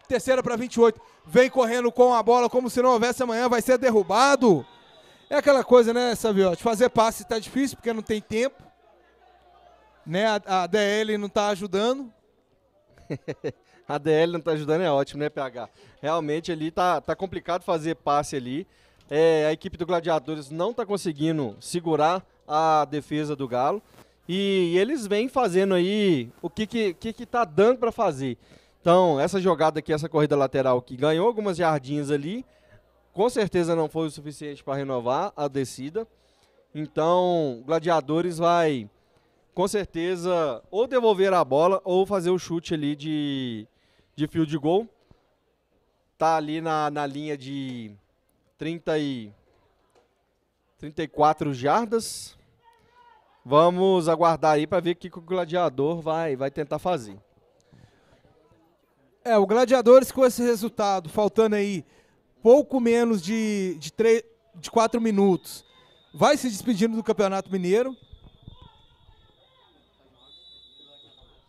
Speaker 1: Terceira para 28. Vem correndo com a bola como se não houvesse amanhã. Vai ser derrubado. É aquela coisa, né, Saviotti? Fazer passe está difícil porque não tem tempo.
Speaker 2: Né? A, a DL não está ajudando. a DL não está ajudando é ótimo, né, PH? Realmente ali tá, tá complicado fazer passe ali. É, a equipe do Gladiadores não está conseguindo segurar a defesa do Galo. E, eles vêm fazendo aí o que que, que, que tá dando para fazer. Então, essa jogada aqui, essa corrida lateral que ganhou algumas jardins ali, com certeza não foi o suficiente para renovar a descida. Então, Gladiadores vai com certeza ou devolver a bola ou fazer o chute ali de, de field goal Tá ali na, na linha de 30 e 34 jardas. Vamos aguardar aí para ver o que, que o gladiador vai, vai tentar fazer. É, o
Speaker 1: Gladiadores com esse resultado, faltando aí pouco menos de, de, três, de quatro minutos, vai se despedindo do Campeonato Mineiro.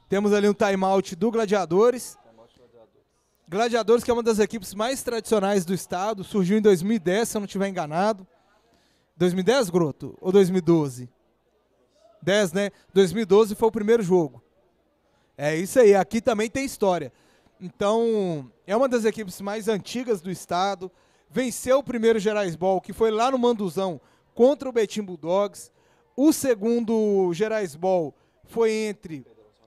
Speaker 1: Temos ali um timeout do Gladiadores. Gladiadores, que é uma das equipes mais tradicionais do estado, surgiu em 2010, se eu não estiver enganado. 2010, Groto? Ou 2012? 10, né? 2012 foi o primeiro jogo. É isso aí, aqui também tem história. Então, é uma das equipes mais antigas do estado. Venceu o primeiro Gerais Ball, que foi lá no Manduzão, contra o Betim Bulldogs. O segundo Gerais Ball foi entre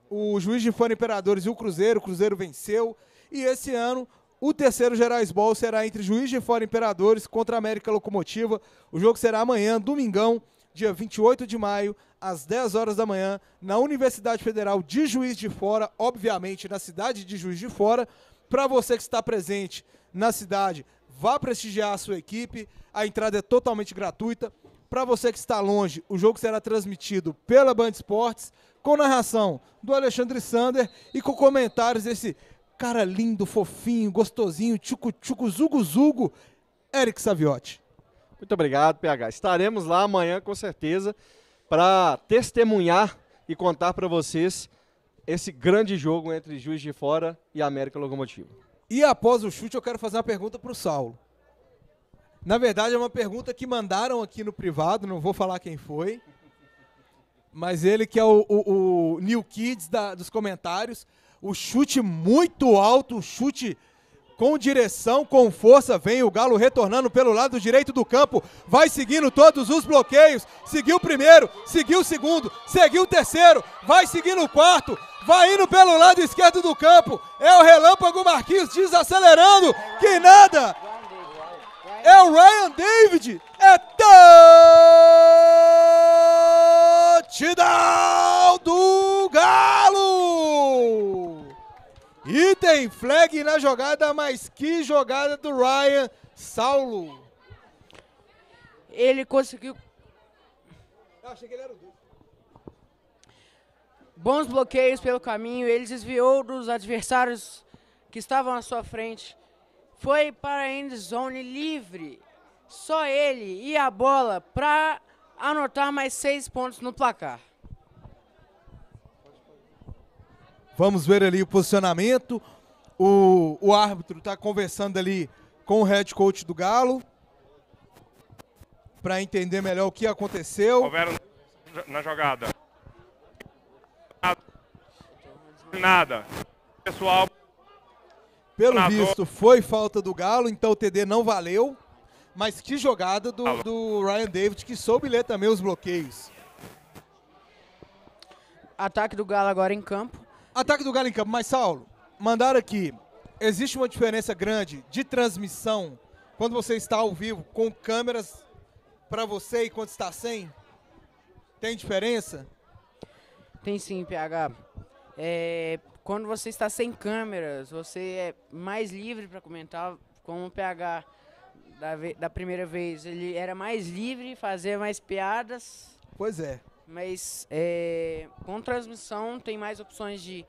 Speaker 1: o Juiz de Fora Imperadores e o Cruzeiro. O Cruzeiro venceu. E esse ano, o terceiro Gerais Ball será entre Juiz de Fora Imperadores contra a América Locomotiva. O jogo será amanhã, domingão, dia 28 de maio, às 10 horas da manhã, na Universidade Federal de Juiz de Fora, obviamente na cidade de Juiz de Fora. Para você que está presente na cidade, vá prestigiar a sua equipe. A entrada é totalmente gratuita. Para você que está longe, o jogo será transmitido pela Band Esportes, com narração do Alexandre Sander e com comentários desse cara lindo, fofinho, gostosinho, tchucu-tchucu, zugo, zugo, Eric
Speaker 2: Saviotti. Muito obrigado, PH. Estaremos lá amanhã, com certeza, para testemunhar e contar para vocês esse grande jogo entre Juiz de Fora e América Locomotiva. E após o chute, eu quero fazer uma pergunta para o Saulo. Na verdade, é uma pergunta
Speaker 1: que mandaram aqui no privado, não vou falar quem foi. Mas ele que é o, o, o New Kids da, dos comentários. O chute muito alto, o chute com direção, com força, vem o Galo retornando pelo lado direito do campo, vai seguindo todos os bloqueios, seguiu o primeiro, seguiu o segundo, seguiu o terceiro, vai seguindo o quarto, vai indo pelo lado esquerdo do campo, é o Relâmpago Marquinhos desacelerando, que nada! É o Ryan David, é touchdown do Galo! E tem flag na jogada, mas que jogada do Ryan Saulo.
Speaker 3: Ele conseguiu. Eu achei que ele era o Bons bloqueios pelo caminho, ele desviou dos adversários que estavam à sua frente. Foi para a end zone livre. Só ele e a bola para anotar mais seis pontos no placar.
Speaker 1: Vamos ver ali o posicionamento. O, o árbitro está conversando ali com o head coach do Galo para entender melhor o que aconteceu.
Speaker 5: Houveram na jogada. Nada. Pessoal. Pelo visto, foi
Speaker 1: falta do Galo, então o TD não valeu. Mas que jogada do, do Ryan David, que soube ler também os bloqueios.
Speaker 3: Ataque do Galo agora em campo.
Speaker 1: Ataque do Galo em campo, mas Saulo, mandaram aqui. Existe uma diferença grande de transmissão quando você está ao vivo com câmeras
Speaker 3: para você e quando está sem? Tem diferença? Tem sim, PH. É, quando você está sem câmeras, você é mais livre para comentar, como o PH da, da primeira vez. Ele era mais livre, fazia mais piadas. Pois é. Mas é, com transmissão tem mais opções de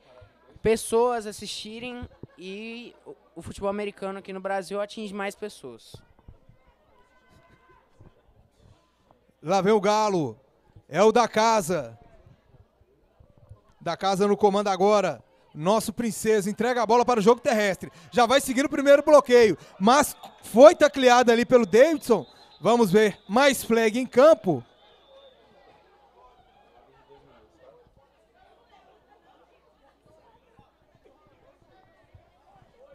Speaker 3: pessoas assistirem e o futebol americano aqui no Brasil atinge mais pessoas.
Speaker 1: Lá vem o Galo. É o da casa. Da casa no comando agora. Nosso princesa entrega a bola para o jogo terrestre. Já vai seguir o primeiro bloqueio. Mas foi tacleada ali pelo Davidson. Vamos ver mais flag em campo.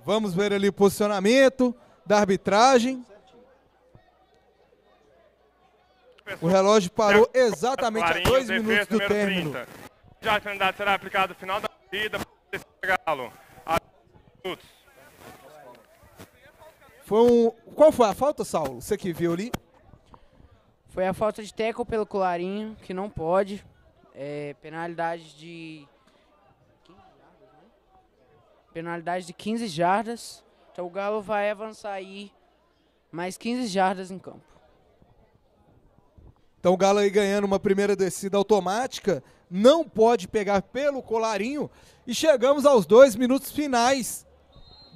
Speaker 1: Vamos ver ali o posicionamento da arbitragem. O relógio parou exatamente a dois minutos do término.
Speaker 5: Já a penalidade será aplicada no final da corrida para é Galo. A minutos.
Speaker 3: Foi um... Qual foi a falta, Saulo? Você que viu ali? Foi a falta de teco pelo colarinho, que não pode. É, penalidade de penalidade de 15 jardas. Então o Galo vai avançar aí mais 15 jardas em campo.
Speaker 1: Então o Galo aí ganhando uma primeira descida automática, não pode pegar pelo colarinho. E chegamos aos dois minutos finais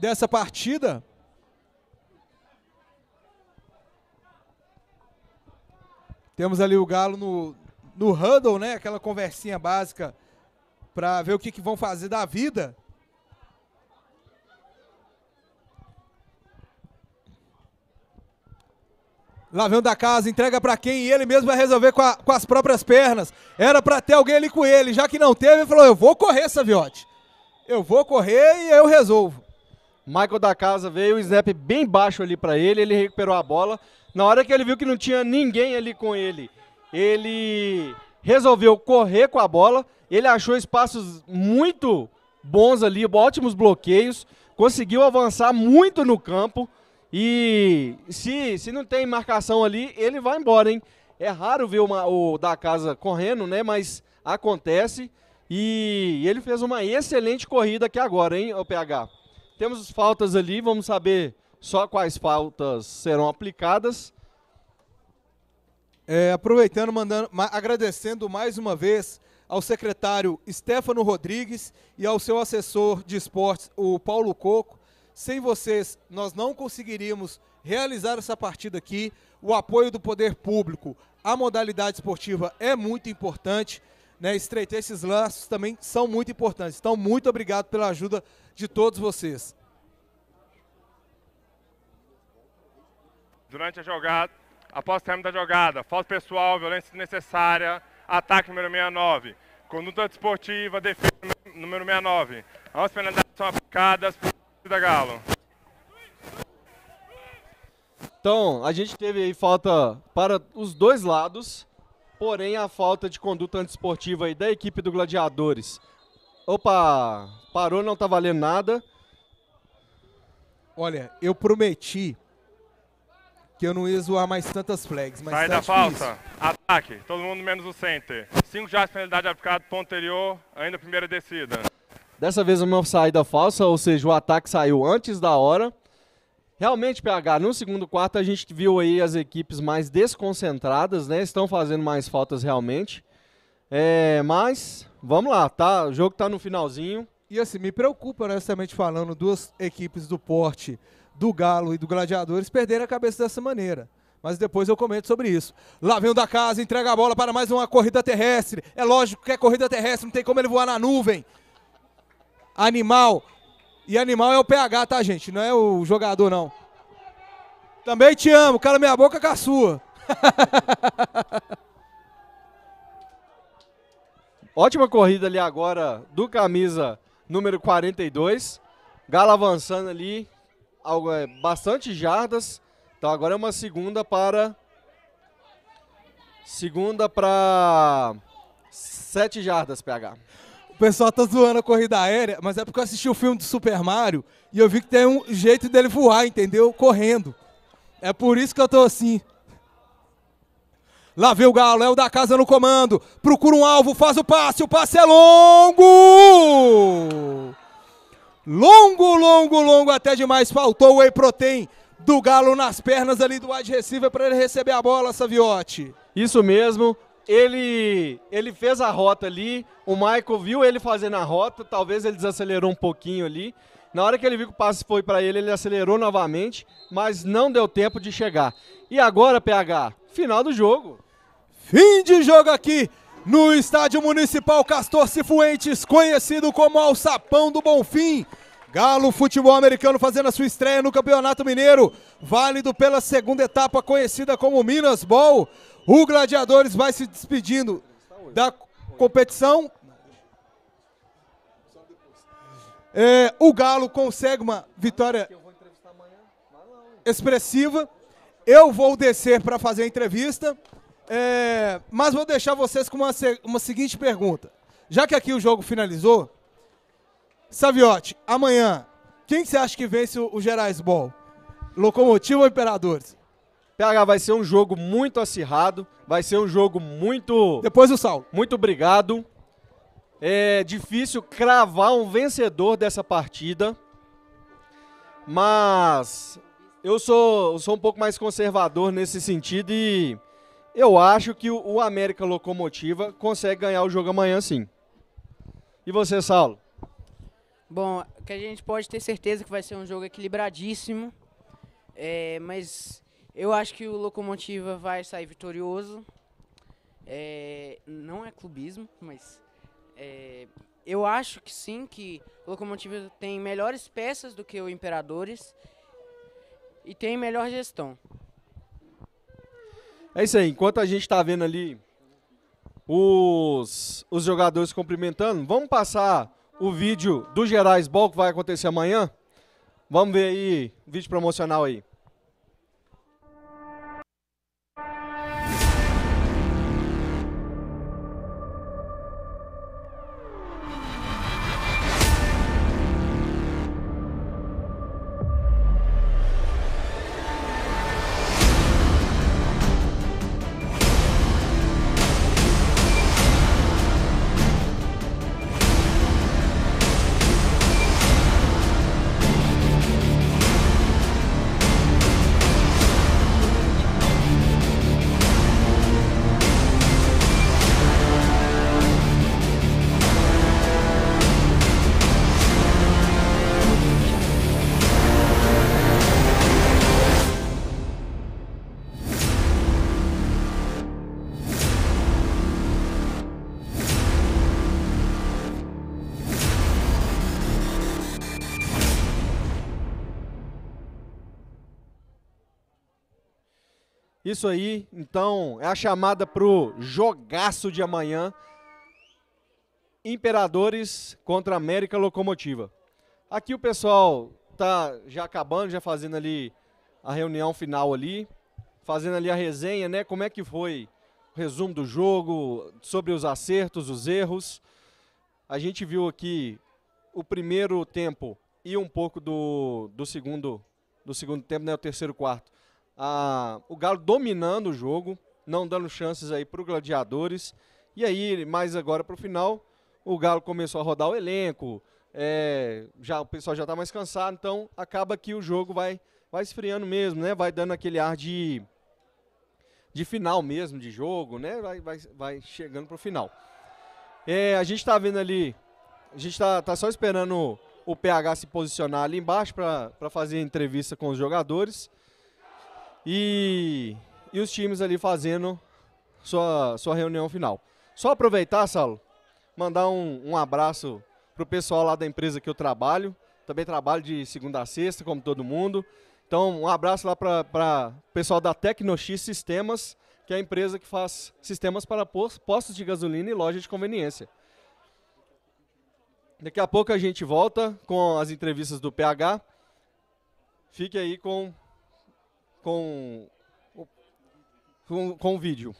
Speaker 1: dessa partida. Temos ali o Galo no, no huddle, né? Aquela conversinha básica para ver o que, que vão fazer da vida. Lá vem o da casa, entrega para quem e ele mesmo vai resolver com, a, com as próprias pernas. Era para ter alguém ali com ele, já
Speaker 2: que não teve, ele falou: Eu vou correr, Saviote. Eu vou correr e eu resolvo. Michael da casa veio, o snap bem baixo ali para ele, ele recuperou a bola. Na hora que ele viu que não tinha ninguém ali com ele, ele resolveu correr com a bola. Ele achou espaços muito bons ali, ótimos bloqueios, conseguiu avançar muito no campo. E se, se não tem marcação ali, ele vai embora, hein? É raro ver uma, o da casa correndo, né? Mas acontece. E ele fez uma excelente corrida aqui agora, hein, o PH? Temos faltas ali, vamos saber só quais faltas serão aplicadas. É, aproveitando, mandando, agradecendo mais uma vez ao
Speaker 1: secretário Stefano Rodrigues e ao seu assessor de esportes, o Paulo Coco, sem vocês, nós não conseguiríamos realizar essa partida aqui. O apoio do poder público à modalidade esportiva é muito importante. Né? Estreitar esses laços também são muito importantes. Então, muito obrigado pela ajuda de todos vocês.
Speaker 5: Durante a jogada, após o término da jogada, falta pessoal, violência desnecessária, ataque número 69, conduta desportiva, defesa número 69. As penalidades são aplicadas por Galo.
Speaker 2: Então, a gente teve aí falta para os dois lados, porém a falta de conduta antiesportiva aí da equipe do Gladiadores. Opa, parou, não tá valendo nada. Olha, eu prometi que eu não ia zoar mais tantas
Speaker 5: flags. Mas Sai tá da falta. Ataque. Todo mundo menos o center. Cinco já de penalidade aplicado, ponto anterior, ainda primeira descida.
Speaker 2: Dessa vez uma saída é falsa, ou seja, o ataque saiu antes da hora. Realmente, PH, no segundo quarto a gente viu aí as equipes mais desconcentradas, né? Estão fazendo mais faltas realmente. É, mas, vamos lá, tá? O jogo tá no finalzinho. E assim, me preocupa, honestamente falando, duas equipes
Speaker 1: do porte do Galo e do Gladiadores perderem a cabeça dessa maneira. Mas depois eu comento sobre isso. Lá vem o da casa, entrega a bola para mais uma corrida terrestre. É lógico que é corrida terrestre, não tem como ele voar na nuvem animal. E animal é o PH, tá, gente? Não é o jogador, não. Também te amo, cala minha boca com a sua.
Speaker 2: Ótima corrida ali agora do camisa número 42. Galo avançando ali, é, bastante jardas. Então agora é uma segunda para. Segunda para. sete jardas, PH.
Speaker 1: O pessoal tá zoando a corrida aérea, mas é porque eu assisti o filme do Super Mario e eu vi que tem um jeito dele voar, entendeu? Correndo. É por isso que eu tô assim. Lá vem o Galo, é o da casa no comando. Procura um alvo, faz o passe, o passe é longo! Longo, longo, longo até demais. Faltou o whey protein do Galo nas pernas ali do wide receiver para ele receber a bola,
Speaker 2: Saviote. Isso mesmo ele, ele fez a rota ali, o Michael viu ele fazendo a rota, talvez ele desacelerou um pouquinho ali. Na hora que ele viu que o passe foi para ele, ele acelerou novamente, mas não deu tempo de chegar. E agora, PH, final do jogo. Fim de jogo aqui no Estádio Municipal Castor
Speaker 1: Cifuentes, conhecido como Alçapão do Bonfim. Galo Futebol Americano fazendo a sua estreia no Campeonato Mineiro, válido pela segunda etapa conhecida como Minas Bowl. O Gladiadores vai se despedindo da competição. É, o Galo consegue uma vitória expressiva. Eu vou descer para fazer a entrevista, é, mas vou deixar vocês com uma, uma seguinte pergunta. Já que aqui o jogo finalizou, Saviotti, amanhã, quem você acha que
Speaker 2: vence o, o Gerais Ball? Locomotiva ou Imperadores? PH, vai ser um jogo muito acirrado, vai ser um jogo muito. Depois o Saulo. Muito obrigado. É difícil cravar um vencedor dessa partida, mas eu sou, eu sou um pouco mais conservador nesse sentido e eu acho que o, o América Locomotiva consegue ganhar o jogo amanhã sim. E você, Saulo?
Speaker 3: Bom, que a gente pode ter certeza que vai ser um jogo equilibradíssimo, é, mas eu acho que o Locomotiva vai sair vitorioso. É, não é clubismo, mas é, eu acho que sim, que o Locomotiva tem melhores peças do que o Imperadores e tem melhor gestão.
Speaker 2: É isso aí, enquanto a gente está vendo ali os, os jogadores cumprimentando, vamos passar o vídeo do Gerais Ball que vai acontecer amanhã? Vamos ver aí, vídeo promocional aí. Isso aí, então, é a chamada para o jogaço de amanhã. Imperadores contra América Locomotiva. Aqui o pessoal tá já acabando, já fazendo ali a reunião final ali, fazendo ali a resenha, né? Como é que foi o resumo do jogo, sobre os acertos, os erros. A gente viu aqui o primeiro tempo e um pouco do, do segundo do segundo tempo, né? O terceiro quarto a, o Galo dominando o jogo, não dando chances aí para os gladiadores. E aí, mais agora para o final, o Galo começou a rodar o elenco, é, já o pessoal já está mais cansado, então acaba que o jogo vai, vai esfriando mesmo, né? Vai dando aquele ar de, de final mesmo de jogo, né? Vai, vai, vai chegando para o final. É, a gente está vendo ali, a gente está tá só esperando o PH se posicionar ali embaixo para fazer entrevista com os jogadores. E, e os times ali fazendo sua, sua reunião final. Só aproveitar, Saulo, mandar um, um abraço pro pessoal lá da empresa que eu trabalho. Também trabalho de segunda a sexta, como todo mundo. Então, um abraço lá para o pessoal da Tecnox Sistemas, que é a empresa que faz sistemas para postos de gasolina e lojas de conveniência. Daqui a pouco a gente volta com as entrevistas do PH. Fique aí com com, com,
Speaker 5: com o vídeo.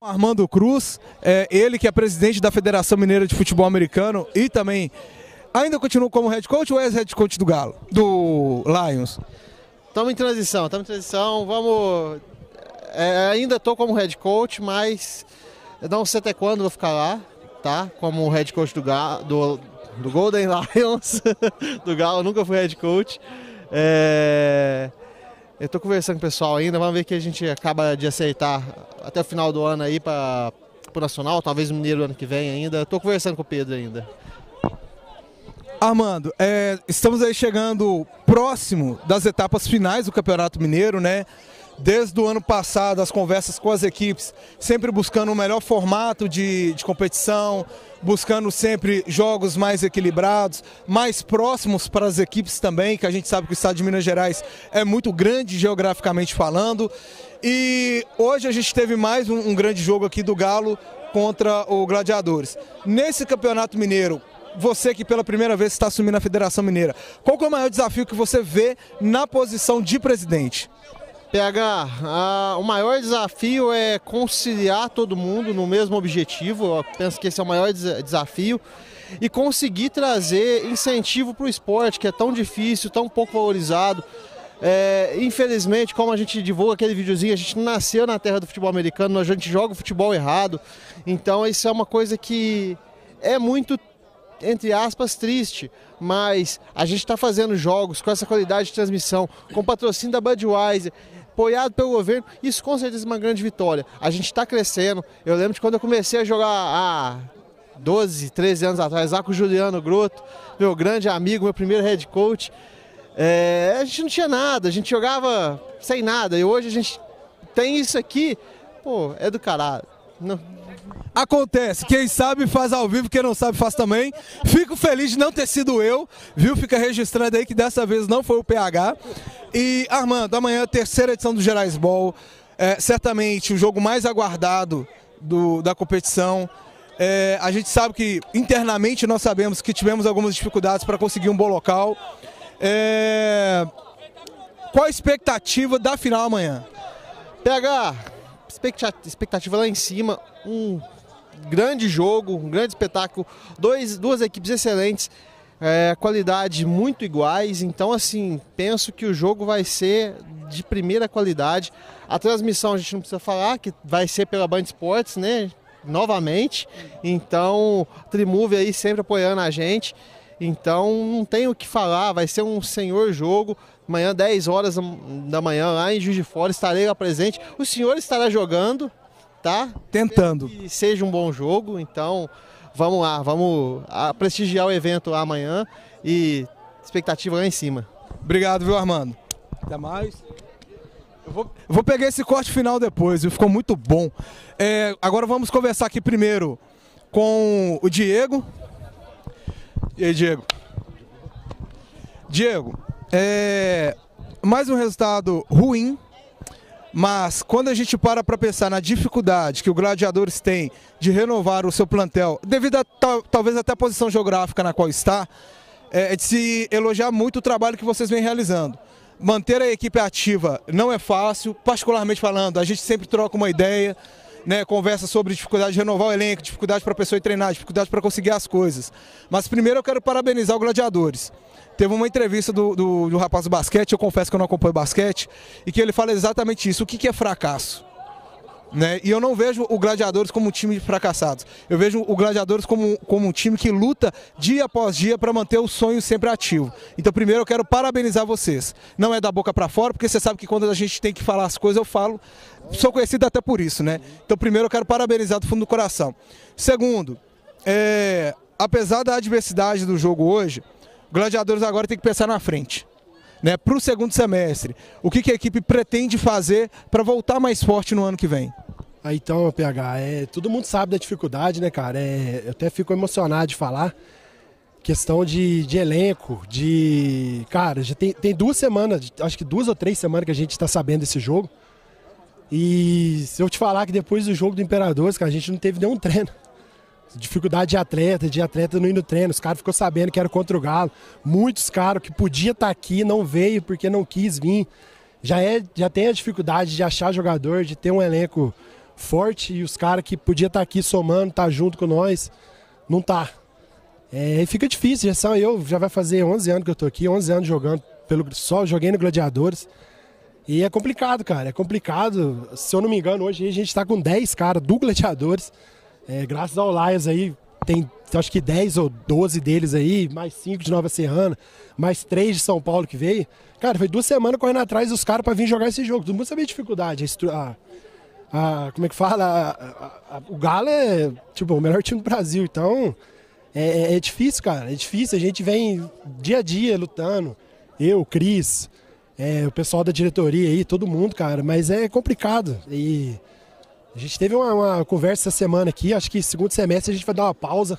Speaker 1: Armando Cruz, é ele que é presidente da Federação Mineira de Futebol Americano e também ainda continua como head coach ou é head coach do Galo, do Lions?
Speaker 8: Estamos em transição, estamos em transição, vamos... É, ainda estou como head coach, mas não sei até quando vou ficar lá, tá? Como head coach do, Galo, do, do Golden Lions, do Galo, nunca fui head coach. É... Eu estou conversando com o pessoal ainda, vamos ver que a gente acaba de aceitar até o final do ano aí para o Nacional, talvez o Mineiro ano que vem ainda. Estou conversando com o Pedro ainda.
Speaker 1: Armando, é, estamos aí chegando próximo das etapas finais do Campeonato Mineiro, né? desde o ano passado, as conversas com as equipes, sempre buscando o um melhor formato de, de competição, buscando sempre jogos mais equilibrados, mais próximos para as equipes também, que a gente sabe que o estado de Minas Gerais é muito grande geograficamente falando. E hoje a gente teve mais um, um grande jogo aqui do Galo contra o Gladiadores. Nesse Campeonato Mineiro, você que pela primeira vez está assumindo a Federação Mineira, qual é o maior desafio que você vê na posição de presidente? PH,
Speaker 8: a, o maior desafio é conciliar todo mundo no mesmo objetivo. Eu penso que esse é o maior des desafio e conseguir trazer incentivo para o esporte, que é tão difícil, tão pouco valorizado. É, infelizmente, como a gente divulga aquele videozinho, a gente nasceu na terra do futebol americano, a gente joga o futebol errado. Então, isso é uma coisa que é muito, entre aspas, triste. Mas a gente está fazendo jogos com essa qualidade de transmissão, com patrocínio da Budweiser apoiado pelo governo, isso com certeza é uma grande vitória. A gente está crescendo. Eu lembro de quando eu comecei a jogar há 12, 13 anos atrás, lá com o Juliano Groto, meu grande amigo, meu primeiro head coach. É, a gente não tinha nada, a gente jogava sem nada. E hoje a gente tem isso aqui, pô, é do caralho. Não,
Speaker 1: Acontece, quem sabe faz ao vivo, quem não sabe faz também. Fico feliz de não ter sido eu, viu? Fica registrando aí que dessa vez não foi o PH. E Armando, amanhã é terceira edição do Gerais Ball, é, certamente o jogo mais aguardado do, da competição. É, a gente sabe que internamente nós sabemos que tivemos algumas dificuldades para conseguir um bom local. É... Qual a expectativa da final amanhã?
Speaker 8: PH, expectativa lá em cima um grande jogo, um grande espetáculo, dois, duas equipes excelentes, é, qualidade muito iguais, então assim, penso que o jogo vai ser de primeira qualidade. A transmissão a gente não precisa falar, que vai ser pela Band Esportes, né? Novamente. Então, Trimove aí sempre apoiando a gente. Então não tenho o que falar, vai ser um senhor jogo. Amanhã, 10 horas da manhã, lá em Juiz de Fora, estarei lá presente. O senhor estará jogando, tentar. Tá? Tentando. Que seja um bom jogo, então vamos lá, vamos ah, prestigiar o evento amanhã e
Speaker 1: expectativa lá em cima. Obrigado, viu, Armando? Até mais. Eu vou, vou pegar esse corte final depois, viu? ficou muito bom. É, agora vamos conversar aqui primeiro com o Diego. E aí, Diego? Diego, é, mais um resultado ruim mas quando a gente para para pensar na dificuldade que o Gladiadores tem de renovar o seu plantel, devido a talvez até a posição geográfica na qual está, é, é de se elogiar muito o trabalho que vocês vêm realizando. Manter a equipe ativa não é fácil, particularmente falando, a gente sempre troca uma ideia, né, conversa sobre dificuldade de renovar o elenco, dificuldade para a pessoa treinar, dificuldade para conseguir as coisas. Mas primeiro eu quero parabenizar o Gladiadores Teve uma entrevista do, do, do rapaz do basquete, eu confesso que eu não acompanho basquete, e que ele fala exatamente isso, o que, que é fracasso. Né? E eu não vejo o Gladiadores como um time de fracassados. Eu vejo o Gladiadores como, como um time que luta dia após dia para manter o sonho sempre ativo. Então, primeiro, eu quero parabenizar vocês. Não é da boca para fora, porque você sabe que quando a gente tem que falar as coisas, eu falo. Sou conhecido até por isso, né? Então, primeiro, eu quero parabenizar do fundo do coração. Segundo, é, apesar da adversidade do jogo hoje, Gladiadores agora tem que pensar na frente. Né, para o segundo semestre, o que, que a equipe pretende fazer
Speaker 6: para voltar mais forte no ano que vem? Ah, então, PH, é, todo mundo sabe da dificuldade, né, cara? É, eu até fico emocionado de falar. Questão de, de elenco, de. Cara, já tem, tem duas semanas, acho que duas ou três semanas que a gente está sabendo desse jogo. E se eu te falar que depois do jogo do Imperadores, cara, a gente não teve nenhum treino dificuldade de atleta, de atleta não ir no treino. Os caras ficou sabendo que era contra o Galo. Muitos caras que podia estar tá aqui não veio porque não quis vir. Já, é, já tem a dificuldade de achar jogador, de ter um elenco forte e os caras que podia estar tá aqui somando, estar tá junto com nós, não tá. É, fica difícil, já são eu, já vai fazer 11 anos que eu tô aqui, 11 anos jogando, pelo, só joguei no Gladiadores. E é complicado, cara, é complicado. Se eu não me engano, hoje a gente tá com 10 caras do Gladiadores. É, graças ao Lions aí, tem acho que 10 ou 12 deles aí, mais 5 de Nova Serrana, mais 3 de São Paulo que veio. Cara, foi duas semanas correndo atrás dos caras para vir jogar esse jogo. Todo mundo sabia a dificuldade. A, a, como é que fala? A, o Galo é tipo, o melhor time do Brasil, então é, é, é, difícil, cara. É difícil. A gente vem dia a dia lutando. Eu, Cris, é, o pessoal da diretoria aí, todo mundo, cara. Mas é complicado. E a gente teve uma, uma conversa essa semana aqui, acho que segundo semestre a gente vai dar uma pausa.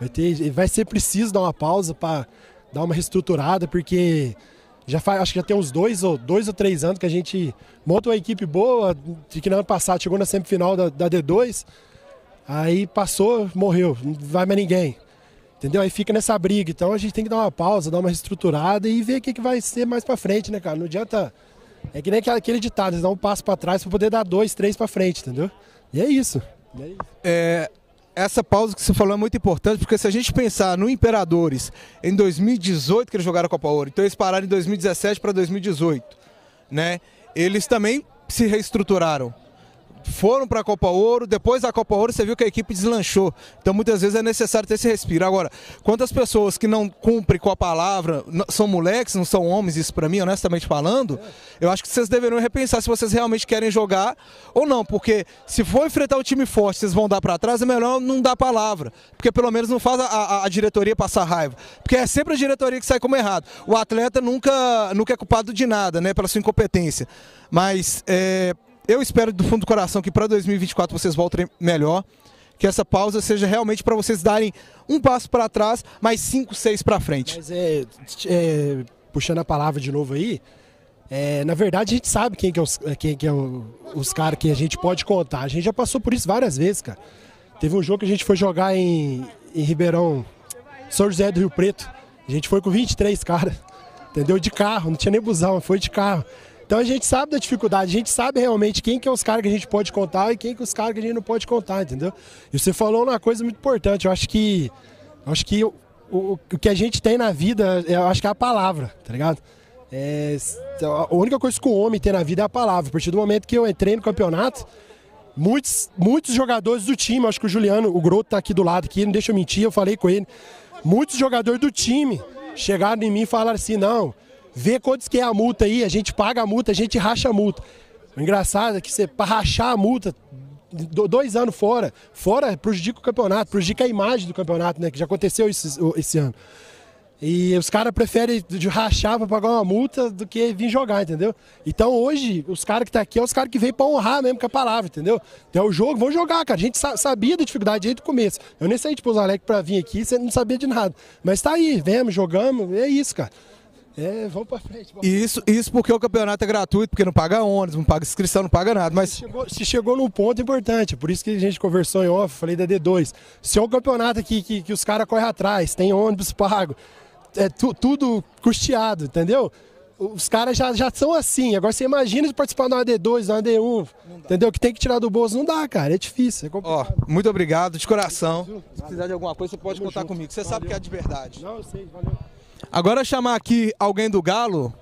Speaker 6: Vai, ter, vai ser preciso dar uma pausa para dar uma reestruturada, porque já faz, acho que já tem uns dois ou, dois ou três anos que a gente monta uma equipe boa, que no ano passado chegou na semifinal da, da D2, aí passou, morreu, não vai mais ninguém. Entendeu? Aí fica nessa briga. Então a gente tem que dar uma pausa, dar uma reestruturada e ver o que, que vai ser mais para frente, né, cara? Não adianta é que nem aquele ditado, eles dão um passo para trás para poder dar dois, três para frente, entendeu? E é isso. E é isso. É, essa
Speaker 1: pausa que você falou é muito importante, porque se a gente pensar no Imperadores em 2018 que eles jogaram a Copa Ouro, então eles pararam em 2017 para 2018, né? Eles também se reestruturaram foram para a Copa Ouro, depois da Copa Ouro você viu que a equipe deslanchou. Então muitas vezes é necessário ter esse respiro. Agora, quantas pessoas que não cumprem com a palavra, são moleques, não são homens, isso para mim, honestamente falando, eu acho que vocês deveriam repensar se vocês realmente querem jogar ou não, porque se for enfrentar o um time forte, vocês vão dar para trás, é melhor não dar palavra, porque pelo menos não faz a, a, a, diretoria passar raiva, porque é sempre a diretoria que sai como errado. O atleta nunca, nunca é culpado de nada, né, pela sua incompetência. Mas é, eu espero do fundo do coração que para 2024 vocês voltem melhor, que essa pausa seja
Speaker 6: realmente para vocês darem um passo para trás, mais cinco, seis para frente. Mas é, é, puxando a palavra de novo aí, é, na verdade, a gente sabe quem que é os, é, que é os caras que a gente pode contar. A gente já passou por isso várias vezes, cara. Teve um jogo que a gente foi jogar em, em Ribeirão, São José do Rio Preto. A gente foi com 23 caras, entendeu? De carro, não tinha nem busão, foi de carro. Então a gente sabe da dificuldade, a gente sabe realmente quem que é os caras que a gente pode contar e quem que é os caras que a gente não pode contar, entendeu? E você falou uma coisa muito importante, eu acho que acho que o, o, o que a gente tem na vida, eu acho que é a palavra, tá ligado? É, a única coisa que o homem tem na vida é a palavra. A partir do momento que eu entrei no campeonato, muitos, muitos jogadores do time, acho que o Juliano, o Groto tá aqui do lado aqui, não deixa eu mentir, eu falei com ele. Muitos jogadores do time chegaram em mim e falaram assim: não, vê quantos que é a multa aí, a gente paga a multa, a gente racha a multa. O engraçado é que você, para rachar a multa, dois anos fora, fora prejudica o campeonato, prejudica a imagem do campeonato, né? Que já aconteceu esse, esse ano. E os caras preferem de rachar para pagar uma multa do que vir jogar, entendeu? Então hoje, os caras que estão tá aqui é os caras que vêm para honrar mesmo com a palavra, entendeu? Então é o jogo, vão jogar, cara. A gente sabia da dificuldade desde o começo. Eu nem saí de Pouso tipo, Alegre para vir aqui, você não sabia de nada. Mas tá aí, vemos, jogamos, é isso, cara. É, vamos pra frente. Vamos
Speaker 1: isso, isso porque o campeonato é gratuito, porque não paga ônibus, não paga inscrição,
Speaker 6: não paga nada. Mas... Se, chegou, se chegou num ponto importante, por isso que a gente conversou em off, falei da D2. Se é um campeonato aqui que, que os caras correm atrás, tem ônibus pago, é tu, tudo custeado, entendeu? Os caras já, já são assim. Agora você imagina participar de uma D2, de uma D1, entendeu? Que tem que tirar do bolso. Não dá, cara. É difícil. É complicado. Ó, muito obrigado, de coração.
Speaker 1: Se precisar de alguma coisa, você pode Vamos contar junto. comigo. Você valeu. sabe que é de verdade. Não, eu sei, valeu. Agora chamar aqui alguém do Galo,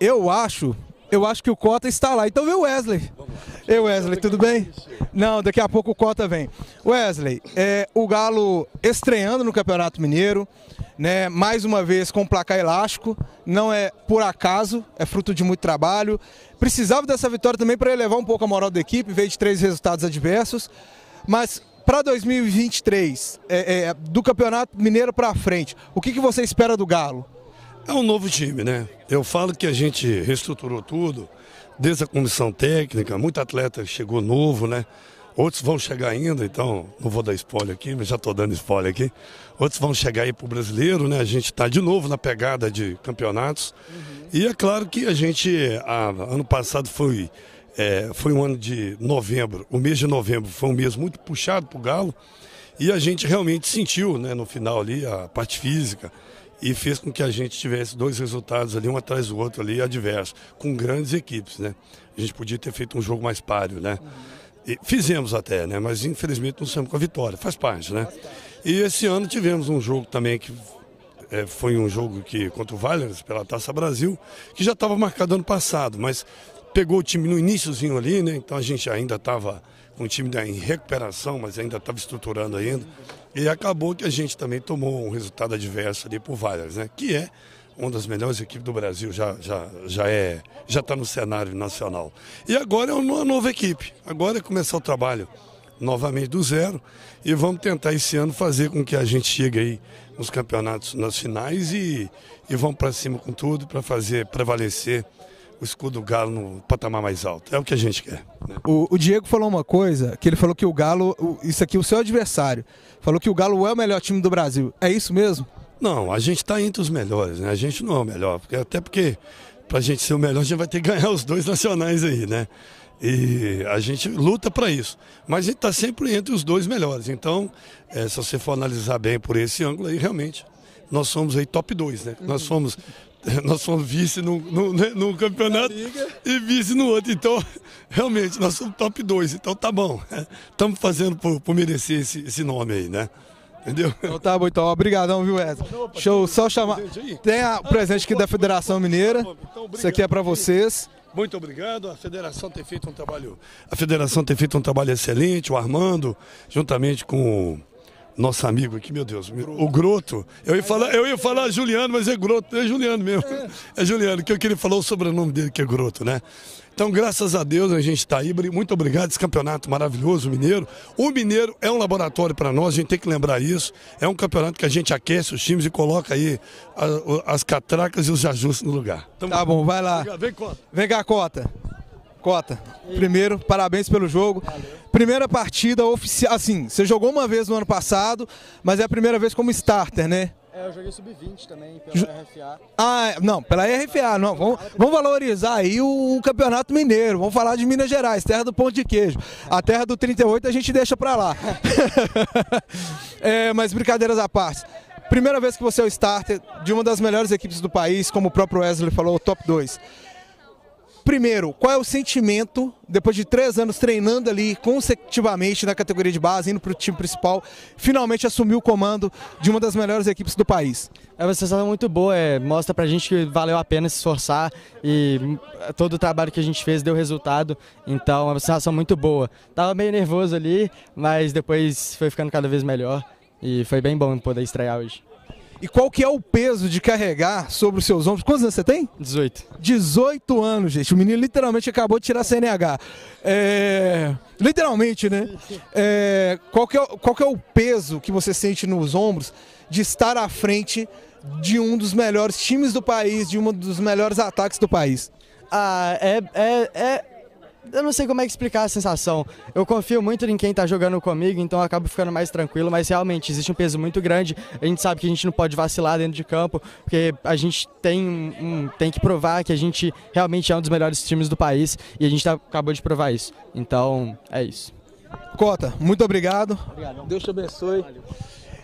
Speaker 1: eu acho, eu acho que o Cota está lá. Então vem o Wesley. Ei, Wesley, tudo bem? Não, daqui a pouco o Cota vem. Wesley, é, o Galo estreando no Campeonato Mineiro, né? Mais uma vez com placar elástico, não é por acaso, é fruto de muito trabalho. Precisava dessa vitória também para elevar um pouco a moral da equipe, veio de três resultados adversos. Mas para 2023, é, é, do Campeonato Mineiro para frente, o que, que você espera do Galo?
Speaker 7: É um novo time, né? Eu falo que a gente reestruturou tudo, desde a comissão técnica, muito atleta chegou novo, né? Outros vão chegar ainda, então não vou dar spoiler aqui, mas já estou dando spoiler aqui. Outros vão chegar aí para o brasileiro, né? A gente está de novo na pegada de campeonatos. Uhum. E é claro que a gente, a, ano passado, foi é, foi um ano de novembro, o mês de novembro foi um mês muito puxado para o Galo e a gente realmente sentiu né, no final ali a parte física e fez com que a gente tivesse dois resultados ali, um atrás do outro ali, adversos, com grandes equipes, né? A gente podia ter feito um jogo mais páreo, né? E fizemos até, né? Mas infelizmente não saímos com a vitória, faz parte, né? E esse ano tivemos um jogo também que é, foi um jogo que contra o Valens pela Taça Brasil, que já estava marcado ano passado, mas pegou o time no iníciozinho ali, né? Então a gente ainda estava com o time em recuperação, mas ainda estava estruturando ainda. E acabou que a gente também tomou um resultado adverso ali por Vargas, né? Que é uma das melhores equipes do Brasil, já, já, já é, já está no cenário nacional. E agora é uma nova equipe. Agora é começar o trabalho novamente do zero e vamos tentar esse ano fazer com que a gente chegue aí nos campeonatos nas finais e, e vamos para cima com tudo para fazer prevalecer o escudo do Galo no patamar mais alto. É o que a gente quer.
Speaker 1: Né? O, o, Diego falou uma coisa, que ele falou que o Galo, o, isso aqui o seu adversário,
Speaker 7: falou que o Galo é o melhor time do Brasil. É isso mesmo? Não, a gente está entre os melhores, né? A gente não é o melhor, porque, até porque para a gente ser o melhor, a gente vai ter que ganhar os dois nacionais aí, né? E a gente luta para isso. Mas a gente está sempre entre os dois melhores. Então, é, se você for analisar bem por esse ângulo aí, realmente, nós somos aí top 2, né? Uhum. Nós somos nós somos vice num, num, no né, campeonato e vice no outro. Então, realmente, nós somos top 2. Então tá bom. Estamos fazendo por, por merecer esse, esse, nome aí, né? Entendeu? Então tá bom, então. Obrigadão, viu, Edson? Show, só chamar. Tem o ah, presente aqui da Federação Mineira. Então, Isso aqui é para vocês. Muito obrigado. A federação tem feito um trabalho. A federação tem feito um trabalho excelente. O Armando, juntamente com nosso amigo aqui, meu Deus, o Groto. Eu ia falar, eu ia falar Juliano, mas é Groto, é Juliano mesmo. É Juliano, que eu é queria falar o sobrenome dele, que é Groto, né? Então, graças a Deus, a gente está aí. Muito obrigado, esse campeonato maravilhoso, Mineiro. O Mineiro é um laboratório para nós, a gente tem que lembrar isso. É um campeonato que a gente aquece os times e coloca aí as, as catracas e os ajustes no lugar. Então,
Speaker 1: tá bom, vai lá. Vem, Cota. Vem cá, Cota. Cota, primeiro, parabéns pelo jogo. Primeira partida oficial, assim, você jogou uma vez no ano passado, mas é a primeira vez como starter, né?
Speaker 2: É, eu joguei sub-20 também, pela Ju... RFA.
Speaker 1: Ah, é, não, pela RFA, não. Vamos, vamos valorizar aí o, o, Campeonato Mineiro. Vamos falar de Minas Gerais, terra do pão de queijo. A terra do 38 a gente deixa pra lá. é, mas brincadeiras à parte. Primeira vez que você é o starter de uma das melhores equipes do país, como o próprio Wesley falou, o top 2. Primeiro, qual é o sentimento, depois de três anos treinando ali consecutivamente na categoria de base, indo para o time principal, finalmente assumir o comando de uma das melhores equipes do país? É uma sensação muito boa, é, mostra
Speaker 2: a gente que valeu a pena se esforçar e todo o trabalho que a gente fez deu resultado, então é uma sensação muito boa. Tava meio nervoso ali, mas depois foi ficando cada vez melhor e foi bem bom poder estrear hoje.
Speaker 1: E qual que é o peso de carregar sobre os seus ombros? Quantos anos você tem? 18. 18 anos, gente. O menino literalmente acabou de tirar CNH. É... Literalmente, né? É... Qual, que é, qual que é o peso que você sente nos ombros de estar à frente de um dos melhores times do país, de um dos melhores ataques do país? Ah, é, é, é,
Speaker 2: eu não sei como é que explicar a sensação. Eu confio muito em quem está jogando comigo, então eu acabo ficando mais tranquilo, mas realmente existe um peso muito grande. A gente sabe que a gente não pode vacilar dentro de campo, porque a gente tem, um, tem que provar que a gente realmente é um dos melhores times do país e a gente tá, acabou de provar isso. Então, é isso. Cota, muito obrigado.
Speaker 4: obrigado.
Speaker 1: Deus te abençoe. Valeu.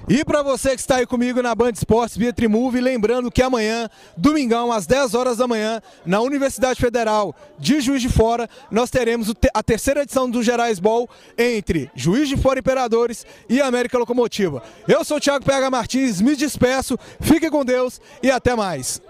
Speaker 1: E para você que está aí comigo na Band Esportes via Trimove, lembrando que amanhã, domingão, às 10 horas da manhã, na Universidade Federal de Juiz de Fora, nós teremos a terceira edição do Gerais Ball entre Juiz de Fora Imperadores e América Locomotiva. Eu sou o Thiago PH Martins, me despeço, fique com Deus e até mais.